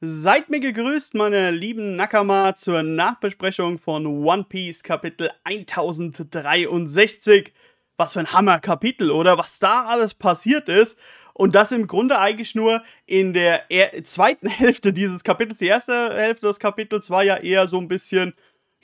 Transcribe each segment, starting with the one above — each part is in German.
Seid mir gegrüßt, meine lieben Nakama, zur Nachbesprechung von One Piece Kapitel 1063. Was für ein Hammer-Kapitel, oder? Was da alles passiert ist. Und das im Grunde eigentlich nur in der er zweiten Hälfte dieses Kapitels. Die erste Hälfte des Kapitels war ja eher so ein bisschen,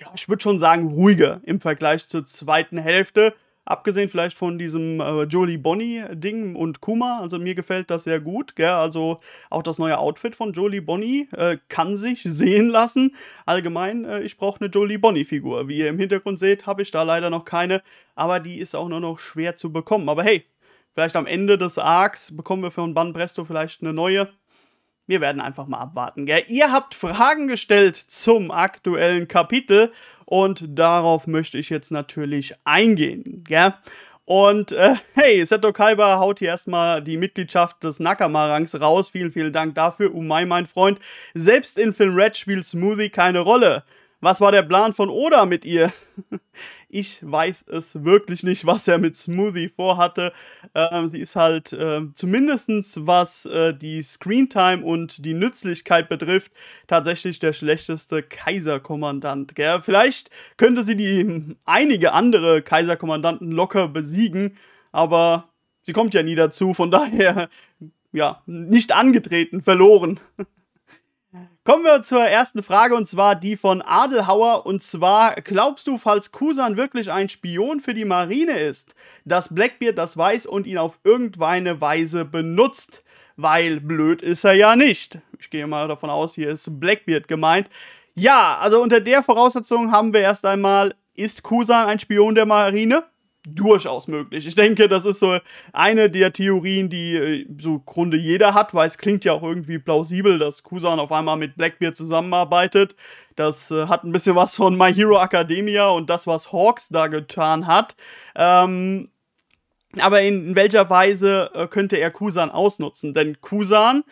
ja, ich würde schon sagen, ruhiger im Vergleich zur zweiten Hälfte. Abgesehen vielleicht von diesem äh, Jolie Bonnie-Ding und Kuma, also mir gefällt das sehr gut. Gell? Also auch das neue Outfit von Jolie Bonnie äh, kann sich sehen lassen. Allgemein, äh, ich brauche eine Jolie Bonnie-Figur. Wie ihr im Hintergrund seht, habe ich da leider noch keine, aber die ist auch nur noch schwer zu bekommen. Aber hey, vielleicht am Ende des Arcs bekommen wir von Banpresto vielleicht eine neue wir werden einfach mal abwarten. Gell? Ihr habt Fragen gestellt zum aktuellen Kapitel und darauf möchte ich jetzt natürlich eingehen. Gell? Und äh, hey, Seto Kaiba haut hier erstmal die Mitgliedschaft des Nakama-Rangs raus. Vielen, vielen Dank dafür, Umai, mein Freund. Selbst in Film Red spielt Smoothie keine Rolle. Was war der Plan von Oda mit ihr? Ich weiß es wirklich nicht, was er mit Smoothie vorhatte. Ähm, sie ist halt äh, zumindest was äh, die Screentime und die Nützlichkeit betrifft, tatsächlich der schlechteste Kaiserkommandant. Gell? Vielleicht könnte sie die hm, einige andere Kaiserkommandanten locker besiegen, aber sie kommt ja nie dazu, von daher ja, nicht angetreten, verloren. Kommen wir zur ersten Frage und zwar die von Adelhauer. Und zwar, glaubst du, falls Kusan wirklich ein Spion für die Marine ist, dass Blackbeard das weiß und ihn auf irgendeine Weise benutzt? Weil blöd ist er ja nicht. Ich gehe mal davon aus, hier ist Blackbeard gemeint. Ja, also unter der Voraussetzung haben wir erst einmal, ist Kusan ein Spion der Marine? durchaus möglich. Ich denke, das ist so eine der Theorien, die äh, so Grunde jeder hat, weil es klingt ja auch irgendwie plausibel, dass Kusan auf einmal mit Blackbeard zusammenarbeitet. Das äh, hat ein bisschen was von My Hero Academia und das, was Hawks da getan hat. Ähm, aber in, in welcher Weise äh, könnte er Kusan ausnutzen? Denn Kusan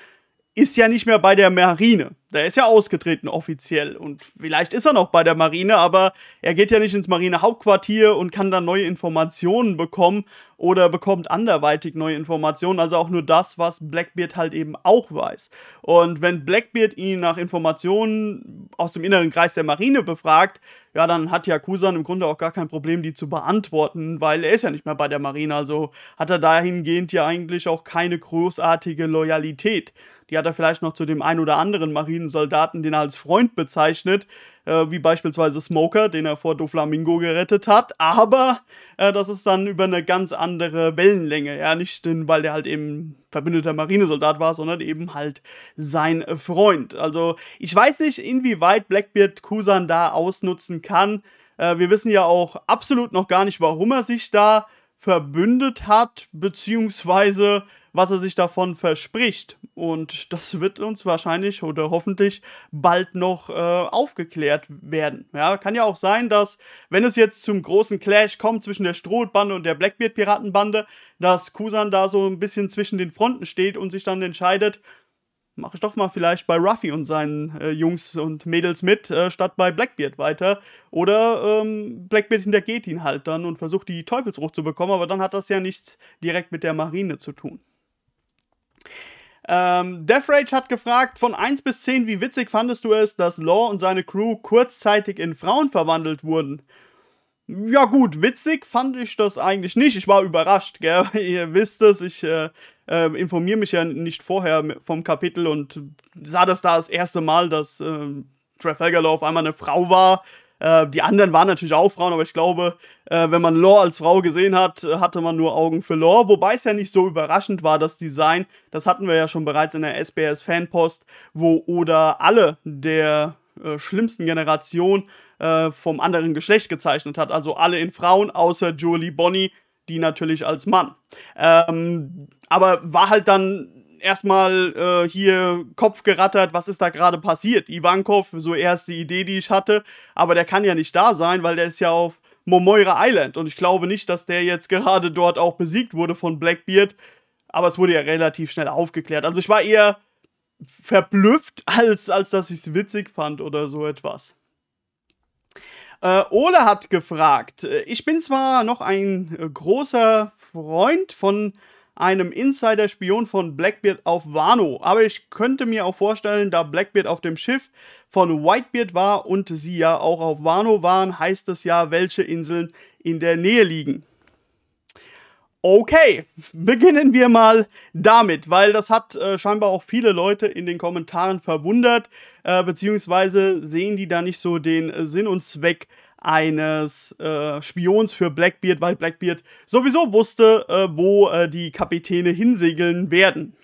ist ja nicht mehr bei der Marine. Der ist ja ausgetreten offiziell und vielleicht ist er noch bei der Marine, aber er geht ja nicht ins Marinehauptquartier und kann dann neue Informationen bekommen oder bekommt anderweitig neue Informationen, also auch nur das, was Blackbeard halt eben auch weiß. Und wenn Blackbeard ihn nach Informationen aus dem inneren Kreis der Marine befragt, ja, dann hat Yakusan im Grunde auch gar kein Problem, die zu beantworten, weil er ist ja nicht mehr bei der Marine, also hat er dahingehend ja eigentlich auch keine großartige Loyalität die hat er vielleicht noch zu dem einen oder anderen Marinesoldaten, den er als Freund bezeichnet, äh, wie beispielsweise Smoker, den er vor Doflamingo gerettet hat. Aber äh, das ist dann über eine ganz andere Wellenlänge. Ja, nicht, denn, weil der halt eben verbündeter Marinesoldat war, sondern eben halt sein Freund. Also ich weiß nicht, inwieweit Blackbeard Kusan da ausnutzen kann. Äh, wir wissen ja auch absolut noch gar nicht, warum er sich da verbündet hat, beziehungsweise was er sich davon verspricht. Und das wird uns wahrscheinlich oder hoffentlich bald noch äh, aufgeklärt werden. Ja, kann ja auch sein, dass, wenn es jetzt zum großen Clash kommt zwischen der Strohbande und der Blackbeard-Piratenbande, dass Kusan da so ein bisschen zwischen den Fronten steht und sich dann entscheidet, mache ich doch mal vielleicht bei Ruffy und seinen äh, Jungs und Mädels mit, äh, statt bei Blackbeard weiter. Oder ähm, Blackbeard hintergeht ihn halt dann und versucht die Teufelsrucht zu bekommen, aber dann hat das ja nichts direkt mit der Marine zu tun. Ähm, Death Rage hat gefragt, von 1 bis 10, wie witzig fandest du es, dass Law und seine Crew kurzzeitig in Frauen verwandelt wurden? Ja gut, witzig fand ich das eigentlich nicht. Ich war überrascht, gell? Ihr wisst es, ich äh, äh, informiere mich ja nicht vorher vom Kapitel und sah das da das erste Mal, dass äh, Trafalgar Law auf einmal eine Frau war. Äh, die anderen waren natürlich auch Frauen, aber ich glaube, äh, wenn man Lore als Frau gesehen hat, äh, hatte man nur Augen für Lore. Wobei es ja nicht so überraschend war, das Design. Das hatten wir ja schon bereits in der SBS Fanpost, wo oder alle der äh, schlimmsten Generation äh, vom anderen Geschlecht gezeichnet hat. Also alle in Frauen, außer Julie Bonnie, die natürlich als Mann. Ähm, aber war halt dann erstmal äh, hier Kopf gerattert, was ist da gerade passiert? Ivankov, so erste Idee, die ich hatte, aber der kann ja nicht da sein, weil der ist ja auf Momoira Island und ich glaube nicht, dass der jetzt gerade dort auch besiegt wurde von Blackbeard, aber es wurde ja relativ schnell aufgeklärt. Also ich war eher verblüfft, als, als dass ich es witzig fand oder so etwas. Äh, Ole hat gefragt, äh, ich bin zwar noch ein äh, großer Freund von einem Insider-Spion von Blackbeard auf Wano. Aber ich könnte mir auch vorstellen, da Blackbeard auf dem Schiff von Whitebeard war und sie ja auch auf Wano waren, heißt es ja, welche Inseln in der Nähe liegen. Okay, beginnen wir mal damit, weil das hat äh, scheinbar auch viele Leute in den Kommentaren verwundert, äh, beziehungsweise sehen die da nicht so den äh, Sinn und Zweck eines äh, Spions für Blackbeard, weil Blackbeard sowieso wusste, äh, wo äh, die Kapitäne hinsegeln werden.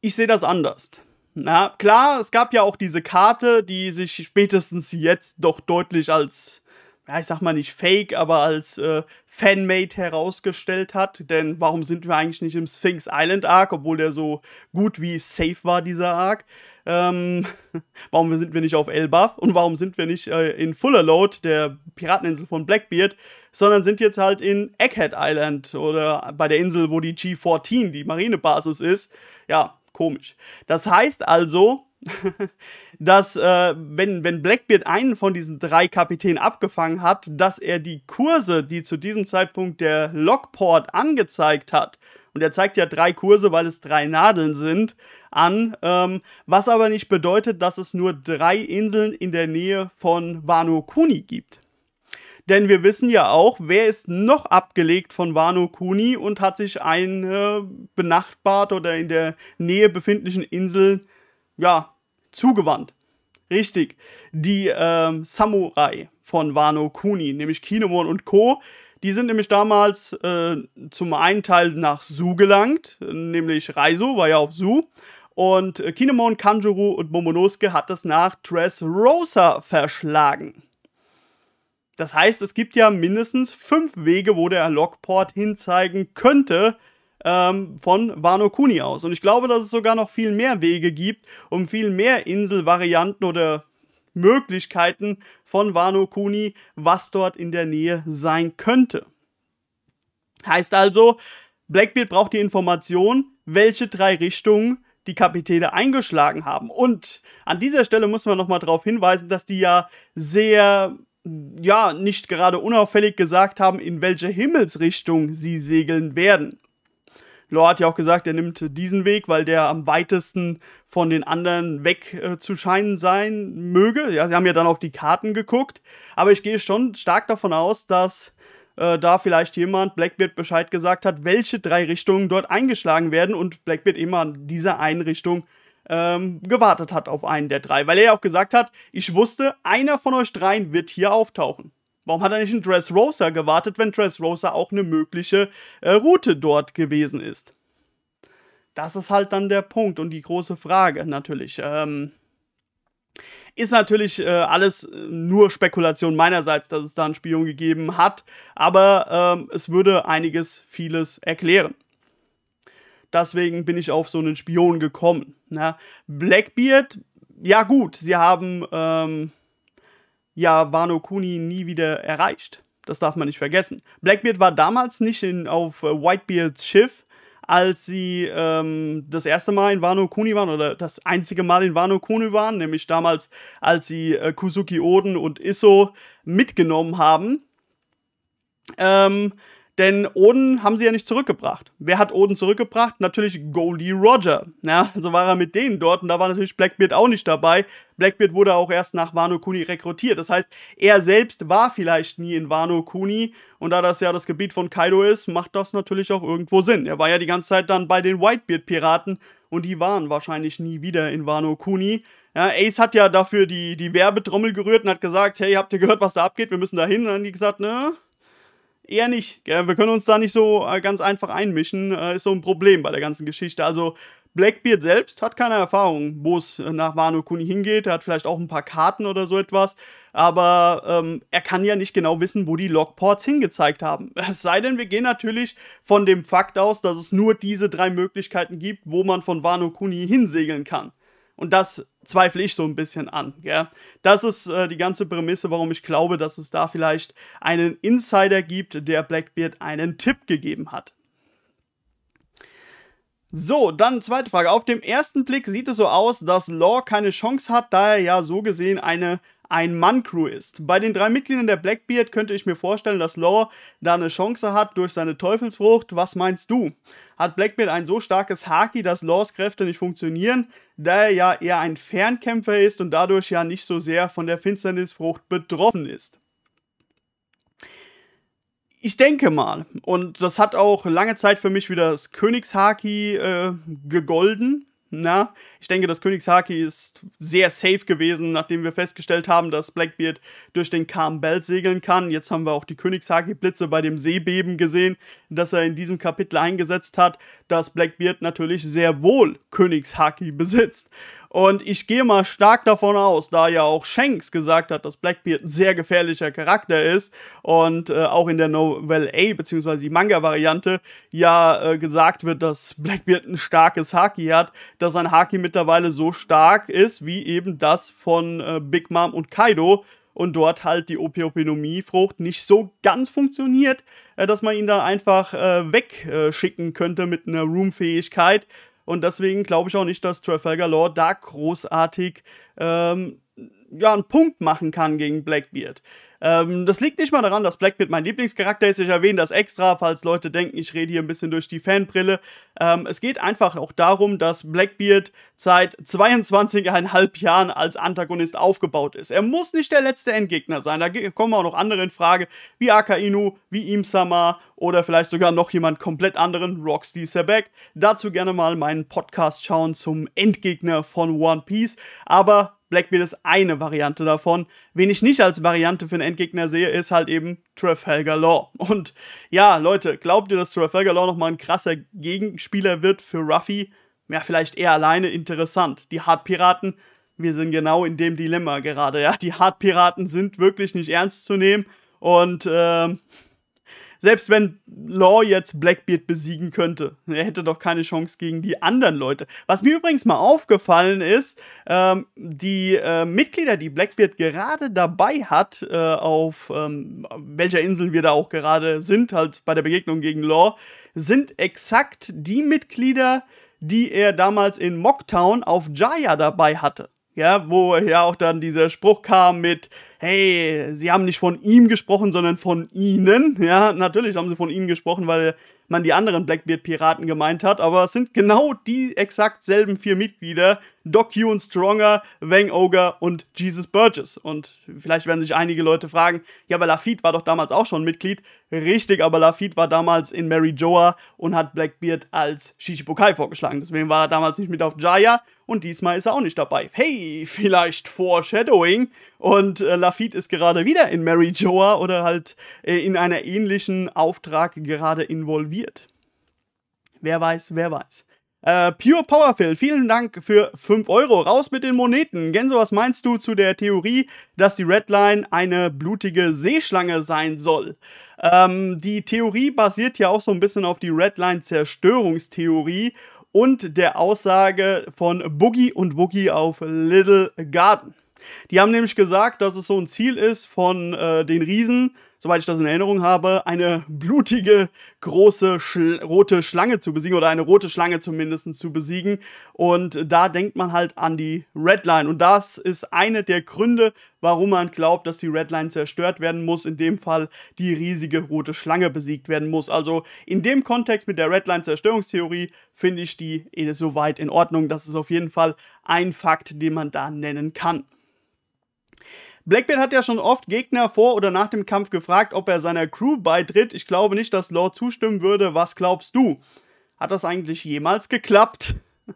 Ich sehe das anders. Na, klar, es gab ja auch diese Karte, die sich spätestens jetzt doch deutlich als, ja, ich sag mal nicht fake, aber als äh, Fanmade herausgestellt hat. Denn warum sind wir eigentlich nicht im Sphinx Island Arc, obwohl der so gut wie safe war, dieser Arc? Ähm, warum sind wir nicht auf Elbaf und warum sind wir nicht äh, in Load, der Pirateninsel von Blackbeard, sondern sind jetzt halt in Egghead Island oder bei der Insel, wo die G-14, die Marinebasis ist. Ja, komisch. Das heißt also, dass äh, wenn, wenn Blackbeard einen von diesen drei Kapitänen abgefangen hat, dass er die Kurse, die zu diesem Zeitpunkt der Lockport angezeigt hat, und er zeigt ja drei Kurse, weil es drei Nadeln sind, an. Ähm, was aber nicht bedeutet, dass es nur drei Inseln in der Nähe von Wano Kuni gibt. Denn wir wissen ja auch, wer ist noch abgelegt von Wano Kuni und hat sich eine benachbart oder in der Nähe befindlichen Insel, ja, zugewandt. Richtig, die ähm, Samurai von Wano Kuni, nämlich Kinemon und Co., die sind nämlich damals äh, zum einen Teil nach Su gelangt, nämlich Raizo war ja auf Su. Und äh, Kinemon, Kanjuru und Momonosuke hat das nach Dressrosa verschlagen. Das heißt, es gibt ja mindestens fünf Wege, wo der Lockport hinzeigen könnte ähm, von Wano Kuni aus. Und ich glaube, dass es sogar noch viel mehr Wege gibt, um viel mehr Inselvarianten oder Möglichkeiten von Wano Kuni, was dort in der Nähe sein könnte. Heißt also, Blackbeard braucht die Information, welche drei Richtungen die Kapitäne eingeschlagen haben. Und an dieser Stelle muss man nochmal darauf hinweisen, dass die ja sehr, ja, nicht gerade unauffällig gesagt haben, in welche Himmelsrichtung sie segeln werden. Lore hat ja auch gesagt, er nimmt diesen Weg, weil der am weitesten von den anderen weg äh, zu scheinen sein möge. Ja, sie haben ja dann auf die Karten geguckt. Aber ich gehe schon stark davon aus, dass äh, da vielleicht jemand Blackbeard Bescheid gesagt hat, welche drei Richtungen dort eingeschlagen werden und Blackbeard immer an dieser einen Richtung ähm, gewartet hat auf einen der drei. Weil er ja auch gesagt hat, ich wusste, einer von euch dreien wird hier auftauchen. Warum hat er nicht in Dressrosa gewartet, wenn Dressrosa auch eine mögliche äh, Route dort gewesen ist? Das ist halt dann der Punkt und die große Frage natürlich. Ähm, ist natürlich äh, alles nur Spekulation meinerseits, dass es da einen Spion gegeben hat, aber ähm, es würde einiges, vieles erklären. Deswegen bin ich auf so einen Spion gekommen. Ne? Blackbeard, ja gut, sie haben ähm, ja Wano Kuni nie wieder erreicht. Das darf man nicht vergessen. Blackbeard war damals nicht in, auf äh, Whitebeards Schiff, als sie ähm, das erste Mal in Wano Kuni waren oder das einzige Mal in Wano Kuni waren, nämlich damals, als sie äh, Kuzuki Oden und Iso mitgenommen haben. Ähm, denn Oden haben sie ja nicht zurückgebracht. Wer hat Oden zurückgebracht? Natürlich Goldie Roger. Ja, so war er mit denen dort und da war natürlich Blackbeard auch nicht dabei. Blackbeard wurde auch erst nach Wano Kuni rekrutiert. Das heißt, er selbst war vielleicht nie in Wano Kuni und da das ja das Gebiet von Kaido ist, macht das natürlich auch irgendwo Sinn. Er war ja die ganze Zeit dann bei den Whitebeard Piraten und die waren wahrscheinlich nie wieder in Wano Kuni. Ja, Ace hat ja dafür die, die Werbetrommel gerührt und hat gesagt, hey, habt ihr gehört, was da abgeht? Wir müssen da hin. Und dann haben die gesagt, ne, eher nicht. Wir können uns da nicht so äh, ganz einfach einmischen. Äh, ist so ein Problem bei der ganzen Geschichte. Also Blackbeard selbst hat keine Erfahrung, wo es äh, nach Wano Kuni hingeht. Er hat vielleicht auch ein paar Karten oder so etwas. Aber ähm, er kann ja nicht genau wissen, wo die Logports hingezeigt haben. Es sei denn, wir gehen natürlich von dem Fakt aus, dass es nur diese drei Möglichkeiten gibt, wo man von Wano Kuni hinsegeln kann. Und das zweifle ich so ein bisschen an. Gell? Das ist äh, die ganze Prämisse, warum ich glaube, dass es da vielleicht einen Insider gibt, der Blackbeard einen Tipp gegeben hat. So, dann zweite Frage. Auf dem ersten Blick sieht es so aus, dass Law keine Chance hat, da er ja so gesehen eine ein Mann-Crew ist. Bei den drei Mitgliedern der Blackbeard könnte ich mir vorstellen, dass Lore da eine Chance hat durch seine Teufelsfrucht. Was meinst du? Hat Blackbeard ein so starkes Haki, dass Lores Kräfte nicht funktionieren, da er ja eher ein Fernkämpfer ist und dadurch ja nicht so sehr von der Finsternisfrucht betroffen ist? ich denke mal, und das hat auch lange Zeit für mich wieder das Königshaki äh, gegolden, na, ich denke, das Königshaki ist sehr safe gewesen, nachdem wir festgestellt haben, dass Blackbeard durch den Calm Belt segeln kann. Jetzt haben wir auch die Königshaki-Blitze bei dem Seebeben gesehen, das er in diesem Kapitel eingesetzt hat, dass Blackbeard natürlich sehr wohl Königshaki besitzt. Und ich gehe mal stark davon aus, da ja auch Shanks gesagt hat, dass Blackbeard ein sehr gefährlicher Charakter ist und äh, auch in der Novel A bzw. die Manga-Variante ja äh, gesagt wird, dass Blackbeard ein starkes Haki hat, dass sein Haki mittlerweile so stark ist wie eben das von äh, Big Mom und Kaido, und dort halt die Opiopinomie-Frucht nicht so ganz funktioniert, äh, dass man ihn da einfach äh, wegschicken könnte mit einer Room-Fähigkeit, und deswegen glaube ich auch nicht, dass Trafalgar Law da großartig ähm, ja, einen Punkt machen kann gegen Blackbeard. Ähm, das liegt nicht mal daran, dass Blackbeard mein Lieblingscharakter ist. Ich erwähne das extra, falls Leute denken, ich rede hier ein bisschen durch die Fanbrille. Ähm, es geht einfach auch darum, dass Blackbeard seit 22,5 Jahren als Antagonist aufgebaut ist. Er muss nicht der letzte Endgegner sein. Da kommen auch noch andere in Frage, wie Akainu, wie Imsama oder vielleicht sogar noch jemand komplett anderen, Roxy Sebek. Dazu gerne mal meinen Podcast schauen zum Endgegner von One Piece. Aber Blackbeard ist eine Variante davon. Wen ich nicht als Variante für einen Endgegner sehe, ist halt eben Trafalgar Law. Und ja, Leute, glaubt ihr, dass Trafalgar Law nochmal ein krasser Gegenspieler wird für Ruffy? Ja, vielleicht eher alleine interessant. Die Hardpiraten, wir sind genau in dem Dilemma gerade, ja. Die Hardpiraten sind wirklich nicht ernst zu nehmen und äh, selbst wenn Law jetzt Blackbeard besiegen könnte, er hätte doch keine Chance gegen die anderen Leute. Was mir übrigens mal aufgefallen ist, ähm, die äh, Mitglieder, die Blackbeard gerade dabei hat, äh, auf ähm, welcher Insel wir da auch gerade sind, halt bei der Begegnung gegen Law, sind exakt die Mitglieder, die er damals in Mocktown auf Jaya dabei hatte ja, wo ja auch dann dieser Spruch kam mit, hey, sie haben nicht von ihm gesprochen, sondern von ihnen. Ja, natürlich haben sie von ihnen gesprochen, weil man die anderen Blackbeard-Piraten gemeint hat, aber es sind genau die exakt selben vier Mitglieder, Doc Hewn Stronger, Wang Ogre und Jesus Burgess. Und vielleicht werden sich einige Leute fragen, ja, aber Lafitte war doch damals auch schon Mitglied. Richtig, aber Lafitte war damals in Mary Joa und hat Blackbeard als Shishibukai vorgeschlagen. Deswegen war er damals nicht mit auf Jaya und diesmal ist er auch nicht dabei. Hey, vielleicht Foreshadowing und äh, Lafitte ist gerade wieder in Mary Joa oder halt äh, in einer ähnlichen Auftrag gerade involviert. Wer weiß, wer weiß. Äh, Pure Powerfill, vielen Dank für 5 Euro. Raus mit den Moneten. Genso, was meinst du zu der Theorie, dass die Redline eine blutige Seeschlange sein soll? Ähm, die Theorie basiert ja auch so ein bisschen auf die Redline-Zerstörungstheorie und der Aussage von Boogie und Boogie auf Little Garden. Die haben nämlich gesagt, dass es so ein Ziel ist von äh, den Riesen, soweit ich das in Erinnerung habe, eine blutige, große, schl rote Schlange zu besiegen oder eine rote Schlange zumindest zu besiegen. Und da denkt man halt an die Redline. Und das ist eine der Gründe, warum man glaubt, dass die Redline zerstört werden muss. In dem Fall die riesige rote Schlange besiegt werden muss. Also in dem Kontext mit der Redline-Zerstörungstheorie finde ich die eh, soweit in Ordnung. Das ist auf jeden Fall ein Fakt, den man da nennen kann. Blackbeard hat ja schon oft Gegner vor oder nach dem Kampf gefragt, ob er seiner Crew beitritt. Ich glaube nicht, dass Lord zustimmen würde. Was glaubst du? Hat das eigentlich jemals geklappt?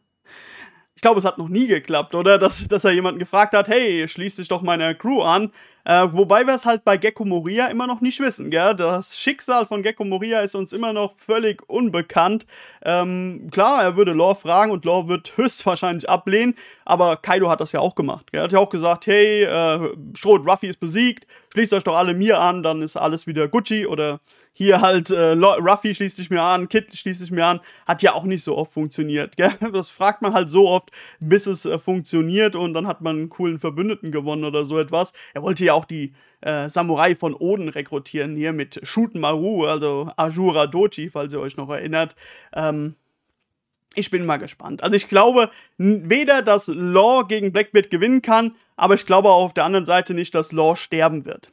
Ich glaube, es hat noch nie geklappt, oder? Dass, dass er jemanden gefragt hat, hey, schließ dich doch meiner Crew an. Äh, wobei wir es halt bei Gecko Moria immer noch nicht wissen. Gell? Das Schicksal von Gecko Moria ist uns immer noch völlig unbekannt. Ähm, klar, er würde Lore fragen und Lore wird höchstwahrscheinlich ablehnen, aber Kaido hat das ja auch gemacht. Er hat ja auch gesagt, hey, äh, Stroh Ruffy ist besiegt, schließt euch doch alle mir an, dann ist alles wieder Gucci oder hier halt äh, Ruffy schließt sich mir an, Kid schließt sich mir an, hat ja auch nicht so oft funktioniert. Gell? Das fragt man halt so oft, bis es äh, funktioniert und dann hat man einen coolen Verbündeten gewonnen oder so etwas. Er wollte ja auch die äh, Samurai von Oden rekrutieren hier mit Shuten Maru, also Ajura Doji, falls ihr euch noch erinnert. Ähm, ich bin mal gespannt. Also ich glaube weder, dass Law gegen Blackbeard gewinnen kann, aber ich glaube auch auf der anderen Seite nicht, dass Law sterben wird.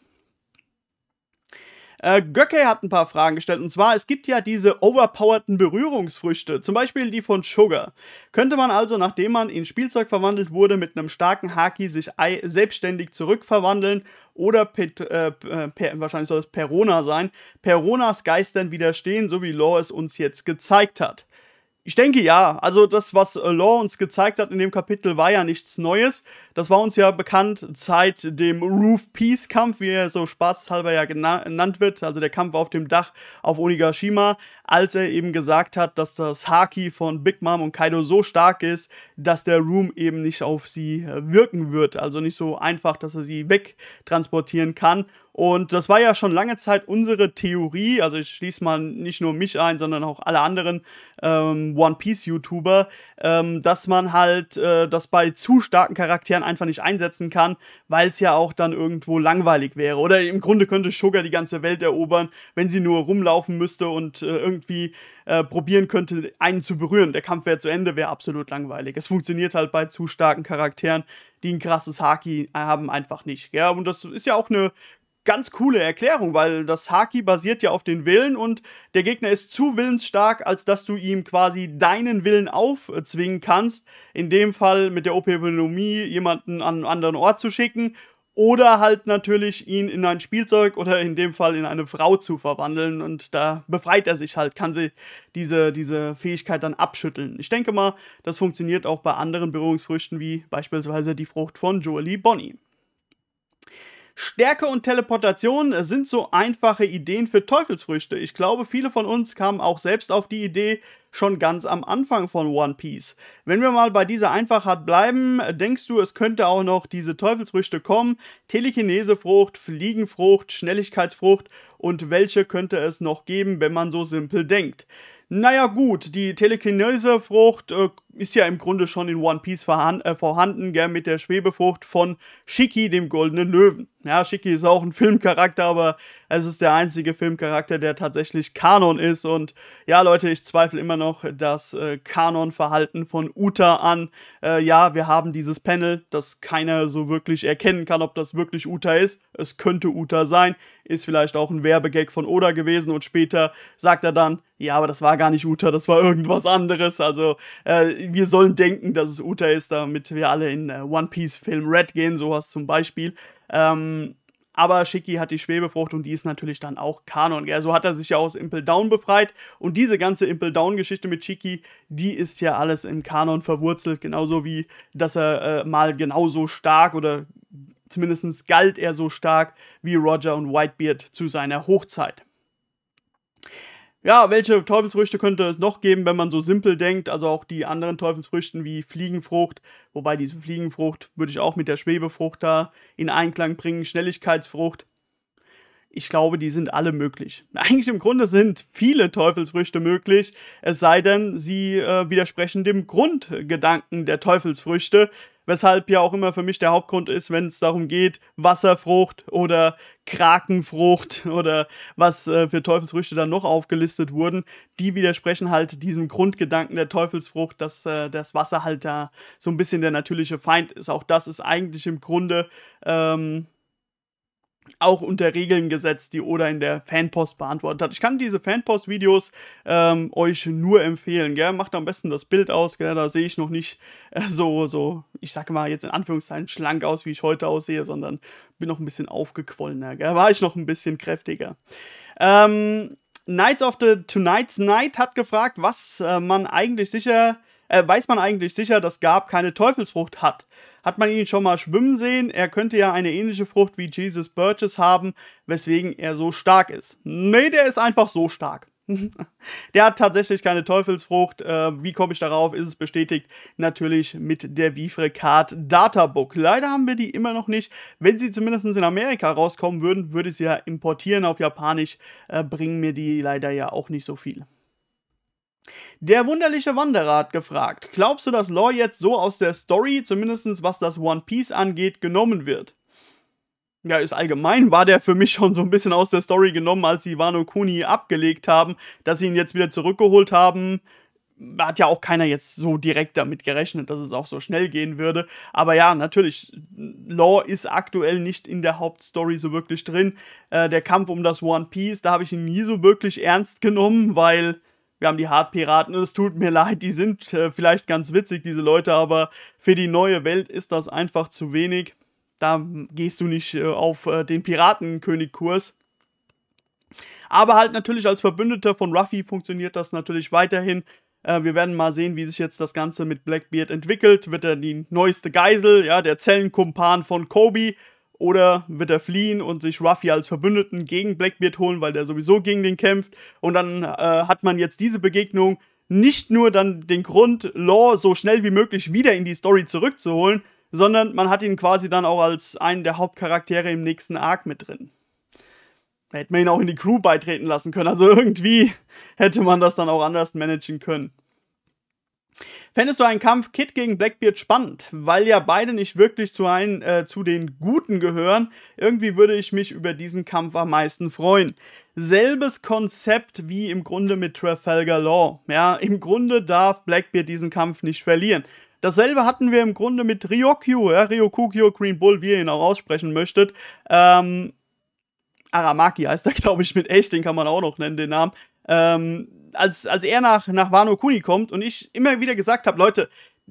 Äh, Göcke hat ein paar Fragen gestellt. Und zwar, es gibt ja diese overpowerten Berührungsfrüchte, zum Beispiel die von Sugar. Könnte man also, nachdem man in Spielzeug verwandelt wurde, mit einem starken Haki sich selbstständig zurückverwandeln oder Pet äh, äh, per, wahrscheinlich soll es Perona sein, Peronas Geistern widerstehen, so wie Law es uns jetzt gezeigt hat. Ich denke ja. Also das, was äh, Law uns gezeigt hat in dem Kapitel, war ja nichts Neues. Das war uns ja bekannt seit dem Roof Peace Kampf, wie er so spaßhalber ja genannt wird. Also der Kampf auf dem Dach auf Onigashima als er eben gesagt hat, dass das Haki von Big Mom und Kaido so stark ist, dass der Room eben nicht auf sie äh, wirken wird. Also nicht so einfach, dass er sie wegtransportieren kann. Und das war ja schon lange Zeit unsere Theorie, also ich schließe mal nicht nur mich ein, sondern auch alle anderen ähm, One Piece-YouTuber, ähm, dass man halt äh, das bei zu starken Charakteren einfach nicht einsetzen kann, weil es ja auch dann irgendwo langweilig wäre. Oder im Grunde könnte Sugar die ganze Welt erobern, wenn sie nur rumlaufen müsste und äh, irgendwie äh, probieren könnte, einen zu berühren. Der Kampf wäre zu Ende, wäre absolut langweilig. Es funktioniert halt bei zu starken Charakteren, die ein krasses Haki haben, einfach nicht. Ja, und das ist ja auch eine ganz coole Erklärung, weil das Haki basiert ja auf den Willen und der Gegner ist zu willensstark, als dass du ihm quasi deinen Willen aufzwingen kannst. In dem Fall mit der op Operonomie jemanden an einen anderen Ort zu schicken oder halt natürlich ihn in ein Spielzeug oder in dem Fall in eine Frau zu verwandeln und da befreit er sich halt, kann sie diese, diese Fähigkeit dann abschütteln. Ich denke mal, das funktioniert auch bei anderen Berührungsfrüchten wie beispielsweise die Frucht von Jolie Bonnie. Stärke und Teleportation sind so einfache Ideen für Teufelsfrüchte. Ich glaube, viele von uns kamen auch selbst auf die Idee schon ganz am Anfang von One Piece. Wenn wir mal bei dieser Einfachheit bleiben, denkst du, es könnte auch noch diese Teufelsfrüchte kommen? Telekinesefrucht, Fliegenfrucht, Schnelligkeitsfrucht und welche könnte es noch geben, wenn man so simpel denkt? Naja gut, die Telekinesefrucht äh, ist ja im Grunde schon in One Piece vorhanden, äh, vorhanden gell, mit der Schwebefrucht von Shiki, dem goldenen Löwen. Ja, Shiki ist auch ein Filmcharakter, aber es ist der einzige Filmcharakter, der tatsächlich Kanon ist. Und ja, Leute, ich zweifle immer noch das äh, Kanon-Verhalten von Uta an. Äh, ja, wir haben dieses Panel, das keiner so wirklich erkennen kann, ob das wirklich Uta ist. Es könnte Uta sein, ist vielleicht auch ein Werbegag von Oda gewesen. Und später sagt er dann, ja, aber das war gar nicht Uta, das war irgendwas anderes. Also äh, wir sollen denken, dass es Uta ist, damit wir alle in äh, One Piece Film Red gehen, sowas zum Beispiel. Ähm, aber Shiki hat die Schwebefrucht und die ist natürlich dann auch Kanon. Gell? So hat er sich ja aus Impel Down befreit. Und diese ganze Impel Down-Geschichte mit Shiki, die ist ja alles im Kanon verwurzelt. Genauso wie, dass er äh, mal genauso stark oder zumindest galt er so stark wie Roger und Whitebeard zu seiner Hochzeit. Ja, welche Teufelsfrüchte könnte es noch geben, wenn man so simpel denkt? Also auch die anderen Teufelsfrüchten wie Fliegenfrucht, wobei diese Fliegenfrucht würde ich auch mit der Schwebefrucht da in Einklang bringen, Schnelligkeitsfrucht ich glaube, die sind alle möglich. Eigentlich im Grunde sind viele Teufelsfrüchte möglich, es sei denn, sie äh, widersprechen dem Grundgedanken der Teufelsfrüchte, weshalb ja auch immer für mich der Hauptgrund ist, wenn es darum geht, Wasserfrucht oder Krakenfrucht oder was äh, für Teufelsfrüchte dann noch aufgelistet wurden, die widersprechen halt diesem Grundgedanken der Teufelsfrucht, dass äh, das Wasser halt da so ein bisschen der natürliche Feind ist. Auch das ist eigentlich im Grunde ähm, auch unter Regeln gesetzt, die Oda in der Fanpost beantwortet hat. Ich kann diese Fanpost-Videos ähm, euch nur empfehlen. Gell? Macht am besten das Bild aus, gell? da sehe ich noch nicht äh, so, so, ich sage mal jetzt in Anführungszeichen schlank aus, wie ich heute aussehe, sondern bin noch ein bisschen aufgequollener. Gell? War ich noch ein bisschen kräftiger. Ähm, Knights of the Tonight's Night hat gefragt, was äh, man eigentlich sicher äh, weiß man eigentlich sicher, dass Gab keine Teufelsfrucht hat. Hat man ihn schon mal schwimmen sehen? Er könnte ja eine ähnliche Frucht wie Jesus Burgess haben, weswegen er so stark ist. Nee, der ist einfach so stark. der hat tatsächlich keine Teufelsfrucht. Äh, wie komme ich darauf? Ist es bestätigt? Natürlich mit der Vifre Card Databook. Leider haben wir die immer noch nicht. Wenn sie zumindest in Amerika rauskommen würden, würde ich sie ja importieren auf Japanisch. Äh, bringen mir die leider ja auch nicht so viel. Der wunderliche Wanderer hat gefragt, glaubst du, dass Lore jetzt so aus der Story, zumindest was das One Piece angeht, genommen wird? Ja, ist allgemein war der für mich schon so ein bisschen aus der Story genommen, als sie Wano Kuni abgelegt haben, dass sie ihn jetzt wieder zurückgeholt haben. Hat ja auch keiner jetzt so direkt damit gerechnet, dass es auch so schnell gehen würde. Aber ja, natürlich, Law ist aktuell nicht in der Hauptstory so wirklich drin. Äh, der Kampf um das One Piece, da habe ich ihn nie so wirklich ernst genommen, weil wir haben die Hartpiraten und es tut mir leid, die sind äh, vielleicht ganz witzig, diese Leute, aber für die neue Welt ist das einfach zu wenig. Da gehst du nicht äh, auf äh, den Piratenkönig-Kurs. Aber halt natürlich als Verbündeter von Ruffy funktioniert das natürlich weiterhin. Äh, wir werden mal sehen, wie sich jetzt das Ganze mit Blackbeard entwickelt. Wird er die neueste Geisel, ja, der Zellenkumpan von Kobe oder wird er fliehen und sich Ruffy als Verbündeten gegen Blackbeard holen, weil der sowieso gegen den kämpft? Und dann äh, hat man jetzt diese Begegnung nicht nur dann den Grund, Law so schnell wie möglich wieder in die Story zurückzuholen, sondern man hat ihn quasi dann auch als einen der Hauptcharaktere im nächsten Arc mit drin. Da hätte man ihn auch in die Crew beitreten lassen können. Also irgendwie hätte man das dann auch anders managen können. Fändest du einen Kampf Kid gegen Blackbeard spannend, weil ja beide nicht wirklich zu, einen, äh, zu den Guten gehören? Irgendwie würde ich mich über diesen Kampf am meisten freuen. Selbes Konzept wie im Grunde mit Trafalgar Law. Ja, im Grunde darf Blackbeard diesen Kampf nicht verlieren. Dasselbe hatten wir im Grunde mit Ryokyu, ja, Ryokugyo, Green Bull, wie ihr ihn auch aussprechen möchtet. Ähm, Aramaki heißt er, glaube ich, mit echt, den kann man auch noch nennen, den Namen. Ähm, als, als er nach, nach Wano Kuni kommt und ich immer wieder gesagt habe, Leute,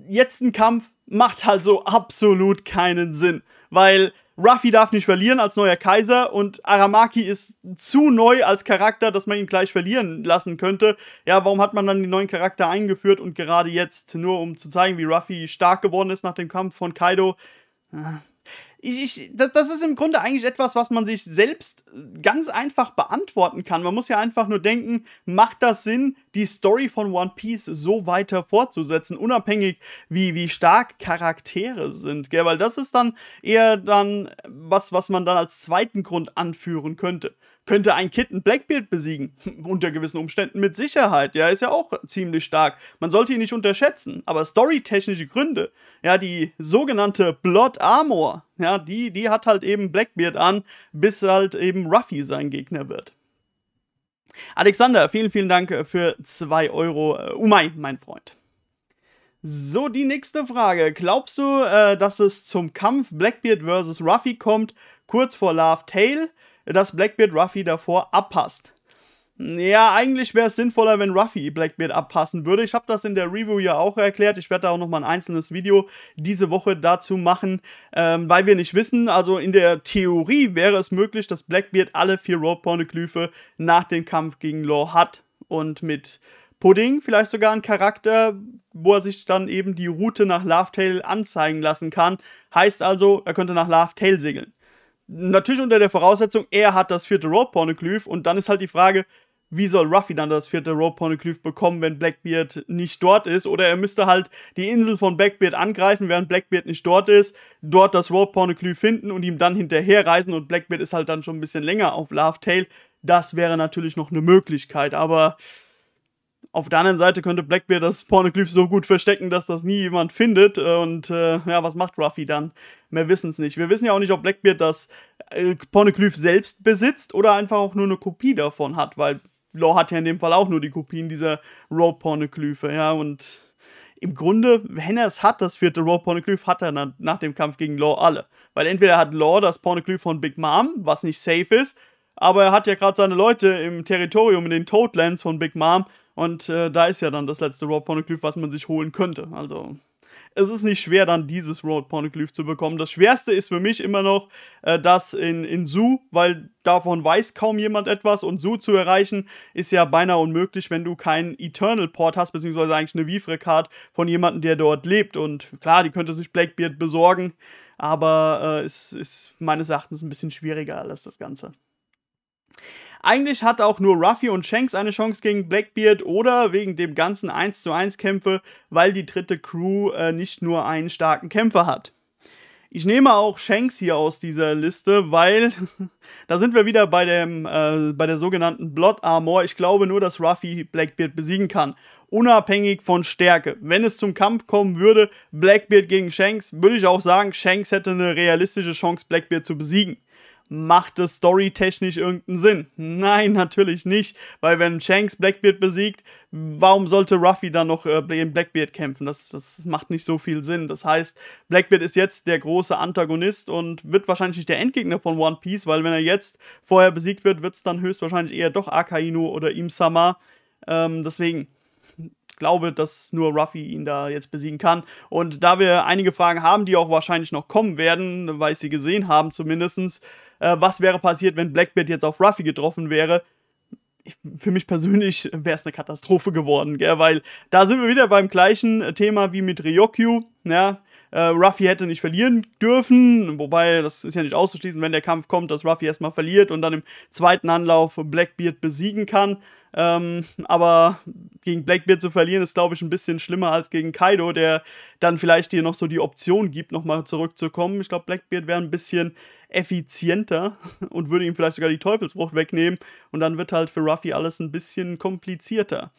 jetzt ein Kampf macht halt so absolut keinen Sinn. Weil Ruffy darf nicht verlieren als neuer Kaiser und Aramaki ist zu neu als Charakter, dass man ihn gleich verlieren lassen könnte. Ja, warum hat man dann den neuen Charakter eingeführt und gerade jetzt, nur um zu zeigen, wie Ruffy stark geworden ist nach dem Kampf von Kaido? Ah ich, ich, das, das, ist im Grunde eigentlich etwas, was man sich selbst äh, ganz einfach beantworten kann. Man muss ja einfach nur denken, macht das Sinn, die Story von One Piece so weiter fortzusetzen, unabhängig wie, wie stark Charaktere sind, gell? Weil das ist dann eher dann äh, was, was man dann als zweiten Grund anführen könnte. Könnte ein Kid einen Blackbeard besiegen? Unter gewissen Umständen mit Sicherheit. Ja, ist ja auch ziemlich stark. Man sollte ihn nicht unterschätzen. Aber storytechnische Gründe, ja, die sogenannte Blood Armor, ja, die, die hat halt eben Blackbeard an, bis halt eben Ruffy sein Gegner wird. Alexander, vielen, vielen Dank für 2 Euro. Äh, Umay, mein Freund. So, die nächste Frage. Glaubst du, äh, dass es zum Kampf Blackbeard vs. Ruffy kommt, kurz vor Love Tale? dass Blackbeard Ruffy davor abpasst. Ja, eigentlich wäre es sinnvoller, wenn Ruffy Blackbeard abpassen würde. Ich habe das in der Review ja auch erklärt. Ich werde da auch nochmal ein einzelnes Video diese Woche dazu machen, ähm, weil wir nicht wissen. Also in der Theorie wäre es möglich, dass Blackbeard alle vier Roadpornoglyphe nach dem Kampf gegen Law hat und mit Pudding vielleicht sogar einen Charakter, wo er sich dann eben die Route nach Love Tale anzeigen lassen kann. Heißt also, er könnte nach Love Tale segeln. Natürlich unter der Voraussetzung, er hat das vierte Road Pornoglyph und dann ist halt die Frage, wie soll Ruffy dann das vierte Road Pornoglyph bekommen, wenn Blackbeard nicht dort ist? Oder er müsste halt die Insel von Blackbeard angreifen, während Blackbeard nicht dort ist, dort das Road Pornoglyph finden und ihm dann hinterherreisen und Blackbeard ist halt dann schon ein bisschen länger auf Love Tale. Das wäre natürlich noch eine Möglichkeit, aber auf der anderen Seite könnte Blackbeard das Pornoglyph so gut verstecken, dass das nie jemand findet. Äh, und äh, ja, was macht Ruffy dann? Wir wissen es nicht. Wir wissen ja auch nicht, ob Blackbeard das äh, Pornoglyph selbst besitzt oder einfach auch nur eine Kopie davon hat, weil Law hat ja in dem Fall auch nur die Kopien dieser Row-Pornoglyphe. Ja, und im Grunde, wenn er es hat, das vierte Raw Pornoglyph, hat er na, nach dem Kampf gegen Law alle. Weil entweder hat Law das Pornoglyph von Big Mom, was nicht safe ist, aber er hat ja gerade seine Leute im Territorium, in den Toadlands von Big Mom, und äh, da ist ja dann das letzte Road Poneglyph, was man sich holen könnte. Also es ist nicht schwer, dann dieses Road Poneglyph zu bekommen. Das Schwerste ist für mich immer noch äh, das in, in Zoo, weil davon weiß kaum jemand etwas und Zoo zu erreichen ist ja beinahe unmöglich, wenn du keinen Eternal Port hast, beziehungsweise eigentlich eine vifre card von jemandem, der dort lebt. Und klar, die könnte sich Blackbeard besorgen, aber äh, es äh, ist, ist meines Erachtens ein bisschen schwieriger als das Ganze. Eigentlich hat auch nur Ruffy und Shanks eine Chance gegen Blackbeard oder wegen dem ganzen 1 zu 1 Kämpfe, weil die dritte Crew äh, nicht nur einen starken Kämpfer hat. Ich nehme auch Shanks hier aus dieser Liste, weil da sind wir wieder bei, dem, äh, bei der sogenannten Blood Armor. Ich glaube nur, dass Ruffy Blackbeard besiegen kann. Unabhängig von Stärke. Wenn es zum Kampf kommen würde, Blackbeard gegen Shanks, würde ich auch sagen, Shanks hätte eine realistische Chance, Blackbeard zu besiegen. Macht es storytechnisch irgendeinen Sinn? Nein, natürlich nicht, weil wenn Shanks Blackbeard besiegt, warum sollte Ruffy dann noch äh, gegen Blackbeard kämpfen? Das, das macht nicht so viel Sinn. Das heißt, Blackbeard ist jetzt der große Antagonist und wird wahrscheinlich nicht der Endgegner von One Piece, weil wenn er jetzt vorher besiegt wird, wird es dann höchstwahrscheinlich eher doch Akainu oder Imsama. Ähm, deswegen, glaube, dass nur Ruffy ihn da jetzt besiegen kann. Und da wir einige Fragen haben, die auch wahrscheinlich noch kommen werden, weil ich sie gesehen haben zumindestens, äh, was wäre passiert, wenn Blackbeard jetzt auf Ruffy getroffen wäre? für mich persönlich wäre es eine Katastrophe geworden, gell? weil da sind wir wieder beim gleichen Thema wie mit Ryokyu. Ja? Äh, Ruffy hätte nicht verlieren dürfen, wobei das ist ja nicht auszuschließen, wenn der Kampf kommt, dass Ruffy erstmal verliert und dann im zweiten Anlauf Blackbeard besiegen kann. Ähm, aber gegen Blackbeard zu verlieren ist, glaube ich, ein bisschen schlimmer als gegen Kaido, der dann vielleicht dir noch so die Option gibt, nochmal zurückzukommen. Ich glaube, Blackbeard wäre ein bisschen effizienter und würde ihm vielleicht sogar die Teufelsbrucht wegnehmen und dann wird halt für Ruffy alles ein bisschen komplizierter.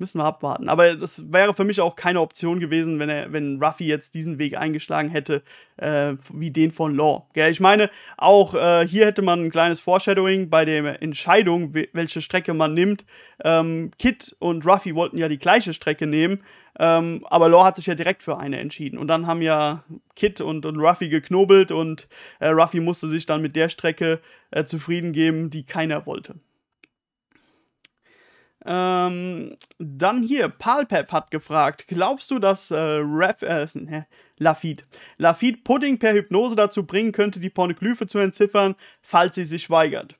Müssen wir abwarten. Aber das wäre für mich auch keine Option gewesen, wenn er, wenn Ruffy jetzt diesen Weg eingeschlagen hätte, äh, wie den von Law. Gell? Ich meine, auch äh, hier hätte man ein kleines Foreshadowing bei der Entscheidung, welche Strecke man nimmt. Ähm, Kit und Ruffy wollten ja die gleiche Strecke nehmen, ähm, aber Law hat sich ja direkt für eine entschieden. Und dann haben ja Kit und, und Ruffy geknobelt und äh, Ruffy musste sich dann mit der Strecke äh, zufrieden geben, die keiner wollte. Ähm, dann hier, Palpep hat gefragt, glaubst du, dass äh, Rap, äh, Lafitte, Lafitte Pudding per Hypnose dazu bringen könnte, die Pornoglyphe zu entziffern, falls sie sich weigert?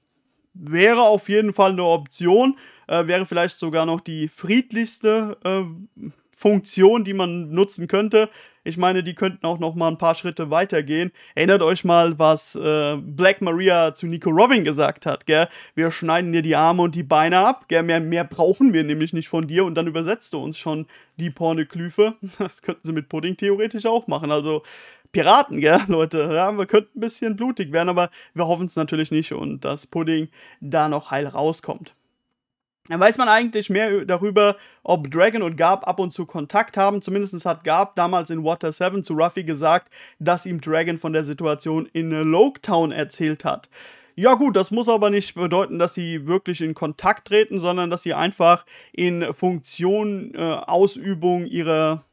Wäre auf jeden Fall eine Option, äh, wäre vielleicht sogar noch die friedlichste äh, Funktion, die man nutzen könnte. Ich meine, die könnten auch noch mal ein paar Schritte weitergehen. Erinnert euch mal, was äh, Black Maria zu Nico Robin gesagt hat, gell? Wir schneiden dir die Arme und die Beine ab, gell? Mehr, mehr brauchen wir nämlich nicht von dir. Und dann übersetzt du uns schon die Porneklyphe. Das könnten sie mit Pudding theoretisch auch machen. Also Piraten, gell, Leute? Ja, wir könnten ein bisschen blutig werden, aber wir hoffen es natürlich nicht und dass Pudding da noch heil rauskommt. Dann weiß man eigentlich mehr darüber, ob Dragon und Garb ab und zu Kontakt haben. Zumindest hat Garb damals in Water 7 zu Ruffy gesagt, dass ihm Dragon von der Situation in äh, Loketown erzählt hat. Ja gut, das muss aber nicht bedeuten, dass sie wirklich in Kontakt treten, sondern dass sie einfach in Funktion, äh, Ausübung ihrer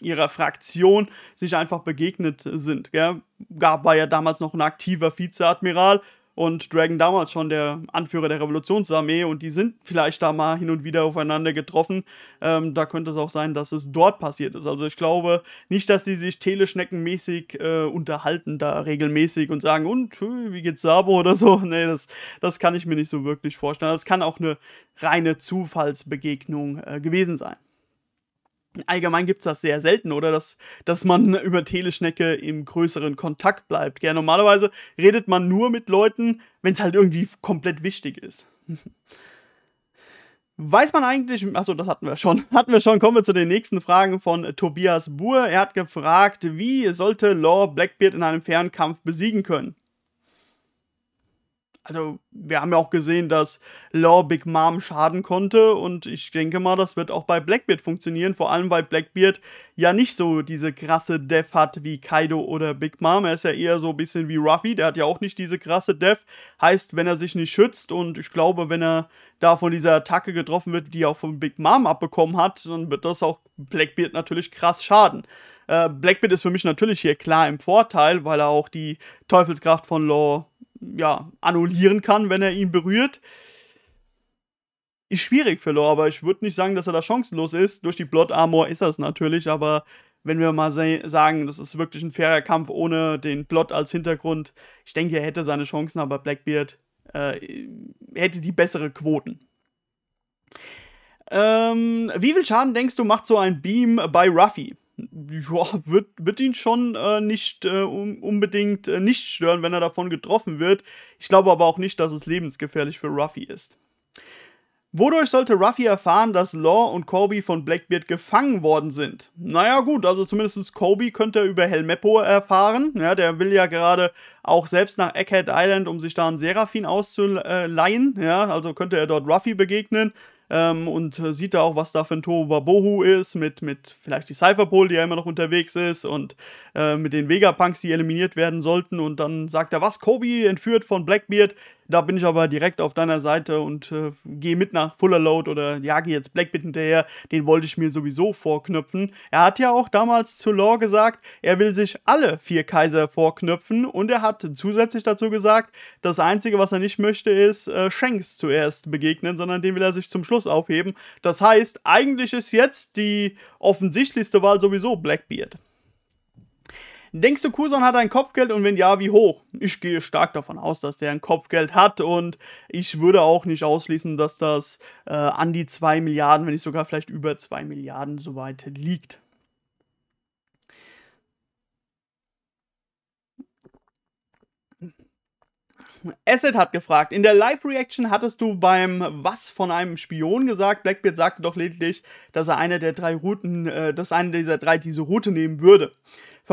ihrer Fraktion sich einfach begegnet sind. Gell? Gab war ja damals noch ein aktiver Vizeadmiral und Dragon damals schon der Anführer der Revolutionsarmee und die sind vielleicht da mal hin und wieder aufeinander getroffen. Ähm, da könnte es auch sein, dass es dort passiert ist. Also ich glaube nicht, dass die sich teleschneckenmäßig äh, unterhalten da regelmäßig und sagen, und äh, wie geht's Sabo oder so. Nee, das, das kann ich mir nicht so wirklich vorstellen. Das kann auch eine reine Zufallsbegegnung äh, gewesen sein. Allgemein gibt es das sehr selten, oder? Dass, dass man über Teleschnecke im größeren Kontakt bleibt. Ja, normalerweise redet man nur mit Leuten, wenn es halt irgendwie komplett wichtig ist. Weiß man eigentlich, achso, das hatten wir schon. Hatten wir schon, kommen wir zu den nächsten Fragen von Tobias Buhr. Er hat gefragt, wie sollte Law Blackbeard in einem Fernkampf besiegen können? also wir haben ja auch gesehen, dass Law Big Mom schaden konnte und ich denke mal, das wird auch bei Blackbeard funktionieren, vor allem weil Blackbeard ja nicht so diese krasse Death hat wie Kaido oder Big Mom, er ist ja eher so ein bisschen wie Ruffy, der hat ja auch nicht diese krasse Death, heißt, wenn er sich nicht schützt und ich glaube, wenn er da von dieser Attacke getroffen wird, die er auch von Big Mom abbekommen hat, dann wird das auch Blackbeard natürlich krass schaden. Äh, Blackbeard ist für mich natürlich hier klar im Vorteil, weil er auch die Teufelskraft von Law ja, annullieren kann, wenn er ihn berührt. Ist schwierig für Law, aber ich würde nicht sagen, dass er da chancenlos ist. Durch die Blood Armor ist das natürlich, aber wenn wir mal sagen, das ist wirklich ein fairer Kampf ohne den Plot als Hintergrund, ich denke, er hätte seine Chancen, aber Blackbeard äh, hätte die bessere Quoten. Ähm, wie viel Schaden denkst du, macht so ein Beam bei Ruffy? ja, wird, wird ihn schon äh, nicht äh, unbedingt äh, nicht stören, wenn er davon getroffen wird. Ich glaube aber auch nicht, dass es lebensgefährlich für Ruffy ist. Wodurch sollte Ruffy erfahren, dass Law und Kobe von Blackbeard gefangen worden sind? Naja gut, also zumindest Kobe könnte er über Helmeppo erfahren. Ja, der will ja gerade auch selbst nach Eckhead Island, um sich da einen Seraphin auszuleihen. Ja, also könnte er dort Ruffy begegnen ähm, und äh, sieht da auch, was da für ein Tohu Bohu ist, mit, mit vielleicht die Cypherpol, die ja immer noch unterwegs ist und äh, mit den Vegapunks, die eliminiert werden sollten. Und dann sagt er, was, Kobe entführt von Blackbeard? da bin ich aber direkt auf deiner Seite und äh, gehe mit nach Fuller Load oder jage jetzt Blackbit hinterher. Den wollte ich mir sowieso vorknüpfen. Er hat ja auch damals zu Law gesagt, er will sich alle vier Kaiser vorknüpfen und er hat zusätzlich dazu gesagt, das Einzige, was er nicht möchte, ist äh, Shanks zuerst begegnen, sondern den will er sich zum Schluss aufheben. Das heißt, eigentlich ist jetzt die offensichtlichste Wahl sowieso Blackbeard. Denkst du, Kusan hat ein Kopfgeld und wenn ja, wie hoch? Ich gehe stark davon aus, dass der ein Kopfgeld hat und ich würde auch nicht ausschließen, dass das äh, an die 2 Milliarden, wenn nicht sogar vielleicht über 2 Milliarden soweit liegt. Asset hat gefragt, in der Live-Reaction hattest du beim Was von einem Spion gesagt. Blackbeard sagte doch lediglich, dass er eine der drei Routen, äh, dass einer dieser drei diese Route nehmen würde.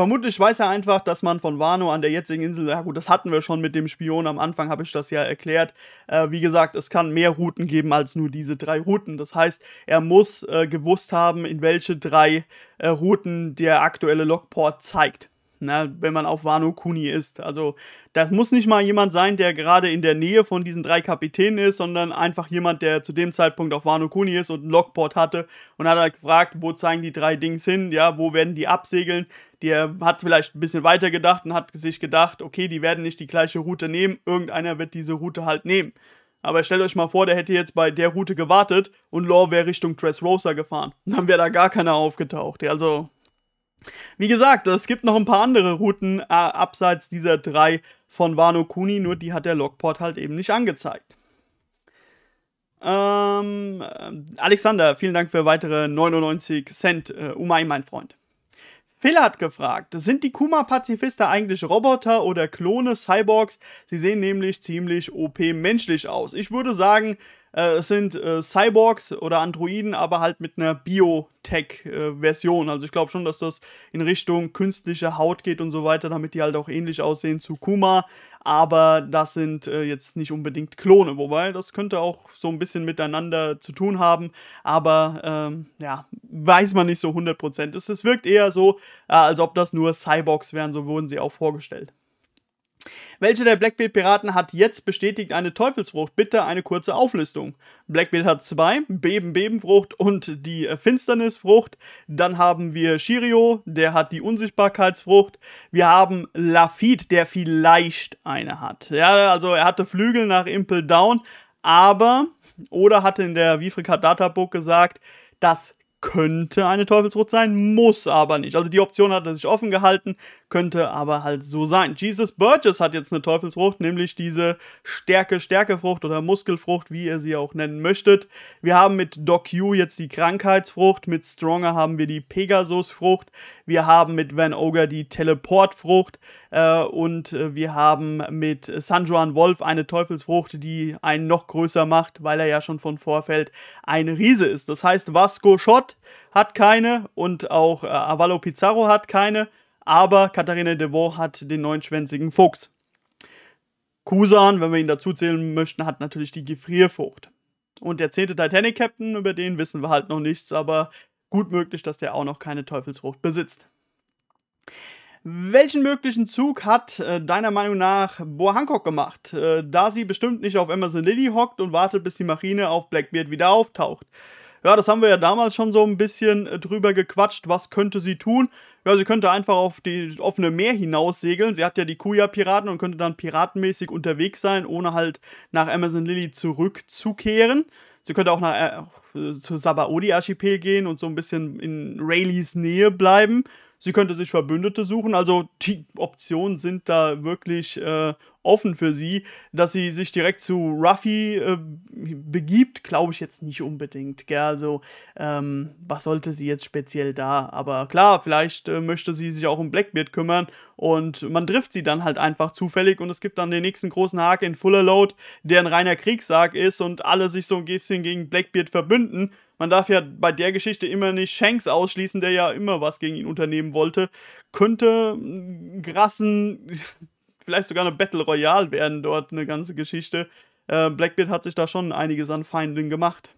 Vermutlich weiß er einfach, dass man von Wano an der jetzigen Insel, ja gut, das hatten wir schon mit dem Spion, am Anfang habe ich das ja erklärt. Äh, wie gesagt, es kann mehr Routen geben als nur diese drei Routen. Das heißt, er muss äh, gewusst haben, in welche drei äh, Routen der aktuelle Logport zeigt ne, wenn man auf Wano Kuni ist. Also das muss nicht mal jemand sein, der gerade in der Nähe von diesen drei Kapitänen ist, sondern einfach jemand, der zu dem Zeitpunkt auf Wano Kuni ist und ein Logboard hatte und hat halt gefragt, wo zeigen die drei Dings hin, ja, wo werden die absegeln. Der hat vielleicht ein bisschen weiter gedacht und hat sich gedacht, okay, die werden nicht die gleiche Route nehmen, irgendeiner wird diese Route halt nehmen. Aber stellt euch mal vor, der hätte jetzt bei der Route gewartet und Law wäre Richtung Dressrosa gefahren. Dann wäre da gar keiner aufgetaucht. Also, wie gesagt, es gibt noch ein paar andere Routen äh, abseits dieser drei von Wano Kuni, nur die hat der Logport halt eben nicht angezeigt. Ähm, äh, Alexander, vielen Dank für weitere 99 Cent. Äh, Umai, mein Freund. Phil hat gefragt, sind die Kuma-Pazifister eigentlich Roboter oder Klone, Cyborgs? Sie sehen nämlich ziemlich OP menschlich aus. Ich würde sagen, äh, es sind äh, Cyborgs oder Androiden, aber halt mit einer Biotech-Version. Äh, also ich glaube schon, dass das in Richtung künstliche Haut geht und so weiter, damit die halt auch ähnlich aussehen zu Kuma. Aber das sind äh, jetzt nicht unbedingt Klone, wobei das könnte auch so ein bisschen miteinander zu tun haben. Aber ähm, ja, weiß man nicht so 100%. Es, es wirkt eher so, äh, als ob das nur Cyborgs wären, so wurden sie auch vorgestellt. Welcher der Blackbeard-Piraten hat jetzt bestätigt eine Teufelsfrucht? Bitte eine kurze Auflistung. Blackbeard hat zwei, Beben-Bebenfrucht und die Finsternisfrucht. Dann haben wir Shirio, der hat die Unsichtbarkeitsfrucht. Wir haben Lafitte, der vielleicht eine hat. Ja, also er hatte Flügel nach Impel Down, aber, oder hatte in der Vifrika Databook gesagt, das könnte eine Teufelsfrucht sein, muss aber nicht. Also die Option hat er sich offen gehalten könnte aber halt so sein. Jesus Burgess hat jetzt eine Teufelsfrucht, nämlich diese Stärke, Stärkefrucht oder Muskelfrucht, wie ihr sie auch nennen möchtet. Wir haben mit Doc Q jetzt die Krankheitsfrucht, mit Stronger haben wir die Pegasusfrucht, wir haben mit Van Ogre die Teleportfrucht äh, und äh, wir haben mit San Juan Wolf eine Teufelsfrucht, die einen noch größer macht, weil er ja schon von Vorfeld ein Riese ist. Das heißt, Vasco Schott hat keine und auch äh, Avalo Pizarro hat keine. Aber Katharina Devaux hat den neunschwänzigen Fuchs. Kusan, wenn wir ihn dazuzählen möchten, hat natürlich die Gefrierfrucht. Und der zehnte Titanic-Captain, über den wissen wir halt noch nichts, aber gut möglich, dass der auch noch keine Teufelsfrucht besitzt. Welchen möglichen Zug hat äh, deiner Meinung nach Boa Hancock gemacht? Äh, da sie bestimmt nicht auf Amazon Lily hockt und wartet, bis die Marine auf Blackbeard wieder auftaucht ja, das haben wir ja damals schon so ein bisschen äh, drüber gequatscht, was könnte sie tun? Ja, sie könnte einfach auf die offene Meer hinaus segeln. Sie hat ja die Kuya-Piraten und könnte dann piratenmäßig unterwegs sein, ohne halt nach Amazon Lily zurückzukehren. Sie könnte auch nach, äh, äh zu Sabaody-Archipel gehen und so ein bisschen in Rayleighs Nähe bleiben Sie könnte sich Verbündete suchen. Also die Optionen sind da wirklich äh, offen für sie. Dass sie sich direkt zu Ruffy äh, begibt, glaube ich jetzt nicht unbedingt. Gell? Also ähm, was sollte sie jetzt speziell da? Aber klar, vielleicht äh, möchte sie sich auch um Blackbeard kümmern und man trifft sie dann halt einfach zufällig und es gibt dann den nächsten großen Haken in Fuller Load, der ein reiner Kriegssarg ist und alle sich so ein bisschen gegen Blackbeard verbünden man darf ja bei der Geschichte immer nicht Shanks ausschließen, der ja immer was gegen ihn unternehmen wollte. Könnte einen krassen, vielleicht sogar eine Battle Royale werden dort, eine ganze Geschichte. Äh, Blackbeard hat sich da schon einiges an Feinden gemacht.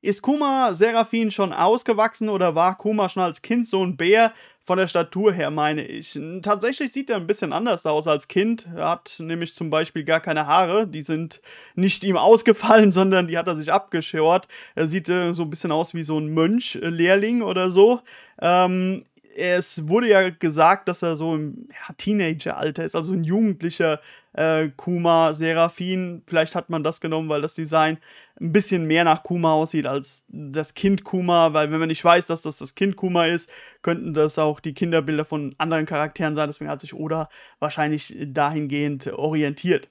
Ist Kuma Seraphin schon ausgewachsen oder war Kuma schon als Kind so ein Bär, von der Statur her, meine ich. Tatsächlich sieht er ein bisschen anders aus als Kind. Er hat nämlich zum Beispiel gar keine Haare. Die sind nicht ihm ausgefallen, sondern die hat er sich abgeschort. Er sieht äh, so ein bisschen aus wie so ein Mönch-Lehrling äh, oder so. Ähm, es wurde ja gesagt, dass er so im ja, Teenager-Alter ist, also ein Jugendlicher äh, Kuma, Seraphin. Vielleicht hat man das genommen, weil das Design ein bisschen mehr nach Kuma aussieht als das Kind Kuma, weil wenn man nicht weiß, dass das das Kind Kuma ist, könnten das auch die Kinderbilder von anderen Charakteren sein. Deswegen hat sich Oda wahrscheinlich dahingehend orientiert.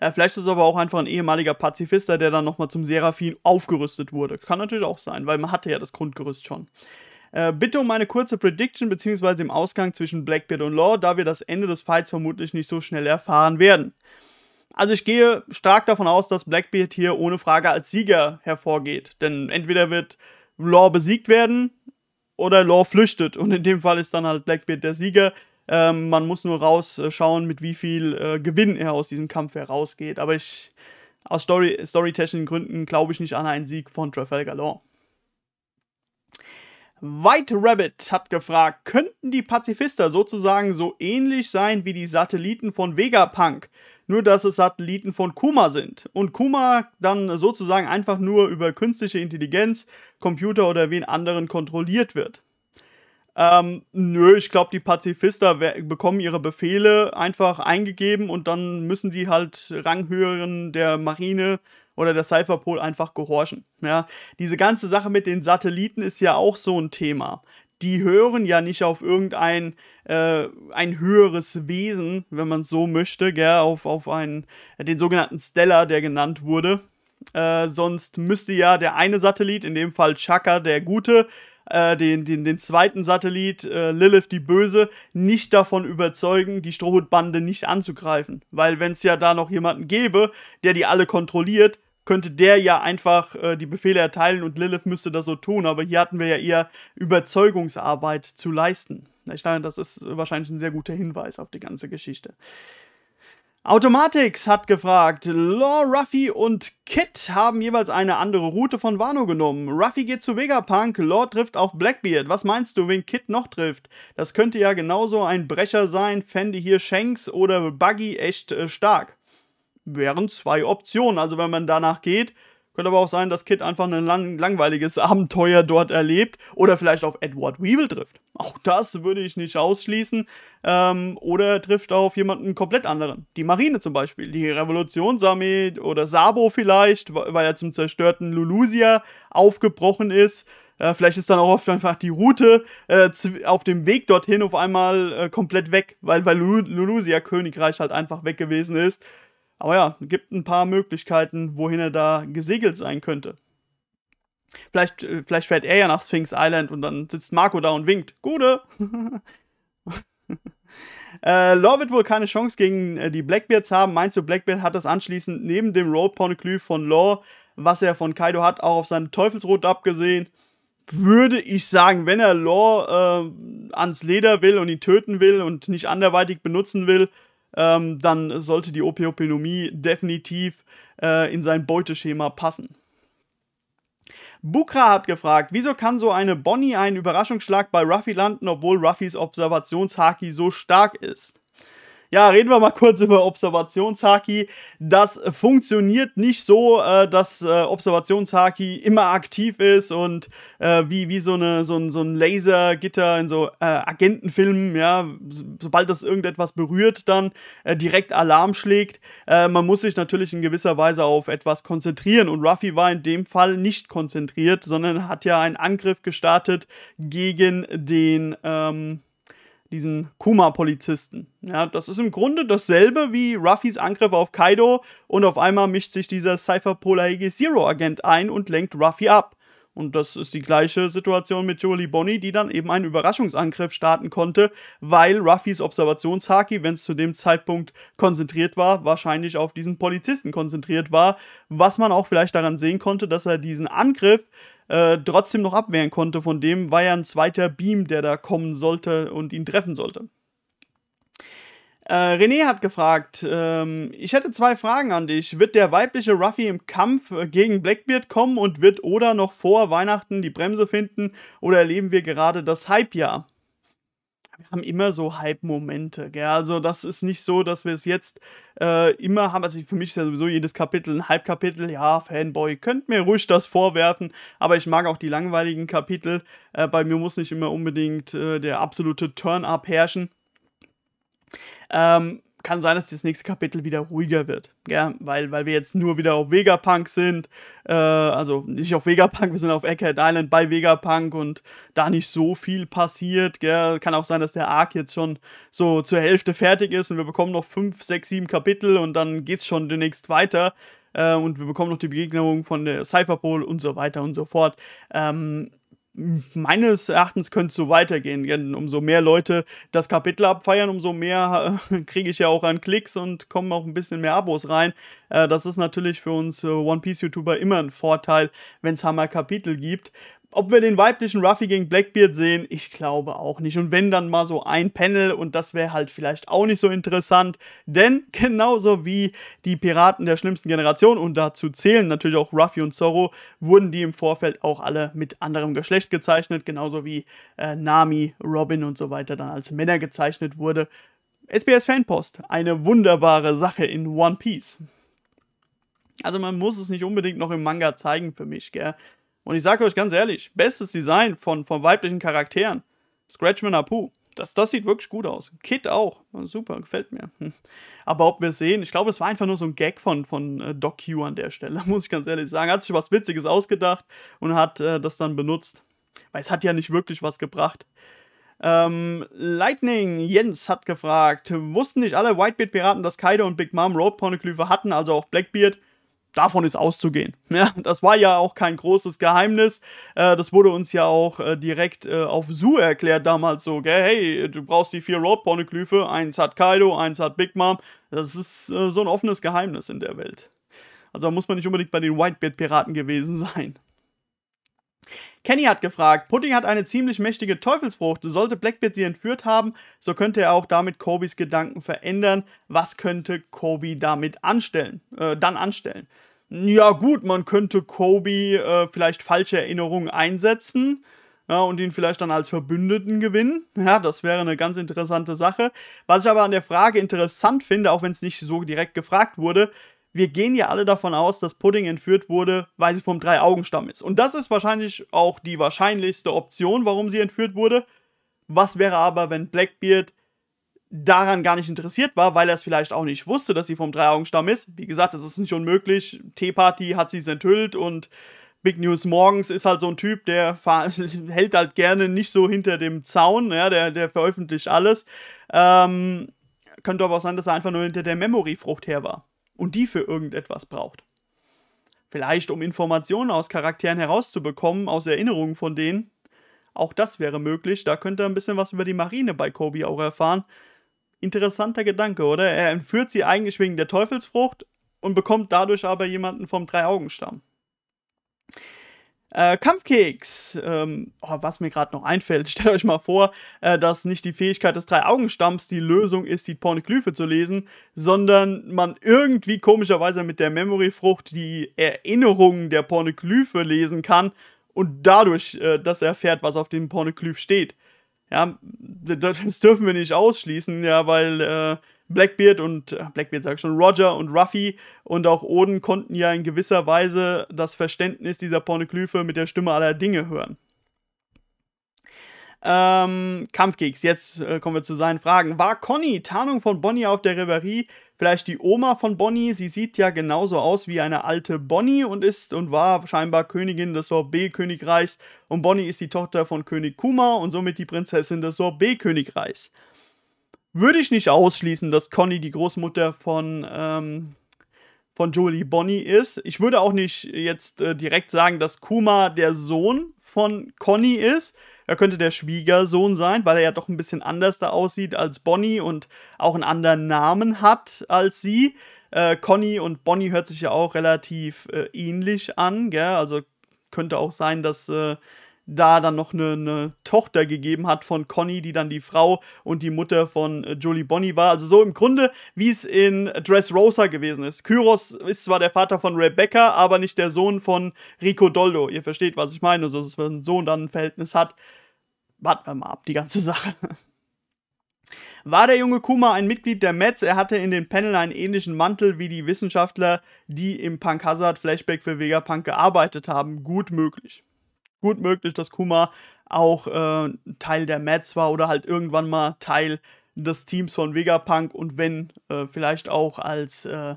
Äh, vielleicht ist es aber auch einfach ein ehemaliger Pazifister, der dann nochmal zum Seraphim aufgerüstet wurde. Kann natürlich auch sein, weil man hatte ja das Grundgerüst schon. Äh, bitte um eine kurze Prediction bzw. im Ausgang zwischen Blackbeard und Law, da wir das Ende des Fights vermutlich nicht so schnell erfahren werden. Also ich gehe stark davon aus, dass Blackbeard hier ohne Frage als Sieger hervorgeht, denn entweder wird Law besiegt werden oder Law flüchtet und in dem Fall ist dann halt Blackbeard der Sieger. Ähm, man muss nur rausschauen, äh, mit wie viel äh, Gewinn er aus diesem Kampf herausgeht. Aber ich, aus story, storytechnischen Gründen glaube ich nicht an einen Sieg von Trafalgar Law. White Rabbit hat gefragt, könnten die Pazifister sozusagen so ähnlich sein wie die Satelliten von Vegapunk, nur dass es Satelliten von Kuma sind und Kuma dann sozusagen einfach nur über künstliche Intelligenz, Computer oder wen anderen kontrolliert wird. Ähm, nö, ich glaube, die Pazifister bekommen ihre Befehle einfach eingegeben und dann müssen die halt Ranghöheren der Marine oder der Cypherpol einfach gehorchen. Ja, diese ganze Sache mit den Satelliten ist ja auch so ein Thema. Die hören ja nicht auf irgendein äh, ein höheres Wesen, wenn man es so möchte, gell? auf, auf einen, äh, den sogenannten Stellar, der genannt wurde. Äh, sonst müsste ja der eine Satellit, in dem Fall Chaka, der gute, äh, den, den, den zweiten Satellit, äh, Lilith die Böse, nicht davon überzeugen, die Strohhutbande nicht anzugreifen. Weil wenn es ja da noch jemanden gäbe, der die alle kontrolliert, könnte der ja einfach äh, die Befehle erteilen und Lilith müsste das so tun. Aber hier hatten wir ja eher Überzeugungsarbeit zu leisten. Ich denke, das ist wahrscheinlich ein sehr guter Hinweis auf die ganze Geschichte. Automatics hat gefragt, Law, Ruffy und Kit haben jeweils eine andere Route von Wano genommen. Ruffy geht zu Vegapunk, Law trifft auf Blackbeard. Was meinst du, wen Kit noch trifft? Das könnte ja genauso ein Brecher sein, fände hier Shanks oder Buggy echt äh, stark wären zwei Optionen. Also wenn man danach geht, könnte aber auch sein, dass Kit einfach ein lang langweiliges Abenteuer dort erlebt oder vielleicht auf Edward Weevil trifft. Auch das würde ich nicht ausschließen. Ähm, oder trifft auf jemanden komplett anderen. Die Marine zum Beispiel, die Revolutionsarmee oder Sabo vielleicht, weil er zum zerstörten Lulusia aufgebrochen ist. Äh, vielleicht ist dann auch oft einfach die Route äh, auf dem Weg dorthin auf einmal äh, komplett weg, weil, weil Lulusia Königreich halt einfach weg gewesen ist. Aber ja, gibt ein paar Möglichkeiten, wohin er da gesegelt sein könnte. Vielleicht, äh, vielleicht fährt er ja nach Sphinx Island und dann sitzt Marco da und winkt. Gute! äh, wird wohl keine Chance gegen äh, die Blackbeards haben. Meinst du, Blackbeard hat das anschließend neben dem Road Poneglyph von Law, was er von Kaido hat, auch auf seine Teufelsrot abgesehen? Würde ich sagen, wenn er Law äh, ans Leder will und ihn töten will und nicht anderweitig benutzen will, ähm, dann sollte die Opiopenomie definitiv äh, in sein Beuteschema passen. Bukra hat gefragt, wieso kann so eine Bonnie einen Überraschungsschlag bei Ruffy landen, obwohl Ruffys Observationshaki so stark ist? ja, reden wir mal kurz über Observationshaki. Das funktioniert nicht so, äh, dass äh, Observationshaki immer aktiv ist und äh, wie, wie so, eine, so, ein, so ein Lasergitter in so äh, Agentenfilmen, ja, sobald das irgendetwas berührt, dann äh, direkt Alarm schlägt. Äh, man muss sich natürlich in gewisser Weise auf etwas konzentrieren und Ruffy war in dem Fall nicht konzentriert, sondern hat ja einen Angriff gestartet gegen den. Ähm, diesen Kuma-Polizisten. Ja, das ist im Grunde dasselbe wie Ruffys Angriff auf Kaido und auf einmal mischt sich dieser Cypher EG Zero-Agent ein und lenkt Ruffy ab. Und das ist die gleiche Situation mit Jolie Bonnie, die dann eben einen Überraschungsangriff starten konnte, weil Ruffys Observationshaki, wenn es zu dem Zeitpunkt konzentriert war, wahrscheinlich auf diesen Polizisten konzentriert war. Was man auch vielleicht daran sehen konnte, dass er diesen Angriff äh, trotzdem noch abwehren konnte. Von dem war ja ein zweiter Beam, der da kommen sollte und ihn treffen sollte. Äh, René hat gefragt, ähm, ich hätte zwei Fragen an dich. Wird der weibliche Ruffy im Kampf gegen Blackbeard kommen und wird Oda noch vor Weihnachten die Bremse finden oder erleben wir gerade das Hype-Jahr? wir haben immer so Hype-Momente. Gell? Also das ist nicht so, dass wir es jetzt äh, immer haben. Also für mich ist ja sowieso jedes Kapitel ein Hype-Kapitel. Ja, Fanboy, könnt mir ruhig das vorwerfen. Aber ich mag auch die langweiligen Kapitel. Äh, bei mir muss nicht immer unbedingt äh, der absolute Turn-up herrschen. Ähm, kann sein, dass das nächste Kapitel wieder ruhiger wird. Ja, weil, weil wir jetzt nur wieder auf Vegapunk sind. Äh, also nicht auf Vegapunk, wir sind auf Eckhead Island bei Vegapunk und da nicht so viel passiert. Gell? Kann auch sein, dass der Arc jetzt schon so zur Hälfte fertig ist und wir bekommen noch fünf, sechs, sieben Kapitel und dann geht es schon demnächst weiter. Äh, und wir bekommen noch die Begegnung von der Cypherpol und so weiter und so fort. Ähm, meines Erachtens könnte es so weitergehen. Denn umso mehr Leute das Kapitel abfeiern, umso mehr äh, kriege ich ja auch an Klicks und kommen auch ein bisschen mehr Abos rein. Äh, das ist natürlich für uns äh, One Piece-YouTuber immer ein Vorteil, wenn es Hammer-Kapitel gibt. Ob wir den weiblichen Ruffy gegen Blackbeard sehen, ich glaube auch nicht. Und wenn dann mal so ein Panel und das wäre halt vielleicht auch nicht so interessant, denn genauso wie die Piraten der schlimmsten Generation und dazu zählen natürlich auch Ruffy und Zorro, wurden die im Vorfeld auch alle mit anderem Geschlecht gezeichnet, genauso wie äh, Nami, Robin und so weiter dann als Männer gezeichnet wurde. SBS Fanpost, eine wunderbare Sache in One Piece. Also man muss es nicht unbedingt noch im Manga zeigen für mich, gell? Und ich sage euch ganz ehrlich, bestes Design von, von weiblichen Charakteren. Scratchman Apu. Das, das sieht wirklich gut aus. Kid auch. Super, gefällt mir. Hm. Aber ob wir es sehen, ich glaube, es war einfach nur so ein Gag von, von äh, Doc Q an der Stelle, muss ich ganz ehrlich sagen. Hat sich was Witziges ausgedacht und hat äh, das dann benutzt. Weil es hat ja nicht wirklich was gebracht. Ähm, Lightning Jens hat gefragt, wussten nicht alle Whitebeard-Piraten, dass Kaido und Big Mom Road-Poneglyphe hatten, also auch Blackbeard? davon ist auszugehen. Ja, das war ja auch kein großes Geheimnis. Äh, das wurde uns ja auch äh, direkt äh, auf Zoo erklärt damals so, gell? hey, du brauchst die vier Road Poneglyphe, eins hat Kaido, eins hat Big Mom. Das ist äh, so ein offenes Geheimnis in der Welt. Also muss man nicht unbedingt bei den Whitebeard Piraten gewesen sein. Kenny hat gefragt, Pudding hat eine ziemlich mächtige Teufelsfrucht. Sollte Blackbeard sie entführt haben, so könnte er auch damit Kobys Gedanken verändern. Was könnte Kobe damit anstellen? Äh, dann anstellen. Ja gut, man könnte Kobe äh, vielleicht falsche Erinnerungen einsetzen ja, und ihn vielleicht dann als Verbündeten gewinnen. Ja, das wäre eine ganz interessante Sache. Was ich aber an der Frage interessant finde, auch wenn es nicht so direkt gefragt wurde, wir gehen ja alle davon aus, dass Pudding entführt wurde, weil sie vom Drei-Augen-Stamm ist. Und das ist wahrscheinlich auch die wahrscheinlichste Option, warum sie entführt wurde. Was wäre aber, wenn Blackbeard daran gar nicht interessiert war, weil er es vielleicht auch nicht wusste, dass sie vom Drei-Augen-Stamm ist? Wie gesagt, das ist nicht unmöglich. Tee-Party hat sie es enthüllt und Big News Morgens ist halt so ein Typ, der hält halt gerne nicht so hinter dem Zaun, ja, der, der veröffentlicht alles. Ähm, könnte aber auch sein, dass er einfach nur hinter der Memory-Frucht her war und die für irgendetwas braucht. Vielleicht um Informationen aus Charakteren herauszubekommen, aus Erinnerungen von denen. Auch das wäre möglich, da könnt ihr ein bisschen was über die Marine bei Kobe auch erfahren. Interessanter Gedanke, oder? Er entführt sie eigentlich wegen der Teufelsfrucht und bekommt dadurch aber jemanden vom Drei-Augen-Stamm. Äh, Kampfkeks. Ähm, oh, was mir gerade noch einfällt, stellt euch mal vor, äh, dass nicht die Fähigkeit des Drei-Augen-Stamms die Lösung ist, die Pornoglyphe zu lesen, sondern man irgendwie komischerweise mit der Memory-Frucht die Erinnerungen der Pornoglyphe lesen kann und dadurch äh, das erfährt, was auf dem Pornoglyph steht. Ja, das dürfen wir nicht ausschließen, ja, weil äh, Blackbeard und äh, Blackbeard sag ich schon, Roger und Ruffy und auch Oden konnten ja in gewisser Weise das Verständnis dieser Pornoglyphe mit der Stimme aller Dinge hören. Ähm, Kampfgeeks, jetzt äh, kommen wir zu seinen Fragen. War Conny Tarnung von Bonnie auf der Reverie vielleicht die Oma von Bonnie? Sie sieht ja genauso aus wie eine alte Bonnie und ist und war scheinbar Königin des Sorbet-Königreichs. Und Bonnie ist die Tochter von König Kuma und somit die Prinzessin des Sorbet-Königreichs würde ich nicht ausschließen, dass Conny die Großmutter von, ähm, von Jolie Bonnie ist. Ich würde auch nicht jetzt äh, direkt sagen, dass Kuma der Sohn von Conny ist. Er könnte der Schwiegersohn sein, weil er ja doch ein bisschen anders da aussieht als Bonnie und auch einen anderen Namen hat als sie. Äh, Conny und Bonnie hört sich ja auch relativ äh, ähnlich an, gell? Also könnte auch sein, dass äh, da dann noch eine, eine, Tochter gegeben hat von Conny, die dann die Frau und die Mutter von äh, Julie Bonnie war. Also so im Grunde, wie es in Dressrosa gewesen ist. Kyros ist zwar der Vater von Rebecca, aber nicht der Sohn von Rico Doldo. Ihr versteht, was ich meine. Also, dass man Sohn dann ein Verhältnis hat. Warten wir mal ab, die ganze Sache. War der junge Kuma ein Mitglied der Mets? Er hatte in den Panel einen ähnlichen Mantel wie die Wissenschaftler, die im Punk Hazard Flashback für Vegapunk gearbeitet haben. Gut möglich gut möglich, dass Kuma auch äh, Teil der Mets war oder halt irgendwann mal Teil des Teams von Vegapunk und wenn, äh, vielleicht auch als äh,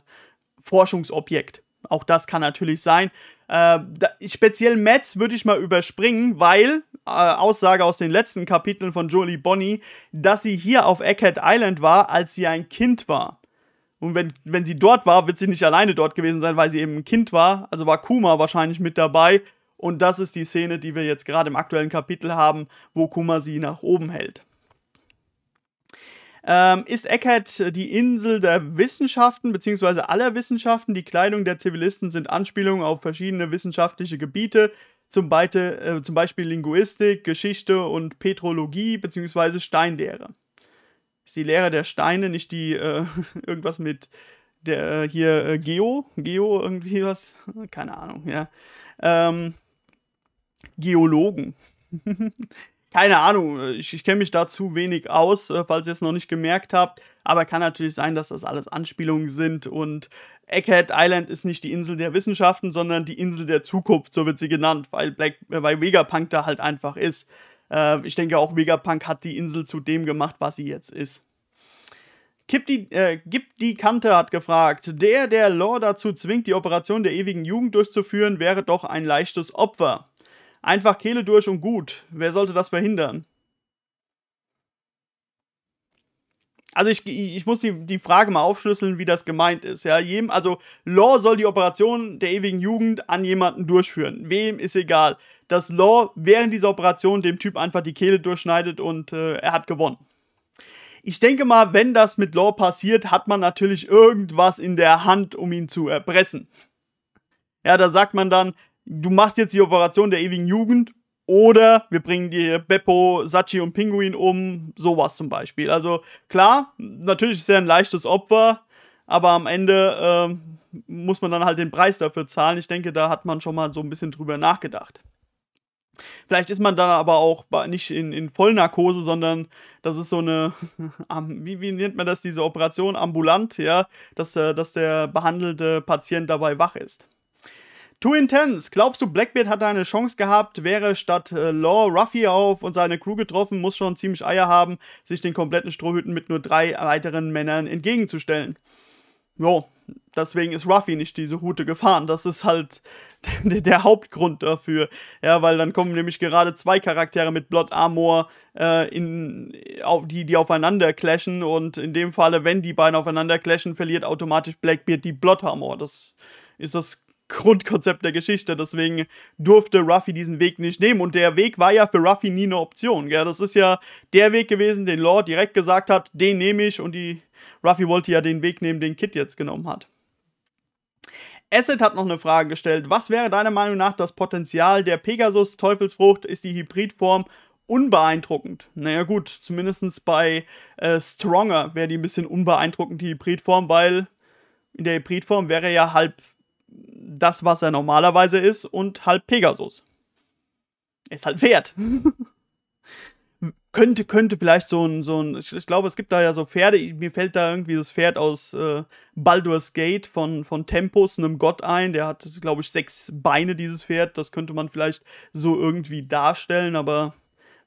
Forschungsobjekt. Auch das kann natürlich sein. Äh, da, speziell Mets würde ich mal überspringen, weil äh, Aussage aus den letzten Kapiteln von Jolie Bonnie, dass sie hier auf Egghead Island war, als sie ein Kind war. Und wenn, wenn sie dort war, wird sie nicht alleine dort gewesen sein, weil sie eben ein Kind war. Also war Kuma wahrscheinlich mit dabei. Und das ist die Szene, die wir jetzt gerade im aktuellen Kapitel haben, wo Kuma sie nach oben hält. Ähm, ist Eckert die Insel der Wissenschaften bzw. aller Wissenschaften? Die Kleidung der Zivilisten sind Anspielungen auf verschiedene wissenschaftliche Gebiete, zum, Beite, äh, zum Beispiel Linguistik, Geschichte und Petrologie bzw. Steinlehre. Ist die Lehre der Steine nicht die äh, irgendwas mit der äh, hier äh, Geo? Geo irgendwie was? Keine Ahnung, ja. Ähm, Geologen. Keine Ahnung, ich, ich kenne mich da zu wenig aus, äh, falls ihr es noch nicht gemerkt habt. Aber kann natürlich sein, dass das alles Anspielungen sind. Und Egghead Island ist nicht die Insel der Wissenschaften, sondern die Insel der Zukunft, so wird sie genannt, weil, Black, äh, weil Vegapunk da halt einfach ist. Äh, ich denke auch, Vegapunk hat die Insel zu dem gemacht, was sie jetzt ist. Kip die, äh, Gib die Kante hat gefragt, der, der Lore dazu zwingt, die Operation der ewigen Jugend durchzuführen, wäre doch ein leichtes Opfer. Einfach Kehle durch und gut. Wer sollte das verhindern? Also ich, ich muss die, die Frage mal aufschlüsseln, wie das gemeint ist. Ja, jedem, also Law soll die Operation der ewigen Jugend an jemanden durchführen. Wem ist egal. Dass Law während dieser Operation dem Typ einfach die Kehle durchschneidet und äh, er hat gewonnen. Ich denke mal, wenn das mit Law passiert, hat man natürlich irgendwas in der Hand, um ihn zu erpressen. Ja, da sagt man dann, du machst jetzt die Operation der ewigen Jugend oder wir bringen dir Beppo, Sachi und Pinguin um, sowas zum Beispiel. Also klar, natürlich ist er ein leichtes Opfer, aber am Ende äh, muss man dann halt den Preis dafür zahlen. Ich denke, da hat man schon mal so ein bisschen drüber nachgedacht. Vielleicht ist man dann aber auch nicht in, in Vollnarkose, sondern das ist so eine, wie, wie nennt man das, diese Operation ambulant, ja, dass, äh, dass der behandelte Patient dabei wach ist. Too intense. Glaubst du, Blackbeard hat eine Chance gehabt? Wäre statt äh, Law Ruffy auf und seine Crew getroffen, muss schon ziemlich Eier haben, sich den kompletten Strohhüten mit nur drei weiteren Männern entgegenzustellen. Jo, deswegen ist Ruffy nicht diese Route gefahren. Das ist halt der, Hauptgrund dafür. Ja, weil dann kommen nämlich gerade zwei Charaktere mit Blood Armor, äh, in, auf, die, die aufeinander clashen. Und in dem Falle, wenn die beiden aufeinander clashen, verliert automatisch Blackbeard die Blood Armor. Das ist das Grundkonzept der Geschichte. Deswegen durfte Ruffy diesen Weg nicht nehmen. Und der Weg war ja für Ruffy nie eine Option. Gell? Das ist ja der Weg gewesen, den Law direkt gesagt hat, den nehme ich. Und die Ruffy wollte ja den Weg nehmen, den Kid jetzt genommen hat. Asset hat noch eine Frage gestellt. Was wäre deiner Meinung nach das Potenzial der Pegasus-Teufelsfrucht? Ist die Hybridform unbeeindruckend. Naja gut, zumindest bei äh, Stronger wäre die ein bisschen unbeeindruckend, die Hybridform, weil in der Hybridform wäre ja halb das, was er normalerweise ist, und halb Pegasus. Er ist halt Pferd. könnte, könnte vielleicht so ein, so ein ich, ich, glaube, es gibt da ja so Pferde, mir fällt da irgendwie das Pferd aus äh, Baldur's Gate von, von Tempus, einem Gott ein, der hat, glaube ich, sechs Beine, dieses Pferd, das könnte man vielleicht so irgendwie darstellen, aber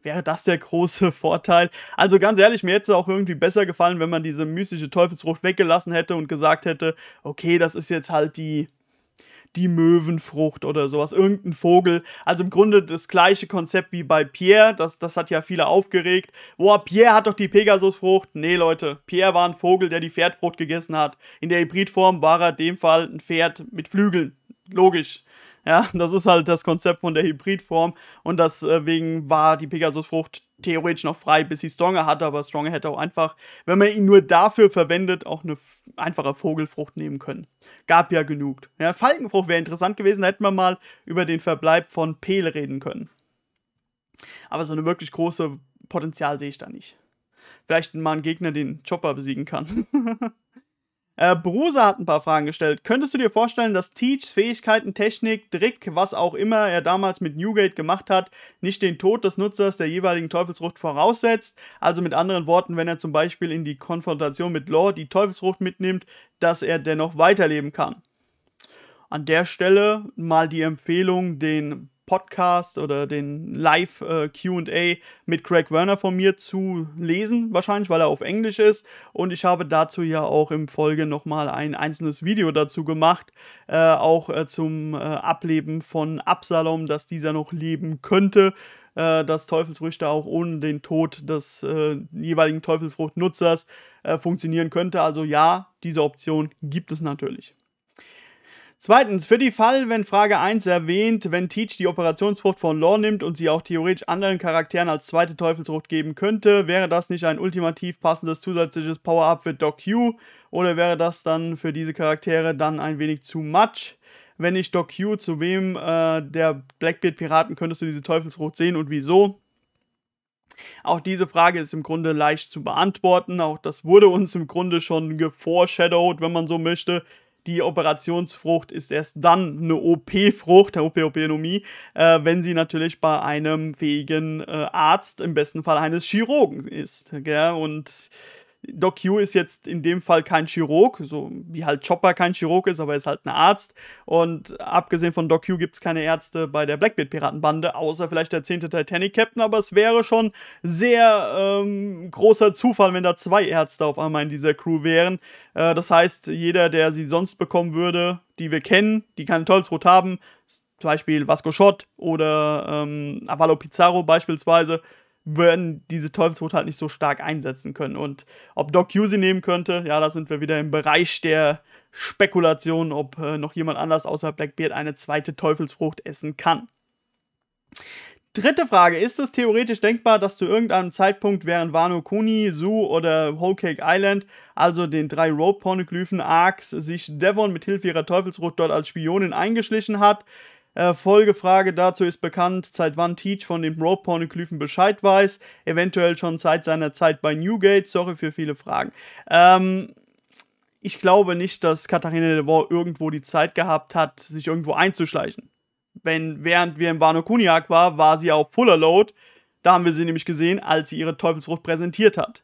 wäre das der große Vorteil? Also ganz ehrlich, mir hätte es auch irgendwie besser gefallen, wenn man diese mystische Teufelsfrucht weggelassen hätte und gesagt hätte, okay, das ist jetzt halt die, die Möwenfrucht oder sowas, irgendein Vogel. Also im Grunde das gleiche Konzept wie bei Pierre, das, das hat ja viele aufgeregt. Boah, Pierre hat doch die Pegasusfrucht. Nee, Leute, Pierre war ein Vogel, der die Pferdfrucht gegessen hat. In der Hybridform war er in dem Fall ein Pferd mit Flügeln. Logisch. Ja, das ist halt das Konzept von der Hybridform und deswegen äh, war die Pegasusfrucht theoretisch noch frei, bis sie Stronger hatte, aber Stronger hätte auch einfach, wenn man ihn nur dafür verwendet, auch eine einfache Vogelfrucht nehmen können. Gab ja genug. Ja, Falkenfrucht wäre interessant gewesen, da hätten wir mal über den Verbleib von Peel reden können. Aber so eine wirklich große Potenzial sehe ich da nicht. Vielleicht mal ein Gegner, den Chopper besiegen kann. Äh, Brosa hat ein paar Fragen gestellt. Könntest du dir vorstellen, dass Teachs Fähigkeiten, Technik, Trick, was auch immer er damals mit Newgate gemacht hat, nicht den Tod des Nutzers der jeweiligen Teufelsfrucht voraussetzt? Also mit anderen Worten, wenn er zum Beispiel in die Konfrontation mit Lore die Teufelsfrucht mitnimmt, dass er dennoch weiterleben kann. An der Stelle mal die Empfehlung, den Podcast oder den Live äh, QA mit Craig Werner von mir zu lesen, wahrscheinlich weil er auf Englisch ist. Und ich habe dazu ja auch im Folge nochmal ein einzelnes Video dazu gemacht, äh, auch äh, zum äh, Ableben von Absalom, dass dieser noch leben könnte. Äh, dass Teufelsfrüchte auch ohne den Tod des äh, jeweiligen Teufelsfruchtnutzers funktionieren könnte. Also ja, diese Option gibt es natürlich. Zweitens, für die Fall, wenn Frage 1 erwähnt, wenn Teach die Operationsfrucht von Lore nimmt und sie auch theoretisch anderen Charakteren als zweite Teufelsfrucht geben könnte, wäre das nicht ein ultimativ passendes zusätzliches Power-Up für Doc Q oder wäre das dann für diese Charaktere dann ein wenig zu much? Wenn nicht Doc Q, zu wem äh, der Blackbeard-Piraten könntest du diese Teufelsfrucht sehen und wieso? Auch diese Frage ist im Grunde leicht zu beantworten. Auch das wurde uns im Grunde schon geforeshadowed, wenn man so möchte die Operationsfrucht ist erst dann eine OP-Frucht, eine OP-Openomie, äh, wenn sie natürlich bei einem fähigen äh, Arzt, im besten Fall eines Chirurgen ist. Gell? Und Doc Hugh ist jetzt in dem Fall kein Chirurg, so wie halt Chopper kein Chirurg ist, aber er ist halt ein Arzt. Und abgesehen von Doc Hugh gibt es keine Ärzte bei der Blackbeard-Piratenbande, außer vielleicht der 10. Titanic-Captain, aber es wäre schon sehr ähm, großer Zufall, wenn da zwei Ärzte auf einmal in dieser Crew wären. Äh, das heißt, jeder, der sie sonst bekommen würde, die wir kennen, die keine Tollsrot haben, zum Beispiel Vasco Schott oder ähm, Avalo Pizarro beispielsweise, werden diese Teufelsrote halt nicht so stark einsetzen können. Und ob Doc Hugh sie nehmen könnte, ja, da sind wir wieder im Bereich der Spekulation, ob äh, noch jemand anders außer Blackbeard eine zweite Teufelsfrucht essen kann. Dritte Frage: Ist es theoretisch denkbar, dass zu irgendeinem Zeitpunkt während Wano Kuni, Sue oder Whole Cake Island, also den drei Rope Pornoglyphen Arcs, sich Devon mit Hilfe ihrer Teufelsrucht dort als Spionin eingeschlichen hat? Äh, Folgefrage dazu ist bekannt, seit wann Teach von den Rope Pornoglyphen Bescheid weiß. Eventuell schon seit seiner Zeit bei Newgate. Sorry für viele Fragen. Ähm, ich glaube nicht, dass Katharina de War irgendwo die Zeit gehabt hat, sich irgendwo einzuschleichen. Wenn, während wir im Wano Kuniak war, war sie auf Puller Load. Da haben wir sie nämlich gesehen, als sie ihre Teufelsfrucht präsentiert hat.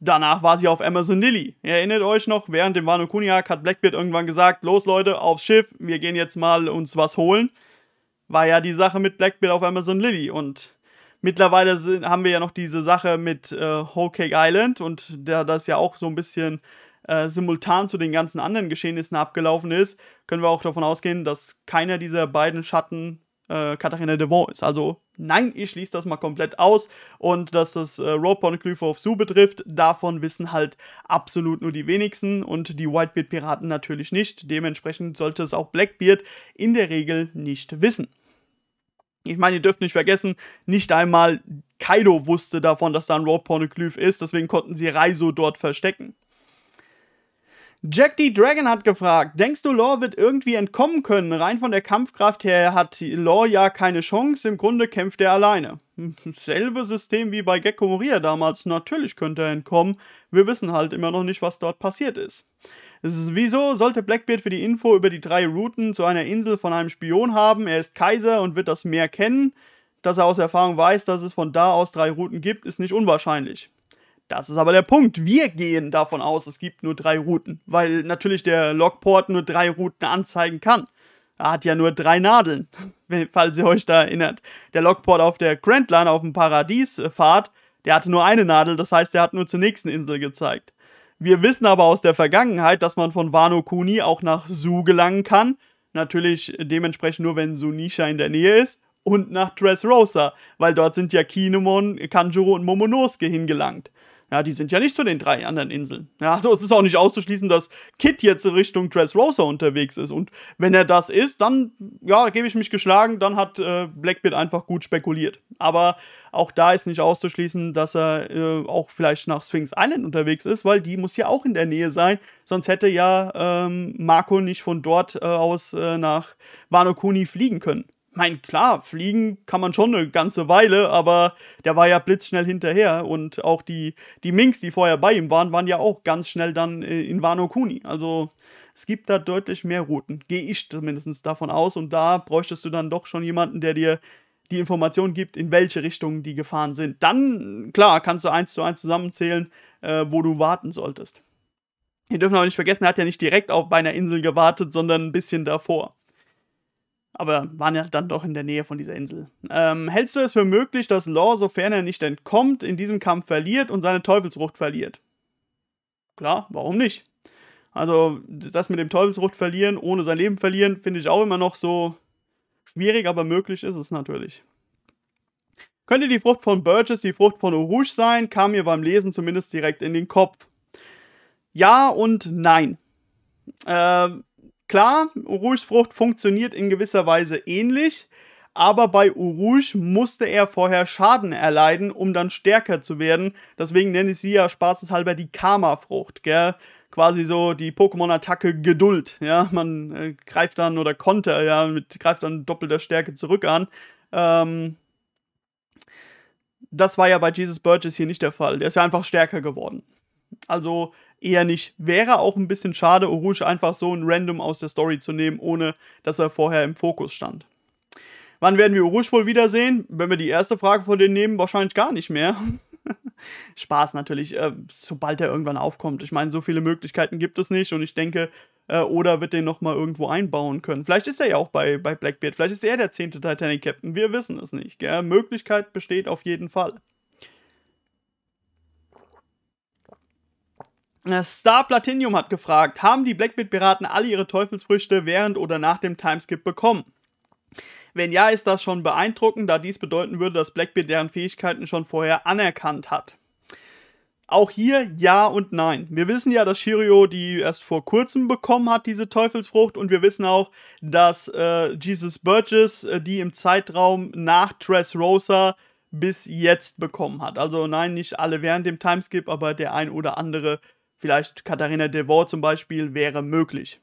Danach war sie auf Amazon Lily. Ihr erinnert euch noch, während dem Wano Kuniak hat Blackbeard irgendwann gesagt, los Leute, aufs Schiff, wir gehen jetzt mal uns was holen. War ja die Sache mit Blackbeard auf Amazon Lily und mittlerweile sind, haben wir ja noch diese Sache mit äh, Whole Cake Island und da das ja auch so ein bisschen äh, simultan zu den ganzen anderen Geschehnissen abgelaufen ist, können wir auch davon ausgehen, dass keiner dieser beiden Schatten äh, Katharina Devon ist. Also nein, ich schließe das mal komplett aus. Und dass das äh, Roadporn of Sue betrifft, davon wissen halt absolut nur die wenigsten und die Whitebeard-Piraten natürlich nicht. Dementsprechend sollte es auch Blackbeard in der Regel nicht wissen. Ich meine, ihr dürft nicht vergessen, nicht einmal Kaido wusste davon, dass da ein Pornoglyph ist, deswegen konnten sie Raizo dort verstecken. Jack D. Dragon hat gefragt, denkst du, Law wird irgendwie entkommen können? Rein von der Kampfkraft her hat Law ja keine Chance, im Grunde kämpft er alleine. Hm, selbe System wie bei Gecko Moria damals, natürlich könnte er entkommen, wir wissen halt immer noch nicht, was dort passiert ist. Wieso sollte Blackbeard für die Info über die drei Routen zu einer Insel von einem Spion haben? Er ist Kaiser und wird das Meer kennen. Dass er aus Erfahrung weiß, dass es von da aus drei Routen gibt, ist nicht unwahrscheinlich. Das ist aber der Punkt. Wir gehen davon aus, es gibt nur drei Routen, weil natürlich der Logport nur drei Routen anzeigen kann. Er hat ja nur drei Nadeln, falls ihr euch da erinnert. Der Logport auf der Grand Line, auf dem Paradies-Fahrt, der hatte nur eine Nadel, das heißt, er hat nur zur nächsten Insel gezeigt. Wir wissen aber aus der Vergangenheit, dass man von Wano Kuni auch nach Su gelangen kann. Natürlich dementsprechend nur, wenn Sunisha in der Nähe ist. Und nach Dressrosa, weil dort sind ja Kinemon, Kanjuro und Momonosuke hingelangt. Ja, die sind ja nicht zu den drei anderen Inseln. Ja, so also ist es auch nicht auszuschließen, dass Kit jetzt Richtung Dressrosa unterwegs ist. Und wenn er das ist, dann, ja, da gebe ich mich geschlagen, dann hat äh, Blackbeard einfach gut spekuliert. Aber auch da ist nicht auszuschließen, dass er äh, auch vielleicht nach Sphinx Island unterwegs ist, weil die muss ja auch in der Nähe sein. Sonst hätte ja ähm, Marco nicht von dort äh, aus äh, nach Wano Kuni fliegen können mein, klar, fliegen kann man schon eine ganze Weile, aber der war ja blitzschnell hinterher und auch die, die Minks, die vorher bei ihm waren, waren ja auch ganz schnell dann äh, in Wano Kuni. Also es gibt da deutlich mehr Routen, gehe ich zumindest davon aus und da bräuchtest du dann doch schon jemanden, der dir die Information gibt, in welche Richtung die gefahren sind. Dann, klar, kannst du eins zu eins zusammenzählen, äh, wo du warten solltest. Wir dürfen aber nicht vergessen, er hat ja nicht direkt auf einer Insel gewartet, sondern ein bisschen davor aber waren ja dann doch in der Nähe von dieser Insel. Ähm, hältst du es für möglich, dass Law, sofern er nicht entkommt, in diesem Kampf verliert und seine Teufelsfrucht verliert? Klar, warum nicht? Also, das mit dem Teufelsfrucht verlieren, ohne sein Leben verlieren, finde ich auch immer noch so schwierig, aber möglich ist es natürlich. Könnte die Frucht von Burgess die Frucht von Urush sein, kam mir beim Lesen zumindest direkt in den Kopf. Ja und nein. Ähm, Klar, Urush Frucht funktioniert in gewisser Weise ähnlich, aber bei Urush musste er vorher Schaden erleiden, um dann stärker zu werden. Deswegen nenne ich sie ja spaßeshalber die Karma-Frucht, gell? Quasi so die Pokémon-Attacke Geduld, ja? Man äh, greift dann oder Konter, ja, mit, greift dann doppelter Stärke zurück an. Ähm, das war ja bei Jesus Burgess hier nicht der Fall. Der ist ja einfach stärker geworden. Also eher nicht. Wäre auch ein bisschen schade, Orush einfach so ein Random aus der Story zu nehmen, ohne dass er vorher im Fokus stand. Wann werden wir Urush wohl wiedersehen? Wenn wir die erste Frage von denen nehmen, wahrscheinlich gar nicht mehr. Spaß natürlich, äh, sobald er irgendwann aufkommt. Ich meine, so viele Möglichkeiten gibt es nicht und ich denke, äh, Oda wird den nochmal irgendwo einbauen können. Vielleicht ist er ja auch bei, bei Blackbeard, vielleicht ist er der zehnte Titanic-Captain, wir wissen es nicht. Gell? Möglichkeit besteht auf jeden Fall. Äh, Star Platinium hat gefragt, haben die Blackbeard-Piraten alle ihre Teufelsfrüchte während oder nach dem Timeskip bekommen? Wenn ja, ist das schon beeindruckend, da dies bedeuten würde, dass Blackbeard deren Fähigkeiten schon vorher anerkannt hat. Auch hier ja und nein. Wir wissen ja, dass Shirio die erst vor kurzem bekommen hat, diese Teufelsfrucht, und wir wissen auch, dass äh, Jesus Burgess äh, die im Zeitraum nach Dressrosa bis jetzt bekommen hat. Also nein, nicht alle während dem Timeskip, aber der ein oder andere vielleicht Katharina Devor zum Beispiel, wäre möglich.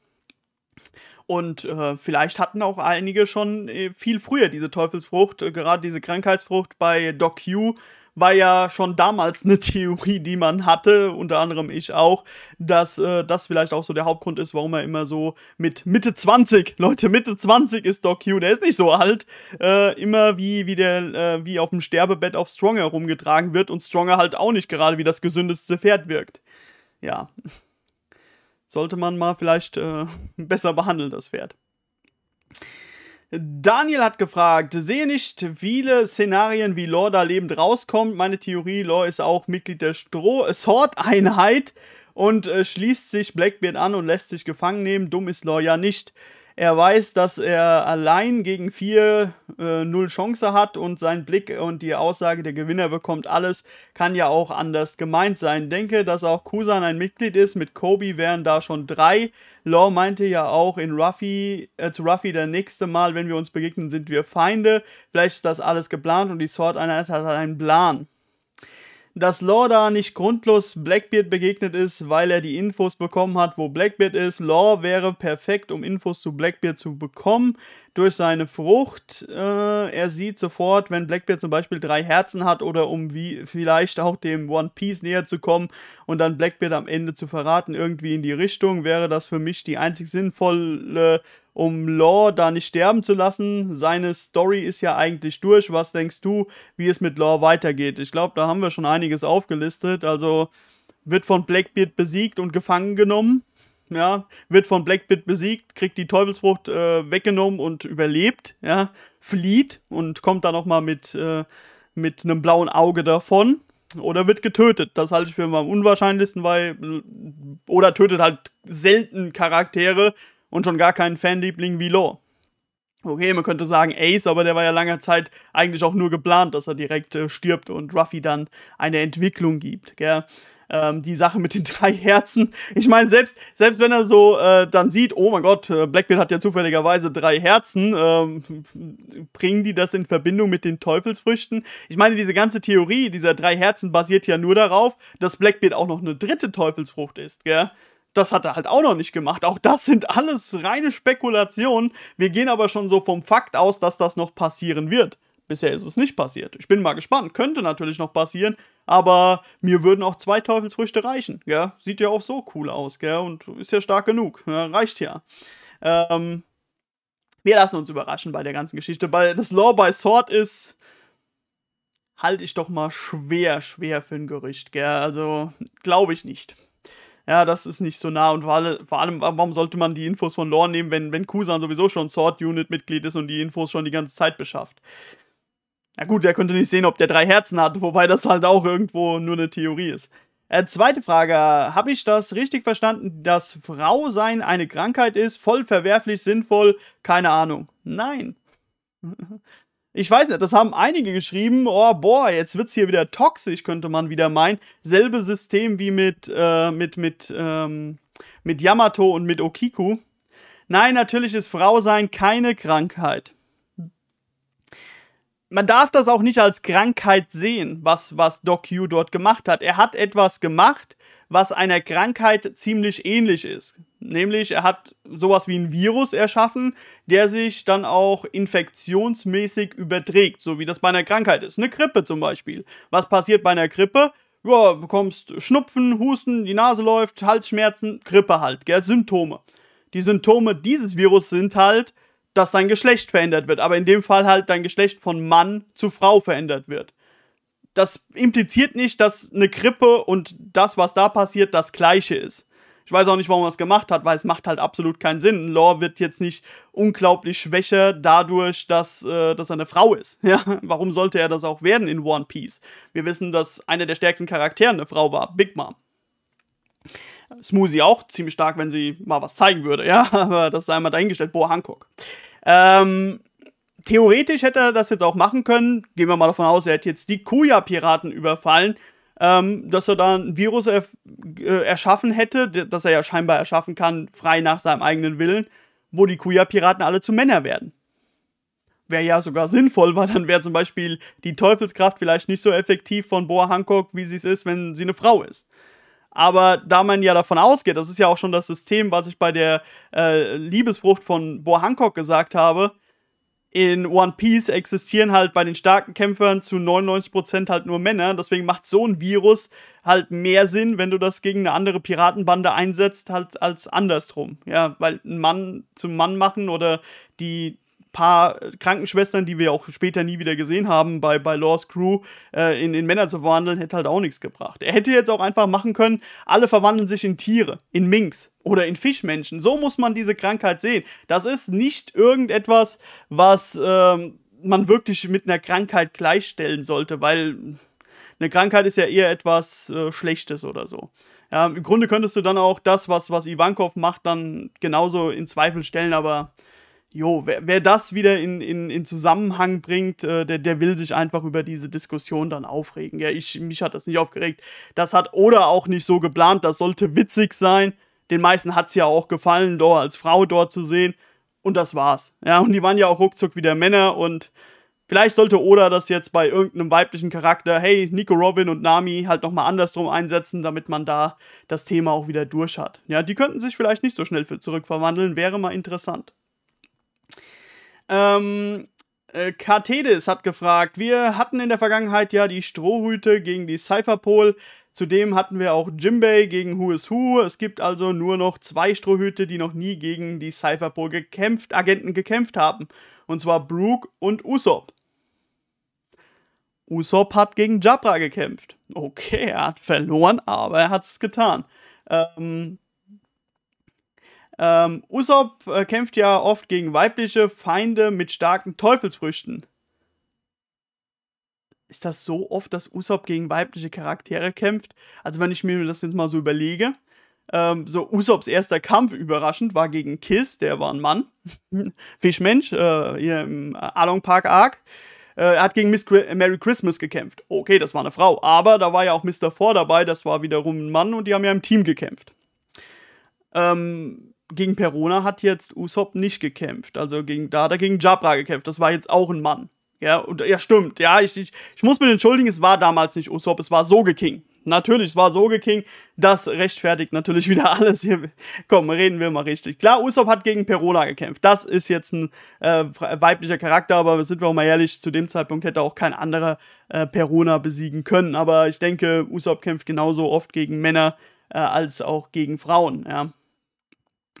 Und äh, vielleicht hatten auch einige schon äh, viel früher diese Teufelsfrucht, äh, gerade diese Krankheitsfrucht bei Doc Q war ja schon damals eine Theorie, die man hatte, unter anderem ich auch, dass äh, das vielleicht auch so der Hauptgrund ist, warum er immer so mit Mitte 20, Leute, Mitte 20 ist Doc Hugh, der ist nicht so alt, äh, immer wie, wie, der, äh, wie auf dem Sterbebett auf Stronger rumgetragen wird und Stronger halt auch nicht gerade wie das gesündeste Pferd wirkt ja, sollte man mal vielleicht äh, besser behandeln, das Pferd. Daniel hat gefragt, sehe nicht viele Szenarien, wie Lore da lebend rauskommt. Meine Theorie, Lore ist auch Mitglied der Sword-Einheit und äh, schließt sich Blackbeard an und lässt sich gefangen nehmen. Dumm ist Lore ja nicht. Er weiß, dass er allein gegen vier äh, null Chance hat und sein Blick und die Aussage, der Gewinner bekommt alles, kann ja auch anders gemeint sein. Denke, dass auch Kusan ein Mitglied ist. Mit Kobe wären da schon drei. Law meinte ja auch in Ruffy, äh, zu Ruffy, der nächste Mal, wenn wir uns begegnen, sind wir Feinde. Vielleicht ist das alles geplant und die Sword Einheit hat einen Plan dass Law da nicht grundlos Blackbeard begegnet ist, weil er die Infos bekommen hat, wo Blackbeard ist. Law wäre perfekt, um Infos zu Blackbeard zu bekommen durch seine Frucht. Äh, er sieht sofort, wenn Blackbeard zum Beispiel drei Herzen hat oder um wie vielleicht auch dem One Piece näher zu kommen und dann Blackbeard am Ende zu verraten, irgendwie in die Richtung, wäre das für mich die einzig sinnvolle, um Law da nicht sterben zu lassen. Seine Story ist ja eigentlich durch. Was denkst du, wie es mit Law weitergeht? Ich glaube, da haben wir schon einiges aufgelistet. Also wird von Blackbeard besiegt und gefangen genommen ja, wird von Blackbit besiegt, kriegt die Teufelsfrucht äh, weggenommen und überlebt, ja, flieht und kommt dann nochmal mit, äh, mit einem blauen Auge davon oder wird getötet. Das halte ich für am unwahrscheinlichsten, weil äh, oder tötet halt selten Charaktere und schon gar keinen Fanliebling wie Law. Okay, man könnte sagen Ace, aber der war ja lange Zeit eigentlich auch nur geplant, dass er direkt äh, stirbt und Ruffy dann eine Entwicklung gibt, gell? ähm, die Sache mit den drei Herzen. Ich meine, selbst, selbst wenn er so äh, dann sieht, oh mein Gott, äh, Blackbeard hat ja zufälligerweise drei Herzen, ähm, bringen die das in Verbindung mit den Teufelsfrüchten? Ich meine, diese ganze Theorie dieser drei Herzen basiert ja nur darauf, dass Blackbeard auch noch eine dritte Teufelsfrucht ist, gell? Das hat er halt auch noch nicht gemacht. Auch das sind alles reine Spekulationen. Wir gehen aber schon so vom Fakt aus, dass das noch passieren wird. Bisher ist es nicht passiert. Ich bin mal gespannt. Könnte natürlich noch passieren, aber mir würden auch zwei Teufelsfrüchte reichen. Ja? Sieht ja auch so cool aus, gell? Und ist ja stark genug. Ja, reicht ja. Ähm, wir lassen uns überraschen bei der ganzen Geschichte. Weil das Law by Sword ist, halte ich doch mal schwer, schwer für ein Gerücht, gell? Also, glaube ich nicht. Ja, das ist nicht so nah und vor allem, warum sollte man die Infos von Lore nehmen, wenn, wenn Kusan sowieso schon Sword-Unit-Mitglied ist und die Infos schon die ganze Zeit beschafft? Na gut, er könnte nicht sehen, ob der drei Herzen hat, wobei das halt auch irgendwo nur eine Theorie ist. Äh, zweite Frage, habe ich das richtig verstanden, dass Frau sein eine Krankheit ist, voll verwerflich, sinnvoll, keine Ahnung. Nein. Ich weiß nicht, das haben einige geschrieben, oh boah, jetzt wird's hier wieder toxisch, könnte man wieder meinen. Selbe System wie mit, äh, mit, mit, ähm, mit Yamato und mit Okiku. Nein, natürlich ist Frau sein keine Krankheit man darf das auch nicht als Krankheit sehen, was, was Doc Hugh dort gemacht hat. Er hat etwas gemacht, was einer Krankheit ziemlich ähnlich ist. Nämlich, er hat sowas wie ein Virus erschaffen, der sich dann auch infektionsmäßig überträgt, so wie das bei einer Krankheit ist. Eine Grippe zum Beispiel. Was passiert bei einer Grippe? Ja, bekommst Schnupfen, Husten, die Nase läuft, Halsschmerzen, Grippe halt, gell? Symptome. Die Symptome dieses Virus sind halt, dass sein Geschlecht verändert wird, aber in dem Fall halt dein Geschlecht von Mann zu Frau verändert wird. Das impliziert nicht, dass eine Krippe und das, was da passiert, das gleiche ist. Ich weiß auch nicht, warum er es gemacht hat, weil es macht halt absolut keinen Sinn. Lore wird jetzt nicht unglaublich schwächer dadurch, dass, äh, dass er eine Frau ist. Ja? Warum sollte er das auch werden in One Piece? Wir wissen, dass einer der stärksten Charaktere eine Frau war, Big Mom. Smoothie auch ziemlich stark, wenn sie mal was zeigen würde, ja, aber das sei mal dahingestellt. Boah, Hancock. Ähm, theoretisch hätte er das jetzt auch machen können. Gehen wir mal davon aus, er hätte jetzt die Kuya-Piraten überfallen, ähm, dass er da ein Virus er, äh, erschaffen hätte, das er ja scheinbar erschaffen kann, frei nach seinem eigenen Willen, wo die Kuya-Piraten alle zu Männer werden. Wäre ja sogar sinnvoll, weil dann wäre zum Beispiel die Teufelskraft vielleicht nicht so effektiv von Boa Hancock, wie sie es ist, wenn sie eine Frau ist. Aber da man ja davon ausgeht, das ist ja auch schon das System, was ich bei der äh, Liebesbrucht von Bo Hancock gesagt habe, in One Piece existieren halt bei den starken Kämpfern zu 99% halt nur Männer. Deswegen macht so ein Virus halt mehr Sinn, wenn du das gegen eine andere Piratenbande einsetzt, halt als andersrum. Ja, weil ein Mann zum Mann machen oder die paar äh, Krankenschwestern, die wir auch später nie wieder gesehen haben, bei, bei Laws Crew äh, in, in Männer zu verwandeln, hätte halt auch nichts gebracht. Er hätte jetzt auch einfach machen können, alle verwandeln sich in Tiere, in Minks oder in Fischmenschen. So muss man diese Krankheit sehen. Das ist nicht irgendetwas, was ähm, man wirklich mit einer Krankheit gleichstellen sollte, weil eine Krankheit ist ja eher etwas äh, Schlechtes oder so. Ja, Im Grunde könntest du dann auch das, was, was Ivankov macht, dann genauso in Zweifel stellen, aber jo, wer, wer das wieder in, in, in Zusammenhang bringt, äh, der, der will sich einfach über diese Diskussion dann aufregen. Ja, ich, mich hat das nicht aufgeregt. Das hat Oda auch nicht so geplant, das sollte witzig sein. Den meisten hat es ja auch gefallen, dort als Frau dort zu sehen. Und das war's. Ja, und die waren ja auch ruckzuck wieder Männer und Vielleicht sollte Oda das jetzt bei irgendeinem weiblichen Charakter, hey, Nico Robin und Nami, halt nochmal andersrum einsetzen, damit man da das Thema auch wieder durch hat. Ja, die könnten sich vielleicht nicht so schnell für zurückverwandeln, wäre mal interessant. Ähm, äh, Katedes hat gefragt, wir hatten in der Vergangenheit ja die Strohhüte gegen die Cypherpol. Zudem hatten wir auch Jimbei gegen Who is Who. Es gibt also nur noch zwei Strohhüte, die noch nie gegen die Cypherpol gekämpft, Agenten gekämpft haben. Und zwar Brooke und Usopp. Usopp hat gegen Jabra gekämpft. Okay, er hat verloren, aber er hat es getan. Ähm, ähm, Usopp äh, kämpft ja oft gegen weibliche Feinde mit starken Teufelsfrüchten. Ist das so oft, dass Usopp gegen weibliche Charaktere kämpft? Also wenn ich mir das jetzt mal so überlege, ähm, so Usopps erster Kampf überraschend war gegen Kiss, der war ein Mann, Fischmensch, äh, hier im Along Park Arc. Äh, er hat gegen Miss Merry Christmas gekämpft. Okay, das war eine Frau, aber da war ja auch Mr. Ford dabei, das war wiederum ein Mann und die haben ja im Team gekämpft. Ähm, gegen Perona hat jetzt Usopp nicht gekämpft. Also gegen, da hat er gegen Jabra gekämpft. Das war jetzt auch ein Mann. Ja, und, ja stimmt. Ja, ich, ich, ich muss mich entschuldigen, es war damals nicht Usopp, es war Soge King. Natürlich, es war Soge King. Das rechtfertigt natürlich wieder alles hier. Komm, reden wir mal richtig. Klar, Usopp hat gegen Perona gekämpft. Das ist jetzt ein äh, weiblicher Charakter, aber sind wir auch mal ehrlich, zu dem Zeitpunkt hätte auch kein anderer äh, Perona besiegen können. Aber ich denke, Usopp kämpft genauso oft gegen Männer äh, als auch gegen Frauen. Ja.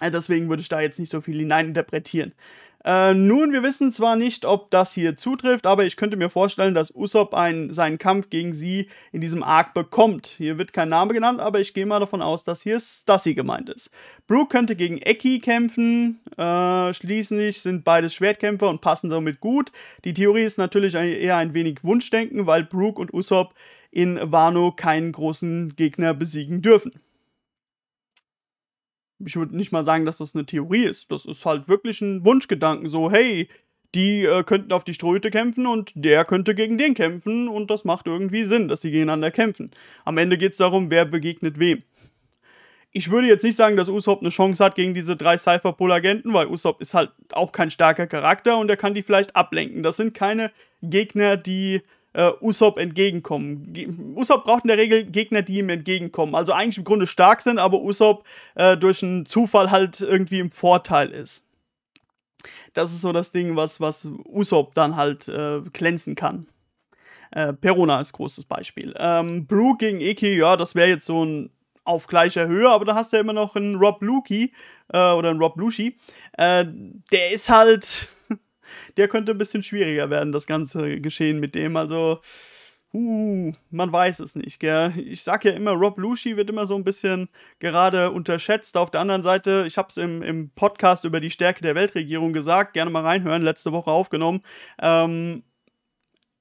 Äh, deswegen würde ich da jetzt nicht so viel hineininterpretieren. Äh, nun, wir wissen zwar nicht, ob das hier zutrifft, aber ich könnte mir vorstellen, dass Usopp einen, seinen Kampf gegen sie in diesem Arc bekommt. Hier wird kein Name genannt, aber ich gehe mal davon aus, dass hier Stassi gemeint ist. Brooke könnte gegen Eki kämpfen. Äh, schließlich sind beides Schwertkämpfer und passen somit gut. Die Theorie ist natürlich eher ein wenig Wunschdenken, weil Brooke und Usopp in Wano keinen großen Gegner besiegen dürfen ich würde nicht mal sagen, dass das eine Theorie ist. Das ist halt wirklich ein Wunschgedanken. So, hey, die äh, könnten auf die Ströte kämpfen und der könnte gegen den kämpfen und das macht irgendwie Sinn, dass sie gegeneinander kämpfen. Am Ende geht es darum, wer begegnet wem. Ich würde jetzt nicht sagen, dass Usopp eine Chance hat gegen diese drei Cypherpol-Agenten, weil Usopp ist halt auch kein starker Charakter und er kann die vielleicht ablenken. Das sind keine Gegner, die äh, Usopp entgegenkommen. Ge Usopp braucht in der Regel Gegner, die ihm entgegenkommen. Also eigentlich im Grunde stark sind, aber Usopp äh, durch einen Zufall halt irgendwie im Vorteil ist. Das ist so das Ding, was, was Usopp dann halt äh, glänzen kann. Äh, Perona ist großes Beispiel. Ähm, Brew gegen Eki, ja, das wäre jetzt so ein auf gleicher Höhe, aber da hast du ja immer noch einen Rob Luki äh, oder einen Rob Lushi. Äh, der ist halt der könnte ein bisschen schwieriger werden, das ganze Geschehen mit dem. Also, uh, man weiß es nicht, gell? Ich sag ja immer, Rob Lucci wird immer so ein bisschen gerade unterschätzt. Auf der anderen Seite, ich hab's im, im Podcast über die Stärke der Weltregierung gesagt, gerne mal reinhören, letzte Woche aufgenommen. Ähm,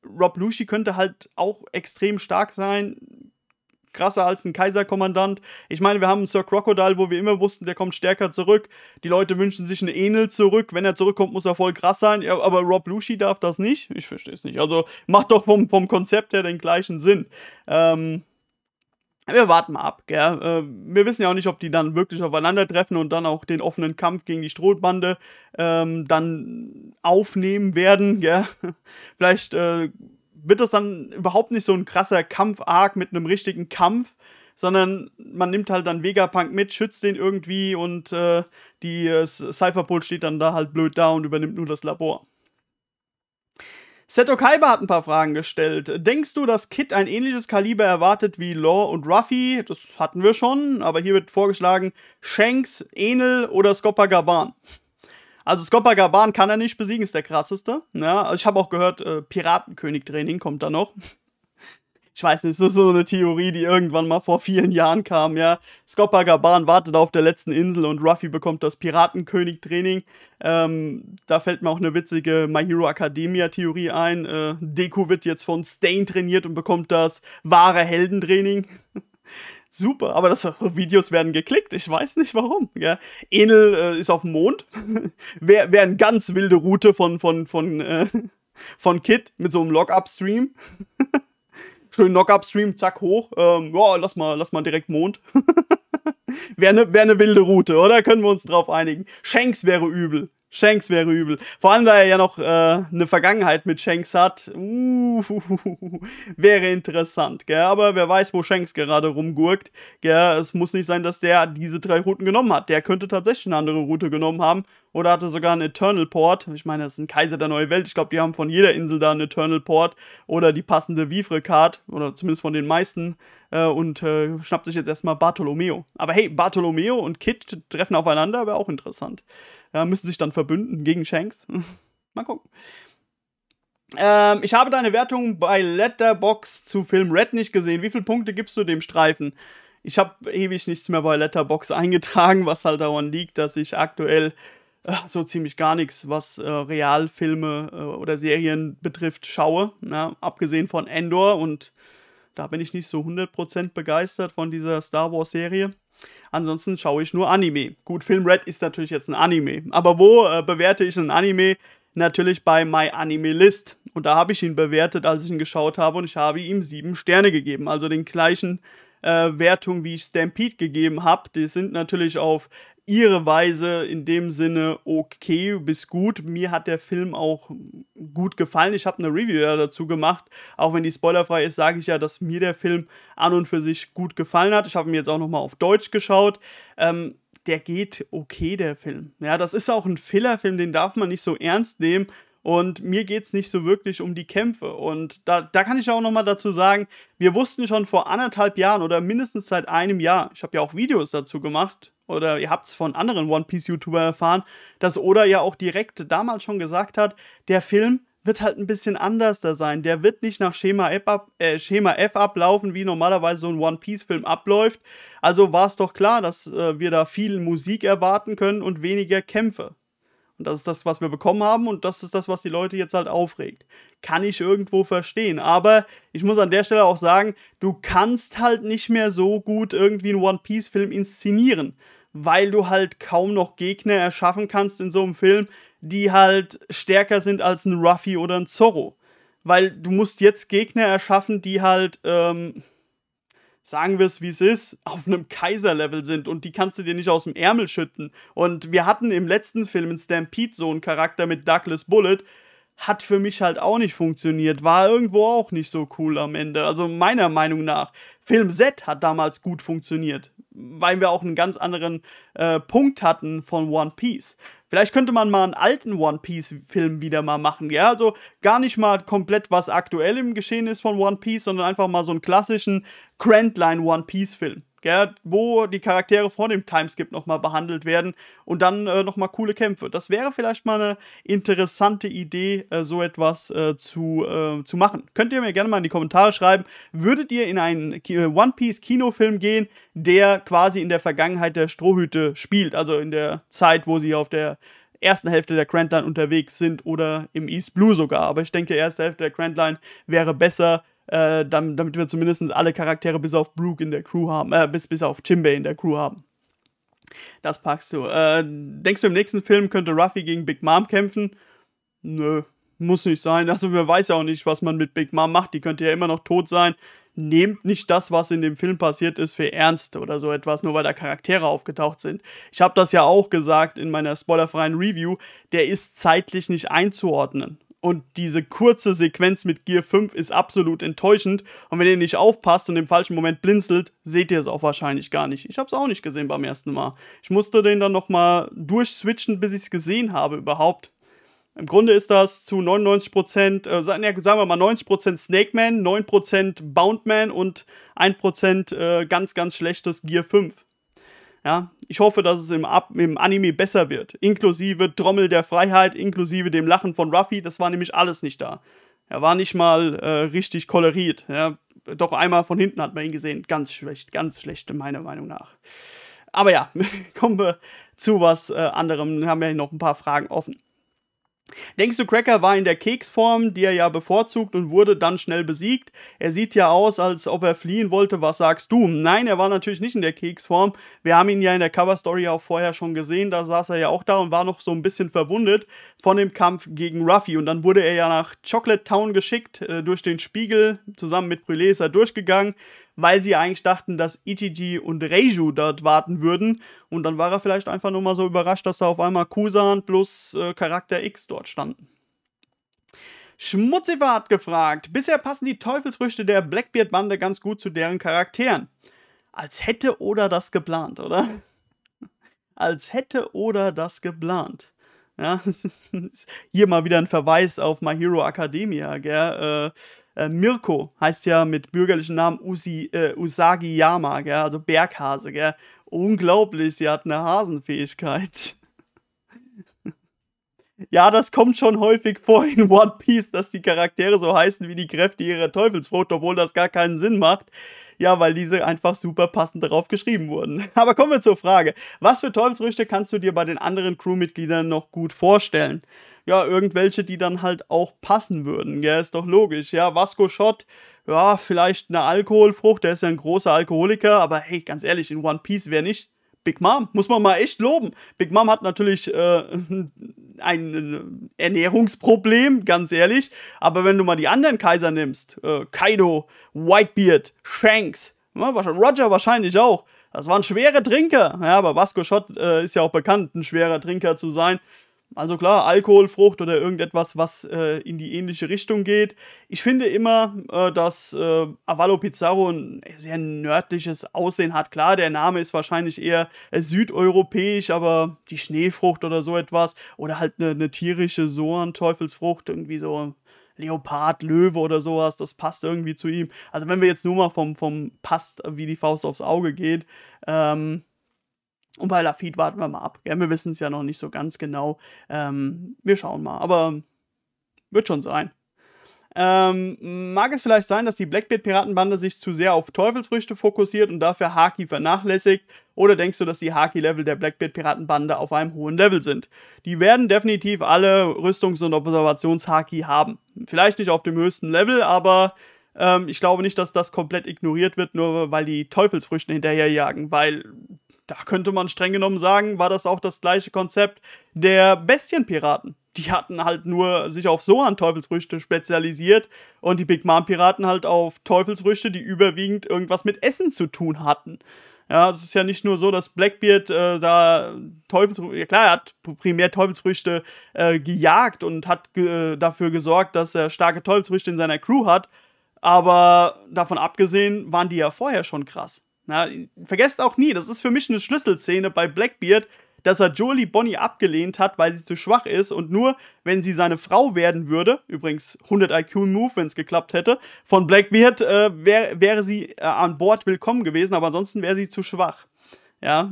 Rob Lucci könnte halt auch extrem stark sein, krasser als ein Kaiserkommandant. Ich meine, wir haben einen Sir Crocodile, wo wir immer wussten, der kommt stärker zurück. Die Leute wünschen sich einen Enel zurück. Wenn er zurückkommt, muss er voll krass sein. Ja, aber Rob Lucci darf das nicht. Ich verstehe es nicht. Also macht doch vom, vom Konzept her den gleichen Sinn. Ähm, wir warten mal ab, gell? Ähm, wir wissen ja auch nicht, ob die dann wirklich aufeinandertreffen und dann auch den offenen Kampf gegen die Strohbande ähm, dann aufnehmen werden, gell? Vielleicht äh, wird das dann überhaupt nicht so ein krasser Kampf-Arc mit einem richtigen Kampf, sondern man nimmt halt dann Vegapunk mit, schützt den irgendwie und äh, die äh, Cypherpol steht dann da halt blöd da und übernimmt nur das Labor. Seto Kaiba hat ein paar Fragen gestellt. Denkst du, dass Kit ein ähnliches Kaliber erwartet wie Law und Ruffy? Das hatten wir schon, aber hier wird vorgeschlagen Shanks, Enel oder Scopper Gaban. Also Scott Gaban kann er nicht besiegen, ist der krasseste. Ja, also ich habe auch gehört, äh, Piratenkönig-Training kommt da noch. ich weiß nicht, das ist so eine Theorie, die irgendwann mal vor vielen Jahren kam, ja. Scott Gaban wartet auf der letzten Insel und Ruffy bekommt das Piratenkönig-Training. Ähm, da fällt mir auch eine witzige My Hero Academia-Theorie ein. Äh, Deku wird jetzt von Stain trainiert und bekommt das wahre Heldentraining. super. Aber das, Videos werden geklickt, ich weiß nicht warum. Ja. Enel äh, ist auf dem Mond. Wäre wär eine ganz wilde Route von, von, von, äh, von Kid mit so einem Lock-Up-Stream. Schön Lock-Up-Stream, zack, hoch. Ähm, ja, lass mal, lass mal direkt Mond. wäre eine wär ne wilde Route, oder? Können wir uns drauf einigen. Shanks wäre übel. Shanks wäre übel. Vor allem, da er ja noch äh, eine Vergangenheit mit Shanks hat. Uh, wäre interessant, gell? Aber wer weiß, wo Shanks gerade rumgurkt. Gell? Es muss nicht sein, dass der diese drei Routen genommen hat. Der könnte tatsächlich eine andere Route genommen haben. Oder hatte sogar einen Eternal Port. Ich meine, das ist ein Kaiser der neuen Welt. Ich glaube, die haben von jeder Insel da einen Eternal Port. Oder die passende Vivre-Card. Oder zumindest von den meisten äh, und äh, schnappt sich jetzt erstmal Bartolomeo. Aber hey, Bartolomeo und Kit treffen aufeinander, wäre auch interessant. Äh, müssen sich dann verbünden gegen Shanks. Mal gucken. Ähm, ich habe deine Wertung bei Letterbox zu Film Red nicht gesehen. Wie viele Punkte gibst du dem Streifen? Ich habe ewig nichts mehr bei Letterbox eingetragen, was halt daran liegt, dass ich aktuell äh, so ziemlich gar nichts, was äh, Realfilme äh, oder Serien betrifft, schaue. Ne? Abgesehen von Endor und da bin ich nicht so 100% begeistert von dieser Star Wars-Serie. Ansonsten schaue ich nur Anime. Gut, Film Red ist natürlich jetzt ein Anime. Aber wo äh, bewerte ich einen Anime? Natürlich bei My Anime List. Und da habe ich ihn bewertet, als ich ihn geschaut habe. Und ich habe ihm sieben Sterne gegeben. Also den gleichen äh, Wertung, wie ich Stampede gegeben habe. Die sind natürlich auf ihre Weise in dem Sinne okay bis gut. Mir hat der Film auch gut gefallen. Ich habe eine Review dazu gemacht. Auch wenn die spoilerfrei ist, sage ich ja, dass mir der Film an und für sich gut gefallen hat. Ich habe ihn jetzt auch nochmal auf Deutsch geschaut. Ähm, der geht okay, der Film. Ja, das ist auch ein Fillerfilm, den darf man nicht so ernst nehmen. Und mir geht es nicht so wirklich um die Kämpfe. Und da, da kann ich auch nochmal dazu sagen, wir wussten schon vor anderthalb Jahren oder mindestens seit einem Jahr, ich habe ja auch Videos dazu gemacht, oder ihr habt es von anderen One Piece-YouTubern erfahren, dass Oda ja auch direkt damals schon gesagt hat, der Film wird halt ein bisschen anders da sein. Der wird nicht nach Schema F, ab, äh, Schema F ablaufen, wie normalerweise so ein One Piece-Film abläuft. Also war es doch klar, dass äh, wir da viel Musik erwarten können und weniger Kämpfe. Und das ist das, was wir bekommen haben und das ist das, was die Leute jetzt halt aufregt. Kann ich irgendwo verstehen. Aber ich muss an der Stelle auch sagen, du kannst halt nicht mehr so gut irgendwie einen One Piece-Film inszenieren, weil du halt kaum noch Gegner erschaffen kannst in so einem Film, die halt stärker sind als ein Ruffy oder ein Zorro. Weil du musst jetzt Gegner erschaffen, die halt... Ähm sagen wir es wie es ist, auf einem Kaiser-Level sind und die kannst du dir nicht aus dem Ärmel schütten. Und wir hatten im letzten Film in Stampede so einen Charakter mit Douglas Bullet, hat für mich halt auch nicht funktioniert, war irgendwo auch nicht so cool am Ende. Also meiner Meinung nach, Film Z hat damals gut funktioniert, weil wir auch einen ganz anderen äh, Punkt hatten von One Piece. Vielleicht könnte man mal einen alten One Piece-Film wieder mal machen, ja? Also gar nicht mal komplett, was aktuell im Geschehen ist von One Piece, sondern einfach mal so einen klassischen Grand Line One Piece-Film gell? wo die Charaktere vor dem Timeskip nochmal behandelt werden und dann äh, nochmal coole Kämpfe. Das wäre vielleicht mal eine interessante Idee, äh, so etwas äh, zu, äh, zu machen. Könnt ihr mir gerne mal in die Kommentare schreiben, würdet ihr in einen äh, One Piece Kinofilm gehen, der quasi in der Vergangenheit der Strohhüte spielt, also in der Zeit, wo sie auf der ersten Hälfte der Grand Line unterwegs sind oder im East Blue sogar. Aber ich denke, erste Hälfte der Grand Line wäre besser äh, damit, wir zumindest alle Charaktere bis auf Brooke in der Crew haben, äh, bis, bis auf Jimbei in der Crew haben. Das packst du. Äh, denkst du, im nächsten Film könnte Ruffy gegen Big Mom kämpfen? Nö, muss nicht sein. Also, wer weiß ja auch nicht, was man mit Big Mom macht. Die könnte ja immer noch tot sein. Nehmt nicht das, was in dem Film passiert ist, für ernst oder so etwas, nur weil da Charaktere aufgetaucht sind. Ich habe das ja auch gesagt in meiner spoilerfreien Review. Der ist zeitlich nicht einzuordnen und diese kurze Sequenz mit Gear 5 ist absolut enttäuschend. Und wenn ihr nicht aufpasst und im falschen Moment blinzelt, seht ihr es auch wahrscheinlich gar nicht. Ich habe es auch nicht gesehen beim ersten Mal. Ich musste den dann nochmal durchswitchen, bis ich es gesehen habe überhaupt. Im Grunde ist das zu 99%, äh, sagen wir mal 90% Snake Man, 9% Boundman und 1% äh, ganz, ganz schlechtes Gear 5. Ja, ich hoffe, dass es im, Ab im Anime besser wird. Inklusive Trommel der Freiheit, inklusive dem Lachen von Ruffy. Das war nämlich alles nicht da. Er war nicht mal äh, richtig koloriert. Ja. Doch einmal von hinten hat man ihn gesehen. Ganz schlecht, ganz schlecht, meiner Meinung nach. Aber ja, kommen wir zu was äh, anderem. Wir haben ja noch ein paar Fragen offen. Denkst du, Cracker war in der Keksform, die er ja bevorzugt und wurde dann schnell besiegt? Er sieht ja aus, als ob er fliehen wollte. Was sagst du? Nein, er war natürlich nicht in der Keksform. Wir haben ihn ja in der Cover-Story auch vorher schon gesehen. Da saß er ja auch da und war noch so ein bisschen verwundet von dem Kampf gegen Ruffy. Und dann wurde er ja nach Chocolate Town geschickt. Äh, durch den Spiegel zusammen mit Brûlé ist er durchgegangen weil sie eigentlich dachten, dass Ichiji und Reiju dort warten würden. Und dann war er vielleicht einfach nur mal so überrascht, dass da auf einmal Kusan plus äh, Charakter X dort standen. Schmutzifer hat gefragt, bisher passen die Teufelsfrüchte der Blackbeard-Bande ganz gut zu deren Charakteren. Als hätte oder das geplant, oder? Als hätte oder das geplant. Ja, hier mal wieder ein Verweis auf My Hero Academia, gell? Äh, äh, Mirko heißt ja mit bürgerlichen Namen Usi, äh, Usagi Yama, gell? also Berghase. Gell? Unglaublich, sie hat eine Hasenfähigkeit. ja, das kommt schon häufig vor in One Piece, dass die Charaktere so heißen wie die Kräfte ihrer Teufelsfrucht, obwohl das gar keinen Sinn macht. Ja, weil diese einfach super passend darauf geschrieben wurden. Aber kommen wir zur Frage. Was für Teufelsfrüchte kannst du dir bei den anderen Crewmitgliedern noch gut vorstellen? ja, irgendwelche, die dann halt auch passen würden. Ja, ist doch logisch. Ja, Vasco Schott, ja, vielleicht eine Alkoholfrucht, der ist ja ein großer Alkoholiker, aber hey, ganz ehrlich, in One Piece wäre nicht. Big Mom, muss man mal echt loben. Big Mom hat natürlich äh, ein äh, Ernährungsproblem, ganz ehrlich. Aber wenn du mal die anderen Kaiser nimmst, äh, Kaido, Whitebeard, Shanks, Roger wahrscheinlich auch. Das waren schwere Trinker. Ja, aber Vasco Schott äh, ist ja auch bekannt, ein schwerer Trinker zu sein. Also klar, Alkohol, Frucht oder irgendetwas, was äh, in die ähnliche Richtung geht. Ich finde immer, äh, dass äh, Avalo Pizarro ein sehr nördliches Aussehen hat. Klar, der Name ist wahrscheinlich eher äh, südeuropäisch, aber die Schneefrucht oder so etwas oder halt eine, eine tierische Sohren-Teufelsfrucht, irgendwie so Leopard, Löwe oder sowas, das passt irgendwie zu ihm. Also wenn wir jetzt nur mal vom, vom passt, wie die Faust aufs Auge geht, ähm, und bei Lafitte warten wir mal ab. Ja, wir wissen es ja noch nicht so ganz genau. Ähm, wir schauen mal. Aber wird schon sein. Ähm, mag es vielleicht sein, dass die Blackbeard-Piratenbande sich zu sehr auf Teufelsfrüchte fokussiert und dafür Haki vernachlässigt? Oder denkst du, dass die Haki-Level der Blackbeard-Piratenbande auf einem hohen Level sind? Die werden definitiv alle Rüstungs- und Observations-Haki haben. Vielleicht nicht auf dem höchsten Level, aber ähm, ich glaube nicht, dass das komplett ignoriert wird, nur weil die Teufelsfrüchte hinterherjagen, weil da könnte man streng genommen sagen, war das auch das gleiche Konzept der Bestienpiraten. Die hatten halt nur sich auf so an Teufelsfrüchte spezialisiert und die Big Mom Piraten halt auf Teufelsfrüchte, die überwiegend irgendwas mit Essen zu tun hatten. Ja, es ist ja nicht nur so, dass Blackbeard äh, da Teufelsfrüchte, ja klar, er hat primär Teufelsfrüchte äh, gejagt und hat ge äh, dafür gesorgt, dass er starke Teufelsfrüchte in seiner Crew hat, aber davon abgesehen waren die ja vorher schon krass. Na, vergesst auch nie, das ist für mich eine Schlüsselszene bei Blackbeard, dass er Jolie Bonnie abgelehnt hat, weil sie zu schwach ist und nur, wenn sie seine Frau werden würde, übrigens 100 IQ-Move, wenn es geklappt hätte, von Blackbeard äh, wäre sie äh, an Bord willkommen gewesen, aber ansonsten wäre sie zu schwach. Ja.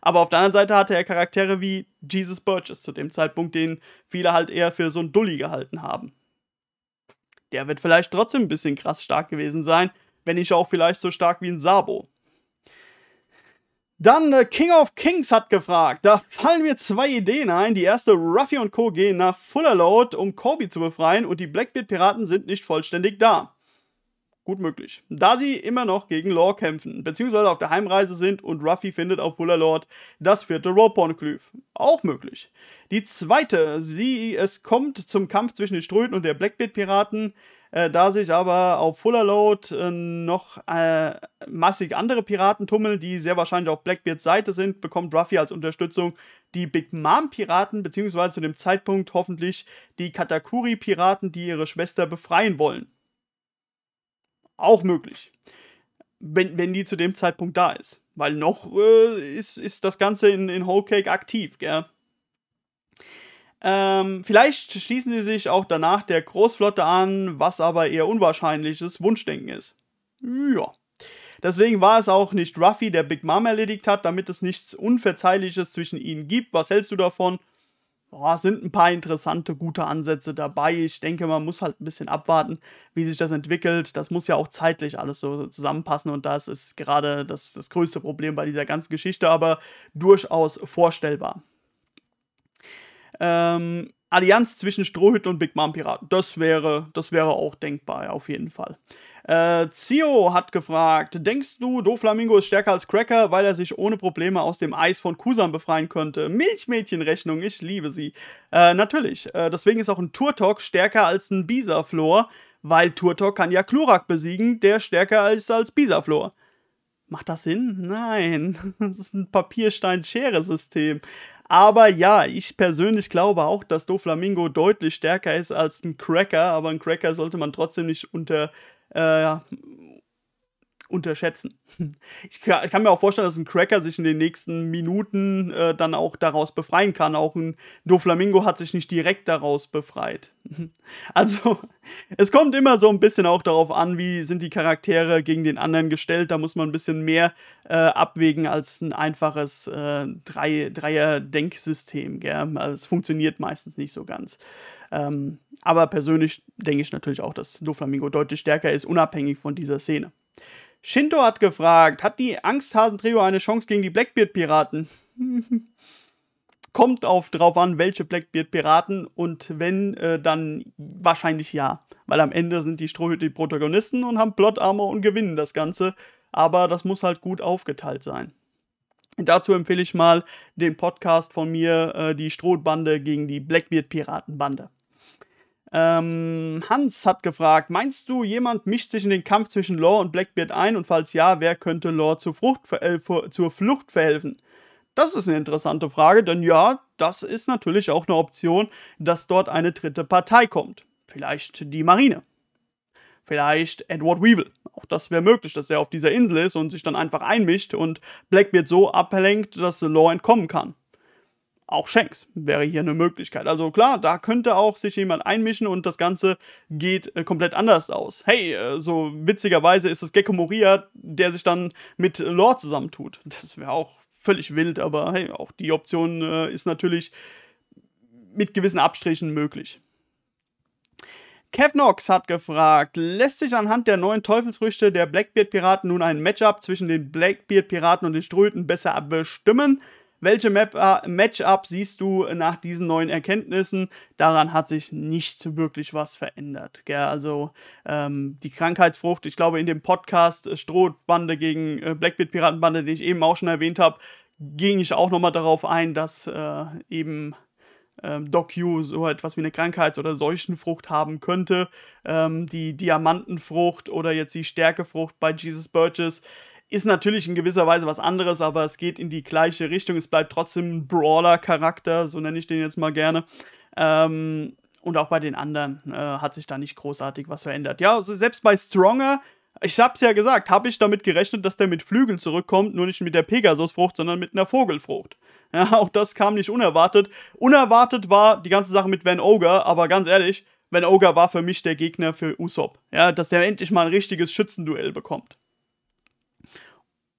Aber auf der anderen Seite hatte er Charaktere wie Jesus Burgess zu dem Zeitpunkt, den viele halt eher für so einen Dulli gehalten haben. Der wird vielleicht trotzdem ein bisschen krass stark gewesen sein, wenn nicht auch vielleicht so stark wie ein Sabo. Dann äh, King of Kings hat gefragt. Da fallen mir zwei Ideen ein. Die erste, Ruffy und Co. gehen nach Fuller Load, um Kobe zu befreien und die Blackbeard-Piraten sind nicht vollständig da. Gut möglich. Da sie immer noch gegen Law kämpfen, beziehungsweise auf der Heimreise sind und Ruffy findet auf Fuller Lord das vierte Roporn-Glyph. Auch möglich. Die zweite, sie, es kommt zum Kampf zwischen den Ströten und der Blackbeard-Piraten. Äh, da sich aber auf Fuller Load äh, noch äh, massig andere Piraten tummeln, die sehr wahrscheinlich auf Blackbeards Seite sind, bekommt Ruffy als Unterstützung die Big Mom Piraten, beziehungsweise zu dem Zeitpunkt hoffentlich die Katakuri Piraten, die ihre Schwester befreien wollen. Auch möglich. Wenn, wenn die zu dem Zeitpunkt da ist. Weil noch äh, ist, ist das Ganze in, in Whole Cake aktiv, gell? Ähm, vielleicht schließen sie sich auch danach der Großflotte an, was aber eher unwahrscheinliches Wunschdenken ist. Ja. Deswegen war es auch nicht Ruffy, der Big Mom erledigt hat, damit es nichts Unverzeihliches zwischen ihnen gibt. Was hältst du davon? Boah, sind ein paar interessante, gute Ansätze dabei. Ich denke, man muss halt ein bisschen abwarten, wie sich das entwickelt. Das muss ja auch zeitlich alles so zusammenpassen und das ist gerade das, das größte Problem bei dieser ganzen Geschichte, aber durchaus vorstellbar. Ähm, Allianz zwischen Strohhütte und Big Mom Piraten. Das wäre, das wäre auch denkbar, auf jeden Fall. Äh, Zio hat gefragt: Denkst du, Doflamingo ist stärker als Cracker, weil er sich ohne Probleme aus dem Eis von Kusan befreien könnte? Milchmädchenrechnung, ich liebe sie. Äh, natürlich. Äh, deswegen ist auch ein Turtok stärker als ein Bisaflor, weil Turtok kann ja Klurak besiegen, der stärker ist als Bisaflor. Macht das Sinn? Nein. Das ist ein Papierstein-Schere-System. Aber ja, ich persönlich glaube auch, dass Doflamingo deutlich stärker ist als ein Cracker, aber ein Cracker sollte man trotzdem nicht unter, äh, unterschätzen. Ich kann, ich kann, mir auch vorstellen, dass ein Cracker sich in den nächsten Minuten äh, dann auch daraus befreien kann. Auch ein Doflamingo hat sich nicht direkt daraus befreit. Also, es kommt immer so ein bisschen auch darauf an, wie sind die Charaktere gegen den anderen gestellt. Da muss man ein bisschen mehr äh, abwägen als ein einfaches äh, Drei Dreier-Denksystem. Es funktioniert meistens nicht so ganz. Ähm, aber persönlich denke ich natürlich auch, dass Doflamingo deutlich stärker ist, unabhängig von dieser Szene. Shinto hat gefragt, hat die Angsthasentrio eine Chance gegen die Blackbeard-Piraten? Kommt auf drauf an, welche Blackbeard-Piraten und wenn, äh, dann wahrscheinlich ja. Weil am Ende sind die Strohhüte die Protagonisten und haben Plot-Armor und gewinnen das Ganze. Aber das muss halt gut aufgeteilt sein. Dazu empfehle ich mal den Podcast von mir, äh, die Strohbande gegen die Blackbeard-Piratenbande. Ähm, Hans hat gefragt, meinst du, jemand mischt sich in den Kampf zwischen Law und Blackbeard ein und falls ja, wer könnte Law zur, Frucht, äh, zur Flucht verhelfen? Das ist eine interessante Frage, denn ja, das ist natürlich auch eine Option, dass dort eine dritte Partei kommt. Vielleicht die Marine. Vielleicht Edward Weevil. Auch das wäre möglich, dass er auf dieser Insel ist und sich dann einfach einmischt und Blackbeard so ablenkt, dass Law entkommen kann auch Shanks wäre hier eine Möglichkeit. Also klar, da könnte auch sich jemand einmischen und das Ganze geht äh, komplett anders aus. Hey, äh, so witzigerweise ist es Gecko Moria, der sich dann mit Lore zusammentut. Das wäre auch völlig wild, aber hey, auch die Option äh, ist natürlich mit gewissen Abstrichen möglich. Kevnox hat gefragt, lässt sich anhand der neuen Teufelsfrüchte der Blackbeard-Piraten nun ein Matchup zwischen den Blackbeard-Piraten und den Ströten besser bestimmen? Welche äh, Matchup siehst du nach diesen neuen Erkenntnissen? Daran hat sich nicht wirklich was verändert. Gell? Also ähm, die Krankheitsfrucht, ich glaube in dem Podcast äh, Strohbande gegen äh, Blackbeard Piratenbande, den ich eben auch schon erwähnt habe, ging ich auch nochmal darauf ein, dass äh, eben Doc ähm, DocU so etwas wie eine Krankheits- oder Seuchenfrucht haben könnte. Ähm, die Diamantenfrucht oder jetzt die Stärkefrucht bei Jesus Burgess ist natürlich in gewisser Weise was anderes, aber es geht in die gleiche Richtung. Es bleibt trotzdem ein Brawler-Charakter, so nenne ich den jetzt mal gerne. Ähm, und auch bei den anderen äh, hat sich da nicht großartig was verändert. Ja, also selbst bei Stronger, ich hab's ja gesagt, habe ich damit gerechnet, dass der mit Flügeln zurückkommt, nur nicht mit der Pegasusfrucht, sondern mit einer Vogelfrucht. Ja, auch das kam nicht unerwartet. Unerwartet war die ganze Sache mit Van Ogre, aber ganz ehrlich, Van Ogre war für mich der Gegner für Usopp. Ja, dass der endlich mal ein richtiges Schützenduell bekommt.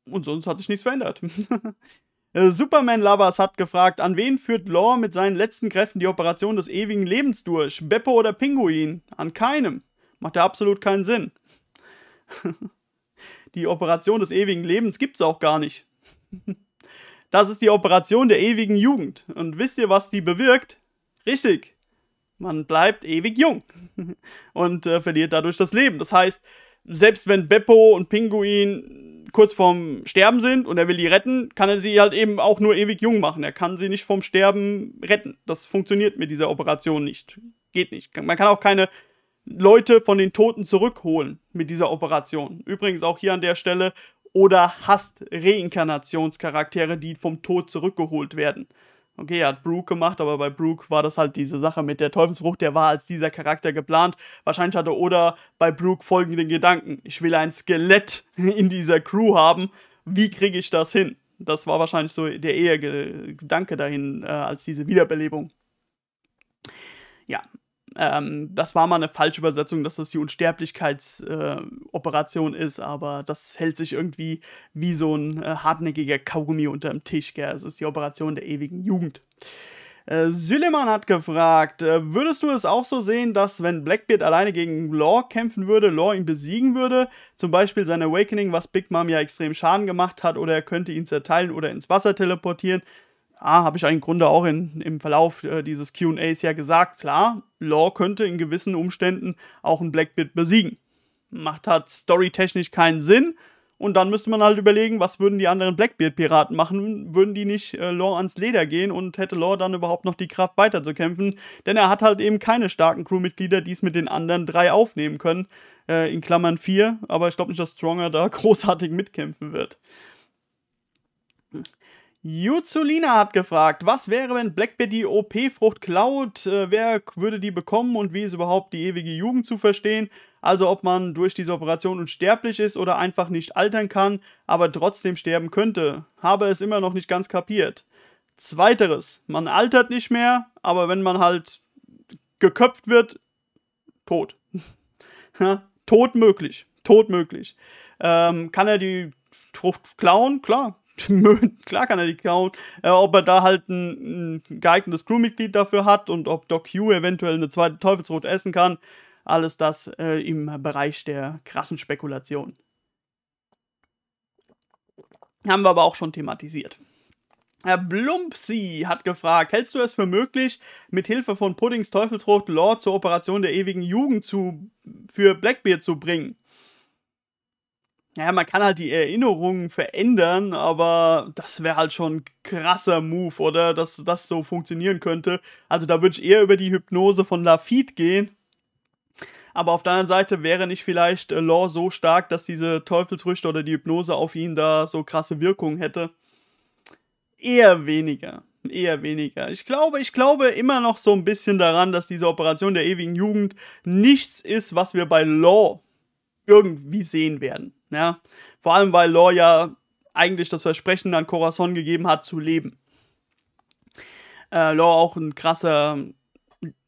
Und sonst hat sich nichts verändert. Äh, Superman Lovers hat gefragt, an wen führt Lore mit seinen letzten Kräften die Operation des ewigen Lebens durch? Beppo oder Pinguin? An keinem. Macht ja absolut keinen Sinn. die Operation des ewigen Lebens gibt's auch gar nicht. das ist die Operation der ewigen Jugend. Und wisst ihr, was die bewirkt? Richtig. Man bleibt ewig jung und äh, verliert dadurch das Leben. Das heißt, selbst wenn Beppo und Pinguin kurz vorm Sterben sind und er will die retten, kann er sie halt eben auch nur ewig jung machen. Er kann sie nicht vom Sterben retten. Das funktioniert mit dieser Operation nicht. Geht nicht. Man kann auch keine Leute von den Toten zurückholen mit dieser Operation. Übrigens auch hier an der Stelle oder hasst Reinkarnationscharaktere, die vom Tod zurückgeholt werden okay, er hat Brooke gemacht, aber bei Brooke war das halt diese Sache mit der Teufelsfrucht, der war als dieser Charakter geplant. Wahrscheinlich hatte Oda bei Brooke folgenden Gedanken: Ich will ein Skelett in dieser Crew haben. Wie kriege ich das hin? Das war wahrscheinlich so der eher Gedanke dahin äh, als diese Wiederbelebung. Ja, ähm, das war mal eine falsche Übersetzung, dass das die Unsterblichkeitsoperation äh, ist, aber das hält sich irgendwie wie so ein äh, hartnäckiger Kaugummi unterm Tisch. Gell? Es ist die Operation der ewigen Jugend. Äh, Süleman hat gefragt, äh, würdest du es auch so sehen, dass wenn Blackbeard alleine gegen Law kämpfen würde, Law ihn besiegen würde, zum Beispiel sein Awakening, was Big Mom ja extrem Schaden gemacht hat, oder er könnte ihn zerteilen oder ins Wasser teleportieren, Ah, habe ich einen Grunde auch in, im Verlauf äh, dieses QAs ja gesagt. Klar, Law könnte in gewissen Umständen auch ein Blackbeard besiegen. Macht halt storytechnisch keinen Sinn. Und dann müsste man halt überlegen, was würden die anderen Blackbeard-Piraten machen? Würden die nicht äh, Law ans Leder gehen und hätte Law dann überhaupt noch die Kraft weiterzukämpfen? Denn er hat halt eben keine starken Crewmitglieder, die es mit den anderen drei aufnehmen können. Äh, in Klammern vier, aber ich glaube nicht, dass Stronger da großartig mitkämpfen wird. Juzulina hat gefragt, was wäre, wenn Blackbeard die OP-Frucht klaut? Äh, wer würde die bekommen und wie ist überhaupt die ewige Jugend zu verstehen? Also ob man durch diese Operation unsterblich ist oder einfach nicht altern kann, aber trotzdem sterben könnte. Habe es immer noch nicht ganz kapiert. Zweiteres, man altert nicht mehr, aber wenn man halt geköpft wird, tot. tot möglich. Tot möglich. Ähm, kann er die Frucht klauen? Klar, Klar kann er die klauen. Äh, ob er da halt ein, ein geeignetes Crewmitglied dafür hat und ob Doc Hugh eventuell eine zweite Teufelsrot essen kann. Alles das äh, im Bereich der krassen Spekulation. Haben wir aber auch schon thematisiert. Herr Blumpsi hat gefragt, hältst du es für möglich, mit Hilfe von Puddings Teufelsrot Lore zur Operation der ewigen Jugend zu, für Blackbeard zu bringen? Naja, man kann halt die Erinnerungen verändern, aber das wäre halt schon ein krasser Move, oder? Dass das so funktionieren könnte. Also da würde ich eher über die Hypnose von Lafitte gehen. Aber auf der anderen Seite wäre nicht vielleicht äh, Law so stark, dass diese Teufelsfrüchte oder die Hypnose auf ihn da so krasse Wirkung hätte. Eher weniger. Eher weniger. Ich glaube, ich glaube immer noch so ein bisschen daran, dass diese Operation der ewigen Jugend nichts ist, was wir bei Law irgendwie sehen werden. Ja? Vor allem, weil Lore ja eigentlich das Versprechen an Corazon gegeben hat, zu leben. Äh, Lore auch ein krasser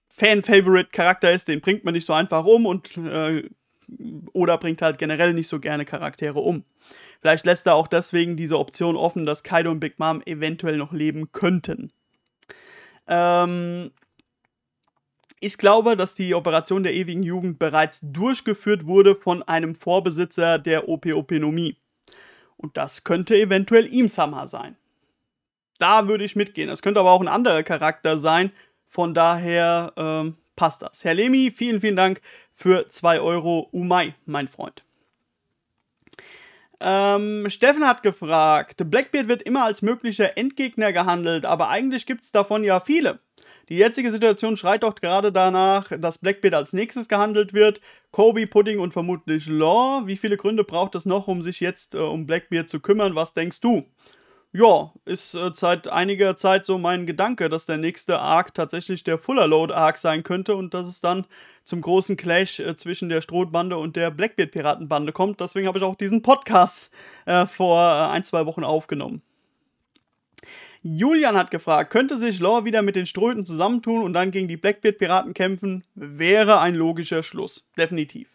Fan-Favorite-Charakter ist, den bringt man nicht so einfach um und äh, oder bringt halt generell nicht so gerne Charaktere um. Vielleicht lässt er auch deswegen diese Option offen, dass Kaido und Big Mom eventuell noch leben könnten. Ähm, ich glaube, dass die Operation der ewigen Jugend bereits durchgeführt wurde von einem Vorbesitzer der Opeopenomie. Und das könnte eventuell ihm Summer sein. Da würde ich mitgehen. Es könnte aber auch ein anderer Charakter sein. Von daher ähm, passt das. Herr Lemi, vielen, vielen Dank für 2 Euro Umai, mein Freund. Ähm, Steffen hat gefragt, Blackbeard wird immer als möglicher Endgegner gehandelt, aber eigentlich gibt es davon ja viele. Die jetzige Situation schreit doch gerade danach, dass Blackbeard als nächstes gehandelt wird. Kobe, Pudding und vermutlich Law. Wie viele Gründe braucht es noch, um sich jetzt äh, um Blackbeard zu kümmern? Was denkst du? Ja, ist äh, seit einiger Zeit so mein Gedanke, dass der nächste Arc tatsächlich der Fuller Load Arc sein könnte und dass es dann zum großen Clash äh, zwischen der Strohbande und der Blackbeard Piratenbande kommt. Deswegen habe ich auch diesen Podcast äh, vor äh, ein, zwei Wochen aufgenommen. Julian hat gefragt, könnte sich Law wieder mit den Ströten zusammentun und dann gegen die Blackbeard-Piraten kämpfen? Wäre ein logischer Schluss. Definitiv.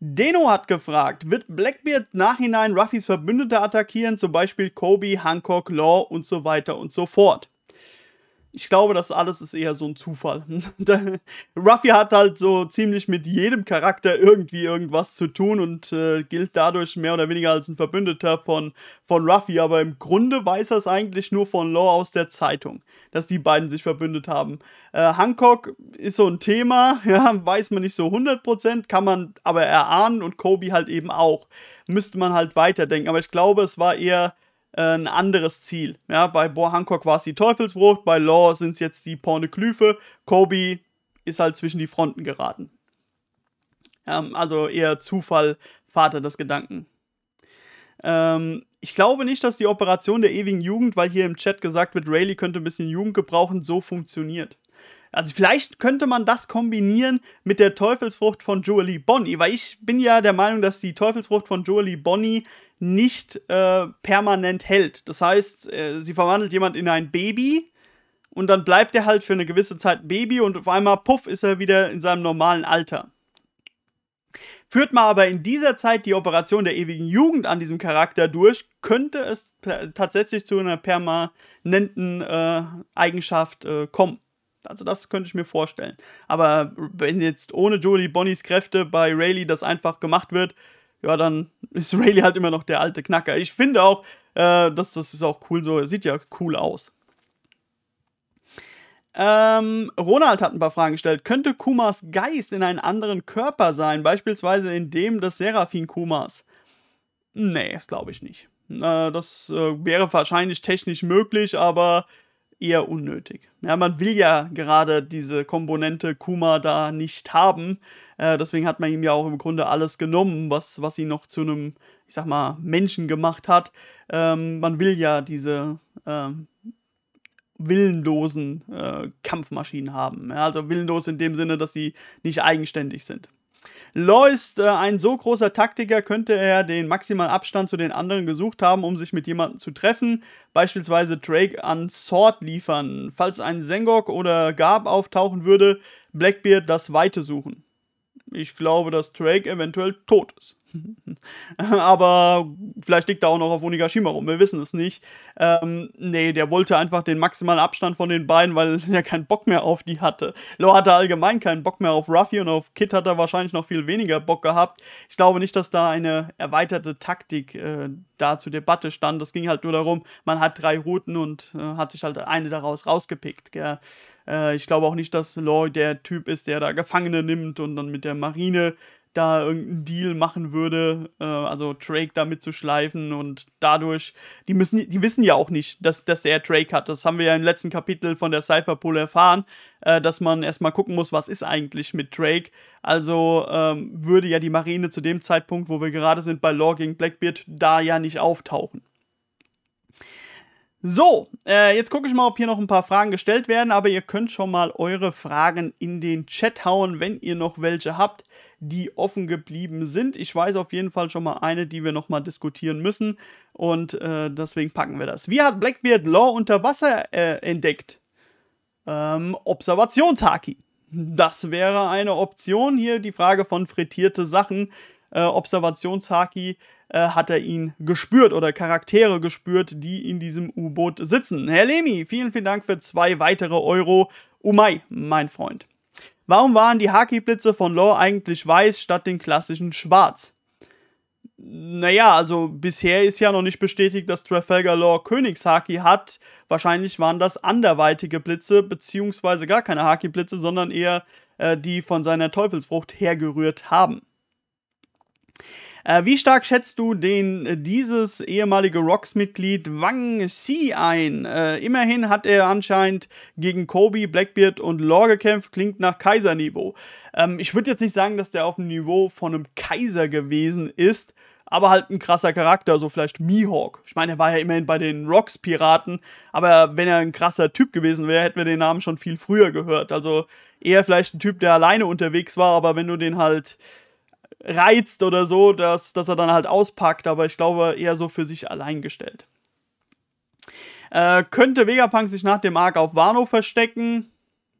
Deno hat gefragt, wird Blackbeard nachhinein Ruffys Verbündete attackieren, zum Beispiel Kobe, Hancock, Law und so weiter und so fort? ich glaube, das alles ist eher so ein Zufall. Ruffy hat halt so ziemlich mit jedem Charakter irgendwie irgendwas zu tun und äh, gilt dadurch mehr oder weniger als ein Verbündeter von, von Ruffy. Aber im Grunde weiß er es eigentlich nur von Law aus der Zeitung, dass die beiden sich verbündet haben. Äh, Hancock ist so ein Thema, ja, weiß man nicht so 100%, kann man aber erahnen und Kobe halt eben auch. Müsste man halt weiterdenken. Aber ich glaube, es war eher ein anderes Ziel. Ja, bei Bo Hancock war es die Teufelsbrucht, bei Law sind es jetzt die Pornoglyphe. Kobe ist halt zwischen die Fronten geraten. Ähm, also eher Zufall, Vater des Gedanken. Ähm, ich glaube nicht, dass die Operation der ewigen Jugend, weil hier im Chat gesagt wird, Rayleigh könnte ein bisschen Jugend gebrauchen, so funktioniert. Also vielleicht könnte man das kombinieren mit der Teufelsfrucht von Jolie Bonnie, weil ich bin ja der Meinung, dass die Teufelsfrucht von Jolie Bonnie nicht äh, permanent hält. Das heißt, äh, sie verwandelt jemand in ein Baby und dann bleibt er halt für eine gewisse Zeit Baby und auf einmal, puff, ist er wieder in seinem normalen Alter. Führt man aber in dieser Zeit die Operation der ewigen Jugend an diesem Charakter durch, könnte es tatsächlich zu einer permanenten äh, Eigenschaft äh, kommen. Also das könnte ich mir vorstellen. Aber wenn jetzt ohne Jolie Bonnies Kräfte bei Rayleigh das einfach gemacht wird, ja, dann ist Rayleigh halt immer noch der alte Knacker. Ich finde auch, äh, das, das ist auch cool so, sieht ja cool aus. Ähm, Ronald hat ein paar Fragen gestellt. Könnte Kumas Geist in einen anderen Körper sein, beispielsweise in dem des Seraphin Kumas? Nee, das glaube ich nicht. Äh, das äh, wäre wahrscheinlich technisch möglich, aber eher unnötig. Ja, man will ja gerade diese Komponente Kuma da nicht haben. Äh, deswegen hat man ihm ja auch im Grunde alles genommen, was, was ihn noch zu einem, ich sag mal, Menschen gemacht hat. Ähm, man will ja diese ähm, willenlosen äh, Kampfmaschinen haben. Ja, also willenlos in dem Sinne, dass sie nicht eigenständig sind. Law äh, ein so großer Taktiker, könnte er den maximalen Abstand zu den anderen gesucht haben, um sich mit jemandem zu treffen, beispielsweise Drake an Sword liefern. Falls ein Sengok oder Garb auftauchen würde, Blackbeard das Weite suchen. Ich glaube, dass Drake eventuell tot ist. Aber vielleicht liegt er auch noch auf Onigashima rum, wir wissen es nicht. Ähm, nee, der wollte einfach den maximalen Abstand von den beiden, weil er keinen Bock mehr auf die hatte. Lo hatte allgemein keinen Bock mehr auf Ruffy und auf Kid hat er wahrscheinlich noch viel weniger Bock gehabt. Ich glaube nicht, dass da eine erweiterte Taktik äh, da zur Debatte stand. Es ging halt nur darum, man hat drei Routen und äh, hat sich halt eine daraus rausgepickt. Gell? Äh, ich glaube auch nicht, dass Law der Typ ist, der da Gefangene nimmt und dann mit der Marine da irgendeinen Deal machen würde, äh, also Drake da mitzuschleifen und dadurch, die müssen, die wissen ja auch nicht, dass, dass der Drake hat. Das haben wir ja im letzten Kapitel von der Cypherpool erfahren, äh, dass man erstmal gucken muss, was ist eigentlich mit Drake. Also ähm, würde ja die Marine zu dem Zeitpunkt, wo wir gerade sind bei Law gegen Blackbeard, da ja nicht auftauchen. So, äh, jetzt gucke ich mal, ob hier noch ein paar Fragen gestellt werden, aber ihr könnt schon mal eure Fragen in den Chat hauen, wenn ihr noch welche habt, die offen geblieben sind. Ich weiß auf jeden Fall schon mal eine, die wir nochmal diskutieren müssen und äh, deswegen packen wir das. Wie hat Blackbeard Law unter Wasser äh, entdeckt? Ähm, Observationshaki. Das wäre eine Option. Hier die Frage von frittierte Sachen. Äh, Observationshaki äh, hat er ihn gespürt oder Charaktere gespürt, die in diesem U-Boot sitzen. Herr Lemi, vielen, vielen Dank für zwei weitere Euro. Umay, mein Freund. Warum waren die Haki-Blitze von Lore eigentlich weiß statt den klassischen schwarz? Naja, also bisher ist ja noch nicht bestätigt, dass Trafalgar Lore Königshaki hat. Wahrscheinlich waren das anderweitige Blitze, beziehungsweise gar keine Haki-Blitze, sondern eher äh, die von seiner Teufelsfrucht hergerührt haben. Äh, wie stark schätzt du den äh, dieses ehemalige Rocks-Mitglied Wang Si ein? Äh, immerhin hat er anscheinend gegen Kobe, Blackbeard und Law gekämpft, klingt nach Kaiserniveau. Ähm, ich würde jetzt nicht sagen, dass der auf dem Niveau von einem Kaiser gewesen ist, aber halt ein krasser Charakter, so vielleicht Mihawk. Ich meine, er war ja immerhin bei den Rocks-Piraten, aber wenn er ein krasser Typ gewesen wäre, hätten wir den Namen schon viel früher gehört. Also eher vielleicht ein Typ, der alleine unterwegs war, aber wenn du den halt reizt oder so, dass, dass er dann halt auspackt, aber ich glaube eher so für sich allein gestellt. Äh, könnte Vegapunk sich nach dem Arc auf Wano verstecken?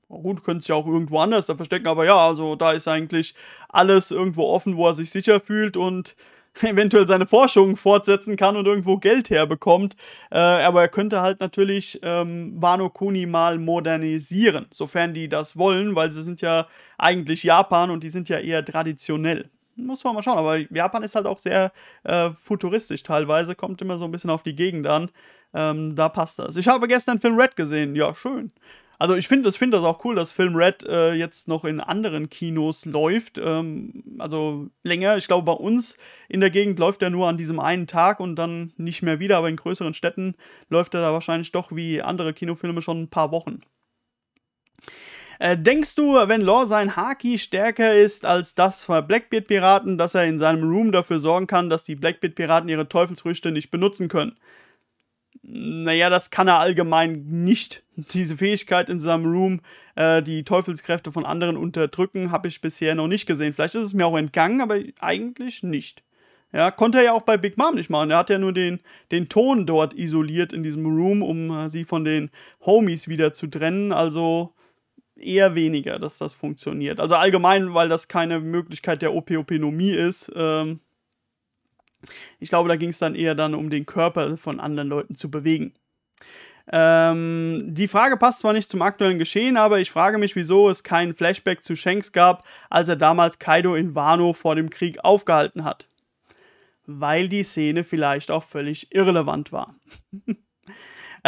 gut, könnte sich auch irgendwo anders da verstecken, aber ja, also da ist eigentlich alles irgendwo offen, wo er sich sicher fühlt und eventuell seine Forschungen fortsetzen kann und irgendwo Geld herbekommt. Äh, aber er könnte halt natürlich ähm, Wano Kuni mal modernisieren, sofern die das wollen, weil sie sind ja eigentlich Japan und die sind ja eher traditionell muss man mal schauen. Aber Japan ist halt auch sehr äh, futuristisch teilweise, kommt immer so ein bisschen auf die Gegend an. Ähm, da passt das. Ich habe gestern Film Red gesehen. Ja, schön. Also ich finde das, find das auch cool, dass Film Red äh, jetzt noch in anderen Kinos läuft. Ähm, also länger. Ich glaube, bei uns in der Gegend läuft er nur an diesem einen Tag und dann nicht mehr wieder. Aber in größeren Städten läuft er da wahrscheinlich doch wie andere Kinofilme schon ein paar Wochen. Äh, denkst du, wenn Law sein Haki stärker ist als das von Blackbeard-Piraten, dass er in seinem Room dafür sorgen kann, dass die Blackbeard-Piraten ihre Teufelsfrüchte nicht benutzen können? Naja, das kann er allgemein nicht. Diese Fähigkeit in seinem Room, äh, die Teufelskräfte von anderen unterdrücken, habe ich bisher noch nicht gesehen. Vielleicht ist es mir auch entgangen, aber eigentlich nicht. Ja, konnte er ja auch bei Big Mom nicht machen. Er hat ja nur den, den Ton dort isoliert in diesem Room, um äh, sie von den Homies wieder zu trennen. Also, eher weniger, dass das funktioniert. Also allgemein, weil das keine Möglichkeit der op Opeopenomie ist. Ähm, ich glaube, da ging es dann eher dann um den Körper von anderen Leuten zu bewegen. Ähm, die Frage passt zwar nicht zum aktuellen Geschehen, aber ich frage mich, wieso es keinen Flashback zu Shanks gab, als er damals Kaido in Wano vor dem Krieg aufgehalten hat. Weil die Szene vielleicht auch völlig irrelevant war.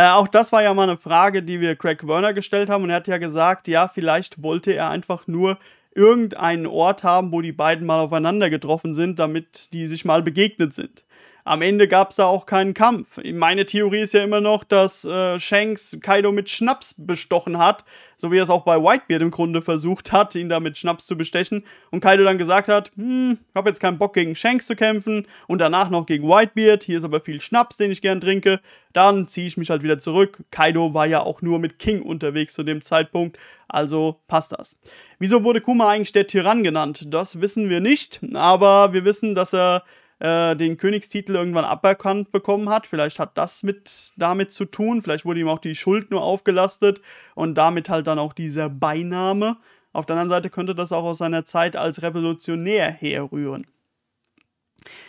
Äh, auch das war ja mal eine Frage, die wir Craig Werner gestellt haben und er hat ja gesagt, ja, vielleicht wollte er einfach nur irgendeinen Ort haben, wo die beiden mal aufeinander getroffen sind, damit die sich mal begegnet sind am Ende gab es da auch keinen Kampf. Meine Theorie ist ja immer noch, dass äh, Shanks Kaido mit Schnaps bestochen hat, so wie er es auch bei Whitebeard im Grunde versucht hat, ihn da mit Schnaps zu bestechen. Und Kaido dann gesagt hat, hm, ich habe jetzt keinen Bock gegen Shanks zu kämpfen und danach noch gegen Whitebeard. Hier ist aber viel Schnaps, den ich gern trinke. Dann ziehe ich mich halt wieder zurück. Kaido war ja auch nur mit King unterwegs zu dem Zeitpunkt, also passt das. Wieso wurde Kuma eigentlich der Tyrann genannt? Das wissen wir nicht, aber wir wissen, dass er äh, den Königstitel irgendwann aberkannt bekommen hat. Vielleicht hat das mit damit zu tun. Vielleicht wurde ihm auch die Schuld nur aufgelastet und damit halt dann auch dieser Beiname. Auf der anderen Seite könnte das auch aus seiner Zeit als Revolutionär herrühren.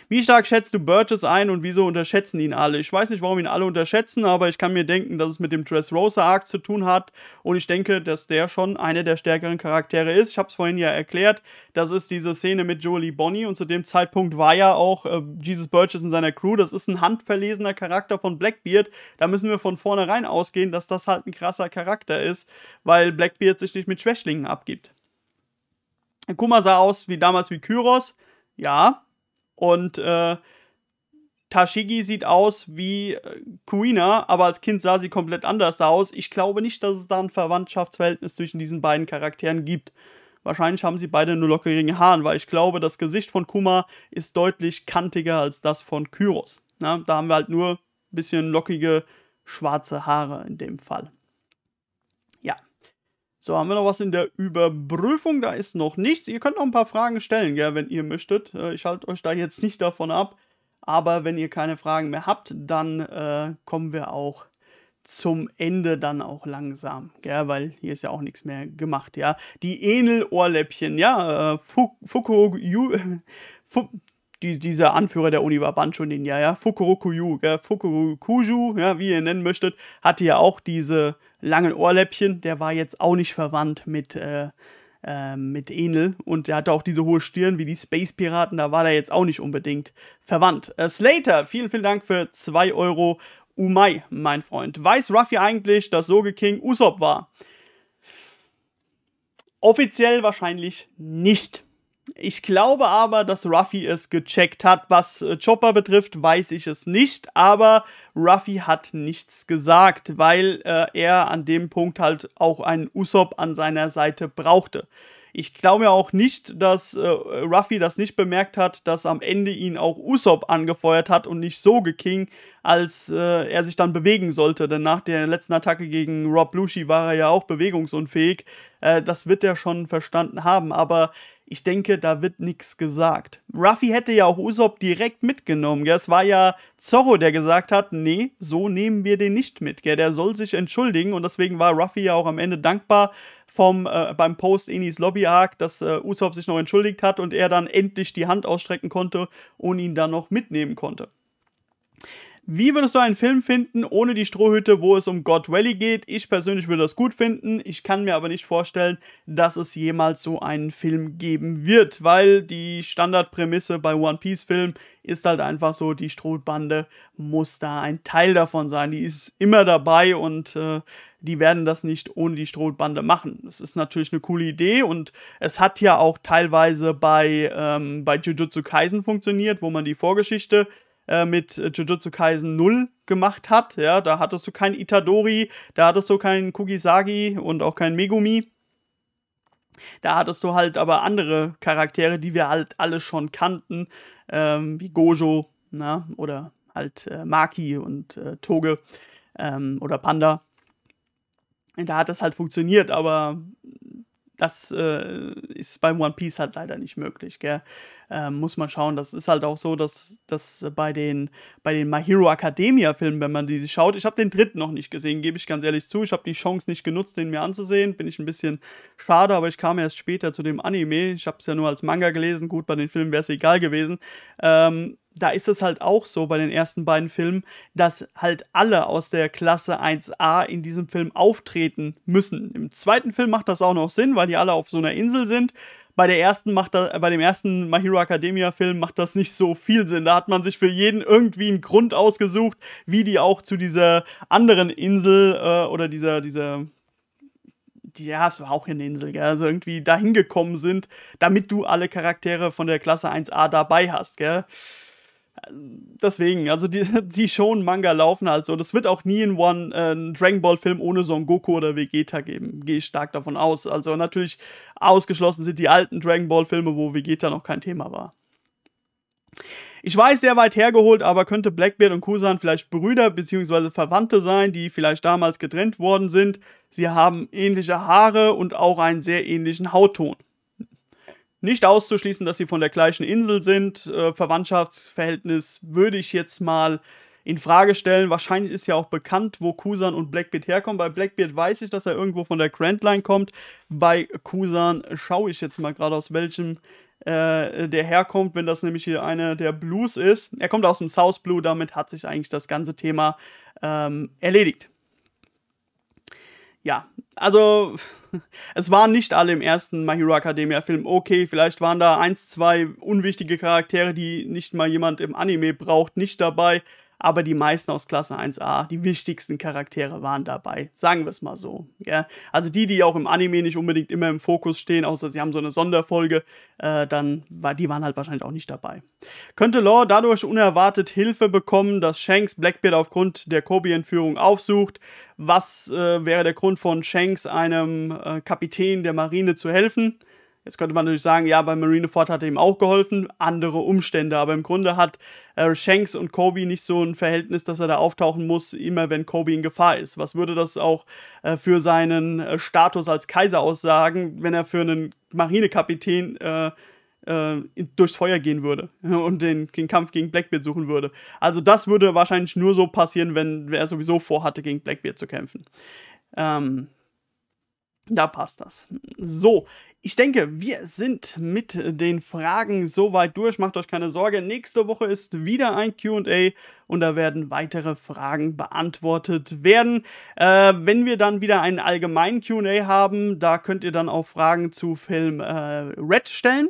Wie stark schätzt du Burgess ein und wieso unterschätzen ihn alle? Ich weiß nicht, warum ihn alle unterschätzen, aber ich kann mir denken, dass es mit dem Dressrosa-Arc zu tun hat und ich denke, dass der schon einer der stärkeren Charaktere ist. Ich habe es vorhin ja erklärt, das ist diese Szene mit Jolie Bonnie und zu dem Zeitpunkt war ja auch äh, Jesus Burgess in seiner Crew. Das ist ein handverlesener Charakter von Blackbeard. Da müssen wir von vornherein ausgehen, dass das halt ein krasser Charakter ist, weil Blackbeard sich nicht mit Schwächlingen abgibt. Kuma sah aus wie damals wie Kyros. Ja, und äh, Tashigi sieht aus wie äh, Kuina, aber als Kind sah sie komplett anders aus. Ich glaube nicht, dass es da ein Verwandtschaftsverhältnis zwischen diesen beiden Charakteren gibt. Wahrscheinlich haben sie beide nur lockerigen Haaren, weil ich glaube, das Gesicht von Kuma ist deutlich kantiger als das von Kyros. Na, da haben wir halt nur ein bisschen lockige schwarze Haare in dem Fall. So, haben wir noch was in der Überprüfung? Da ist noch nichts. Ihr könnt noch ein paar Fragen stellen, gell, wenn ihr möchtet. Äh, ich halte euch da jetzt nicht davon ab. Aber wenn ihr keine Fragen mehr habt, dann äh, kommen wir auch zum Ende dann auch langsam, gell? weil hier ist ja auch nichts mehr gemacht, ja. Die Ähnel-Ohrläppchen, ja, äh, Fuku, Fu, die, dieser Anführer der Uni war Bancho Ninja, ja, Fukurokuyu, ja, Fukurokuju, ja, wie ihr ihn nennen möchtet, hatte ja auch diese langen Ohrläppchen, der war jetzt auch nicht verwandt mit, äh, äh, mit Enel und der hatte auch diese hohe Stirn wie die Space Piraten, da war der jetzt auch nicht unbedingt verwandt. Äh, Slater, vielen, vielen Dank für 2 Euro. Umai, mein Freund. Weiß Ruffy eigentlich, dass Soge King Usopp war? Offiziell wahrscheinlich nicht. Ich glaube aber, dass Ruffy es gecheckt hat. Was äh, Chopper betrifft, weiß ich es nicht. Aber Ruffy hat nichts gesagt, weil äh, er an dem Punkt halt auch einen Usopp an seiner Seite brauchte. Ich glaube ja auch nicht, dass äh, Ruffy das nicht bemerkt hat, dass am Ende ihn auch Usopp angefeuert hat und nicht so geking, als äh, er sich dann bewegen sollte. Denn nach der letzten Attacke gegen Rob Lushi war er ja auch bewegungsunfähig. Äh, das wird er schon verstanden haben. Aber ich denke, da wird nichts gesagt. Ruffy hätte ja auch Usopp direkt mitgenommen. Gell? Es war ja Zorro, der gesagt hat, nee, so nehmen wir den nicht mit. Gell? Der soll sich entschuldigen und deswegen war Ruffy ja auch am Ende dankbar vom, äh, beim Post Enis Lobby Arc, dass äh, Usopp sich noch entschuldigt hat und er dann endlich die Hand ausstrecken konnte und ihn dann noch mitnehmen konnte. Wie würdest du einen Film finden ohne die Strohhütte, wo es um God Valley geht? Ich persönlich würde das gut finden. Ich kann mir aber nicht vorstellen, dass es jemals so einen Film geben wird, weil die Standardprämisse bei One Piece Filmen ist halt einfach so, die Strohbande muss da ein Teil davon sein. Die ist immer dabei und äh, die werden das nicht ohne die Strohbande machen. Das ist natürlich eine coole Idee und es hat ja auch teilweise bei, ähm, bei Jujutsu Kaisen funktioniert, wo man die Vorgeschichte äh, mit äh, Jujutsu Kaisen 0 gemacht hat. Ja, da hattest du keinen Itadori, da hattest du keinen Kugisagi und auch keinen Megumi. Da hattest du halt aber andere Charaktere, die wir halt alle schon kannten, ähm, wie Gojo na, oder halt äh, Maki und äh, Toge ähm, oder Panda. Da hat das halt funktioniert, aber das äh, ist beim One Piece halt leider nicht möglich. Gell? äh, muss man schauen. Das ist halt auch so, dass, dass bei den, bei den My Hero Academia Filmen, wenn man die schaut, ich habe den dritten noch nicht gesehen, gebe ich ganz ehrlich zu. Ich habe die Chance nicht genutzt, den mir anzusehen. Bin ich ein bisschen schade, aber ich kam erst später zu dem Anime. Ich habe es ja nur als Manga gelesen. Gut, bei den Filmen wäre es egal gewesen. Ähm, da ist es halt auch so bei den ersten beiden Filmen, dass halt alle aus der Klasse 1a in diesem Film auftreten müssen. Im zweiten Film macht das auch noch Sinn, weil die alle auf so einer Insel sind bei der ersten macht da, bei dem ersten My Hero Academia Film macht das nicht so viel Sinn. Da hat man sich für jeden irgendwie einen Grund ausgesucht, wie die auch zu dieser anderen Insel äh, oder dieser, dieser, ja, es war auch eine Insel, gell? also irgendwie dahin gekommen sind, damit du alle Charaktere von der Klasse 1a dabei hast, gell? deswegen, also die, die Shonen-Manga laufen halt so. Das wird auch nie in One äh, einen Dragon Ball-Film ohne Son Goku oder Vegeta geben. Gehe ich stark davon aus. Also natürlich ausgeschlossen sind die alten Dragon Ball-Filme, wo Vegeta noch kein Thema war. Ich weiß, sehr weit hergeholt, aber könnte Blackbeard und Kusan vielleicht Brüder bzw. Verwandte sein, die vielleicht damals getrennt worden sind. Sie haben ähnliche Haare und auch einen sehr ähnlichen Hautton. Nicht auszuschließen, dass sie von der gleichen Insel sind. Äh, Verwandtschaftsverhältnis würde ich jetzt mal in Frage stellen. Wahrscheinlich ist ja auch bekannt, wo Kusan und Blackbeard herkommen. Bei Blackbeard weiß ich, dass er irgendwo von der Grand Line kommt. Bei Kusan schaue ich jetzt mal gerade aus welchem äh, der herkommt, wenn das nämlich hier einer der Blues ist. Er kommt aus dem South Blue, damit hat sich eigentlich das ganze Thema ähm, erledigt ja, also es waren nicht alle im ersten My Hero Academia Film okay. Vielleicht waren da eins, zwei unwichtige Charaktere, die nicht mal jemand im Anime braucht, nicht dabei aber die meisten aus Klasse 1a, die wichtigsten Charaktere waren dabei. Sagen wir es mal so. Ja? Also die, die auch im Anime nicht unbedingt immer im Fokus stehen, außer sie haben so eine Sonderfolge, äh, dann war, die waren halt wahrscheinlich auch nicht dabei. Könnte Law dadurch unerwartet Hilfe bekommen, dass Shanks Blackbeard aufgrund der Kobe-Entführung aufsucht? Was äh, wäre der Grund von Shanks, einem äh, Kapitän der Marine zu helfen? Jetzt könnte man natürlich sagen, ja, bei Marineford hat er ihm auch geholfen, andere Umstände. Aber im Grunde hat äh, Shanks und Kobe nicht so ein Verhältnis, dass er da auftauchen muss, immer wenn Kobe in Gefahr ist. Was würde das auch äh, für seinen äh, Status als Kaiser aussagen, wenn er für einen Marinekapitän äh, äh, durchs Feuer gehen würde und den, den, Kampf gegen Blackbeard suchen würde. Also das würde wahrscheinlich nur so passieren, wenn er sowieso vorhatte, gegen Blackbeard zu kämpfen. Ähm, da passt das. So, ich denke, wir sind mit den Fragen soweit durch. Macht euch keine Sorge. Nächste Woche ist wieder ein QA und da werden weitere Fragen beantwortet werden. Äh, wenn wir dann wieder einen allgemeinen QA haben, da könnt ihr dann auch Fragen zu Film äh, Red stellen.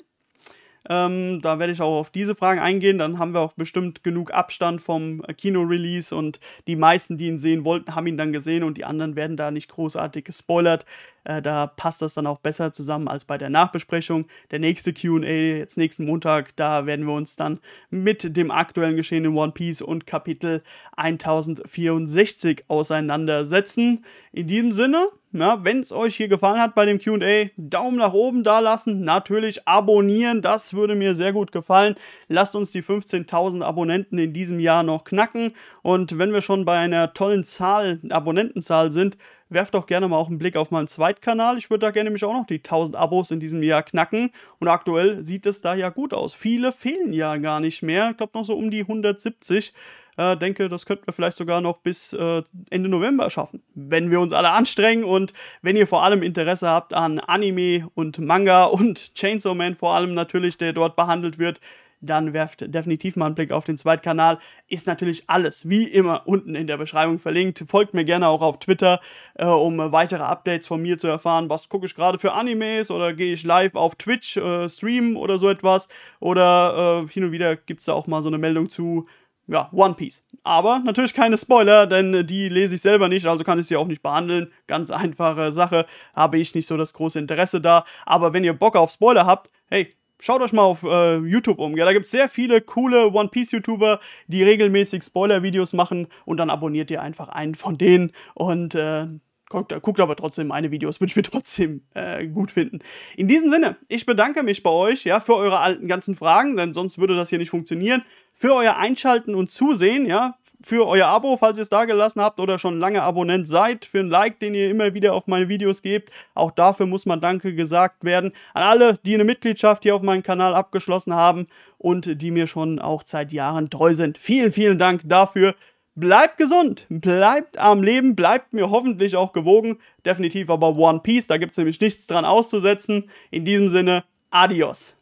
Ähm, da werde ich auch auf diese Fragen eingehen. Dann haben wir auch bestimmt genug Abstand vom Kino-Release und die meisten, die ihn sehen wollten, haben ihn dann gesehen und die anderen werden da nicht großartig gespoilert. Äh, da passt das dann auch besser zusammen als bei der Nachbesprechung. Der nächste QA, jetzt nächsten Montag, da werden wir uns dann mit dem aktuellen Geschehen in One Piece und Kapitel 1064 auseinandersetzen. In diesem Sinne, ja, wenn es euch hier gefallen hat bei dem QA, Daumen nach oben da lassen, natürlich abonnieren, das würde mir sehr gut gefallen. Lasst uns die 15.000 Abonnenten in diesem Jahr noch knacken und wenn wir schon bei einer tollen Zahl, Abonnentenzahl sind, werft doch gerne mal auch einen Blick auf meinen Zweitkanal. Ich würde da gerne nämlich auch noch die 1000 Abos in diesem Jahr knacken. Und aktuell sieht es da ja gut aus. Viele fehlen ja gar nicht mehr. Ich glaube noch so um die 170. Äh, denke, das könnten wir vielleicht sogar noch bis äh, Ende November schaffen, wenn wir uns alle anstrengen und wenn ihr vor allem Interesse habt an Anime und Manga und Chainsaw Man vor allem natürlich, der dort behandelt wird, dann werft definitiv mal einen Blick auf den Zweitkanal. Ist natürlich alles wie immer unten in der Beschreibung verlinkt. Folgt mir gerne auch auf Twitter, äh, um weitere Updates von mir zu erfahren. Was gucke ich gerade für Animes oder gehe ich live auf Twitch äh, streamen oder so etwas. Oder äh, hin und wieder gibt es da auch mal so eine Meldung zu ja, One Piece. Aber natürlich keine Spoiler, denn die lese ich selber nicht, also kann ich sie auch nicht behandeln. Ganz einfache Sache, habe ich nicht so das große Interesse da. Aber wenn ihr Bock auf Spoiler habt, hey, schaut euch mal auf äh, YouTube um. Ja, da gibt es sehr viele coole One Piece YouTuber, die regelmäßig Spoiler-Videos machen und dann abonniert ihr einfach einen von denen und äh, guckt, guckt, aber trotzdem meine Videos, würde ich mir trotzdem äh, gut finden. In diesem Sinne, ich bedanke mich bei euch ja, für eure alten ganzen Fragen, denn sonst würde das hier nicht funktionieren für euer Einschalten und Zusehen, ja, für euer Abo, falls ihr es da gelassen habt oder schon lange Abonnent seid, für ein Like, den ihr immer wieder auf meine Videos gebt. Auch dafür muss man Danke gesagt werden an alle, die eine Mitgliedschaft hier auf meinem Kanal abgeschlossen haben und die mir schon auch seit Jahren treu sind. Vielen, vielen Dank dafür. Bleibt gesund, bleibt am Leben, bleibt mir hoffentlich auch gewogen. Definitiv aber One Piece, da gibt es nämlich nichts dran auszusetzen. In diesem Sinne, adios.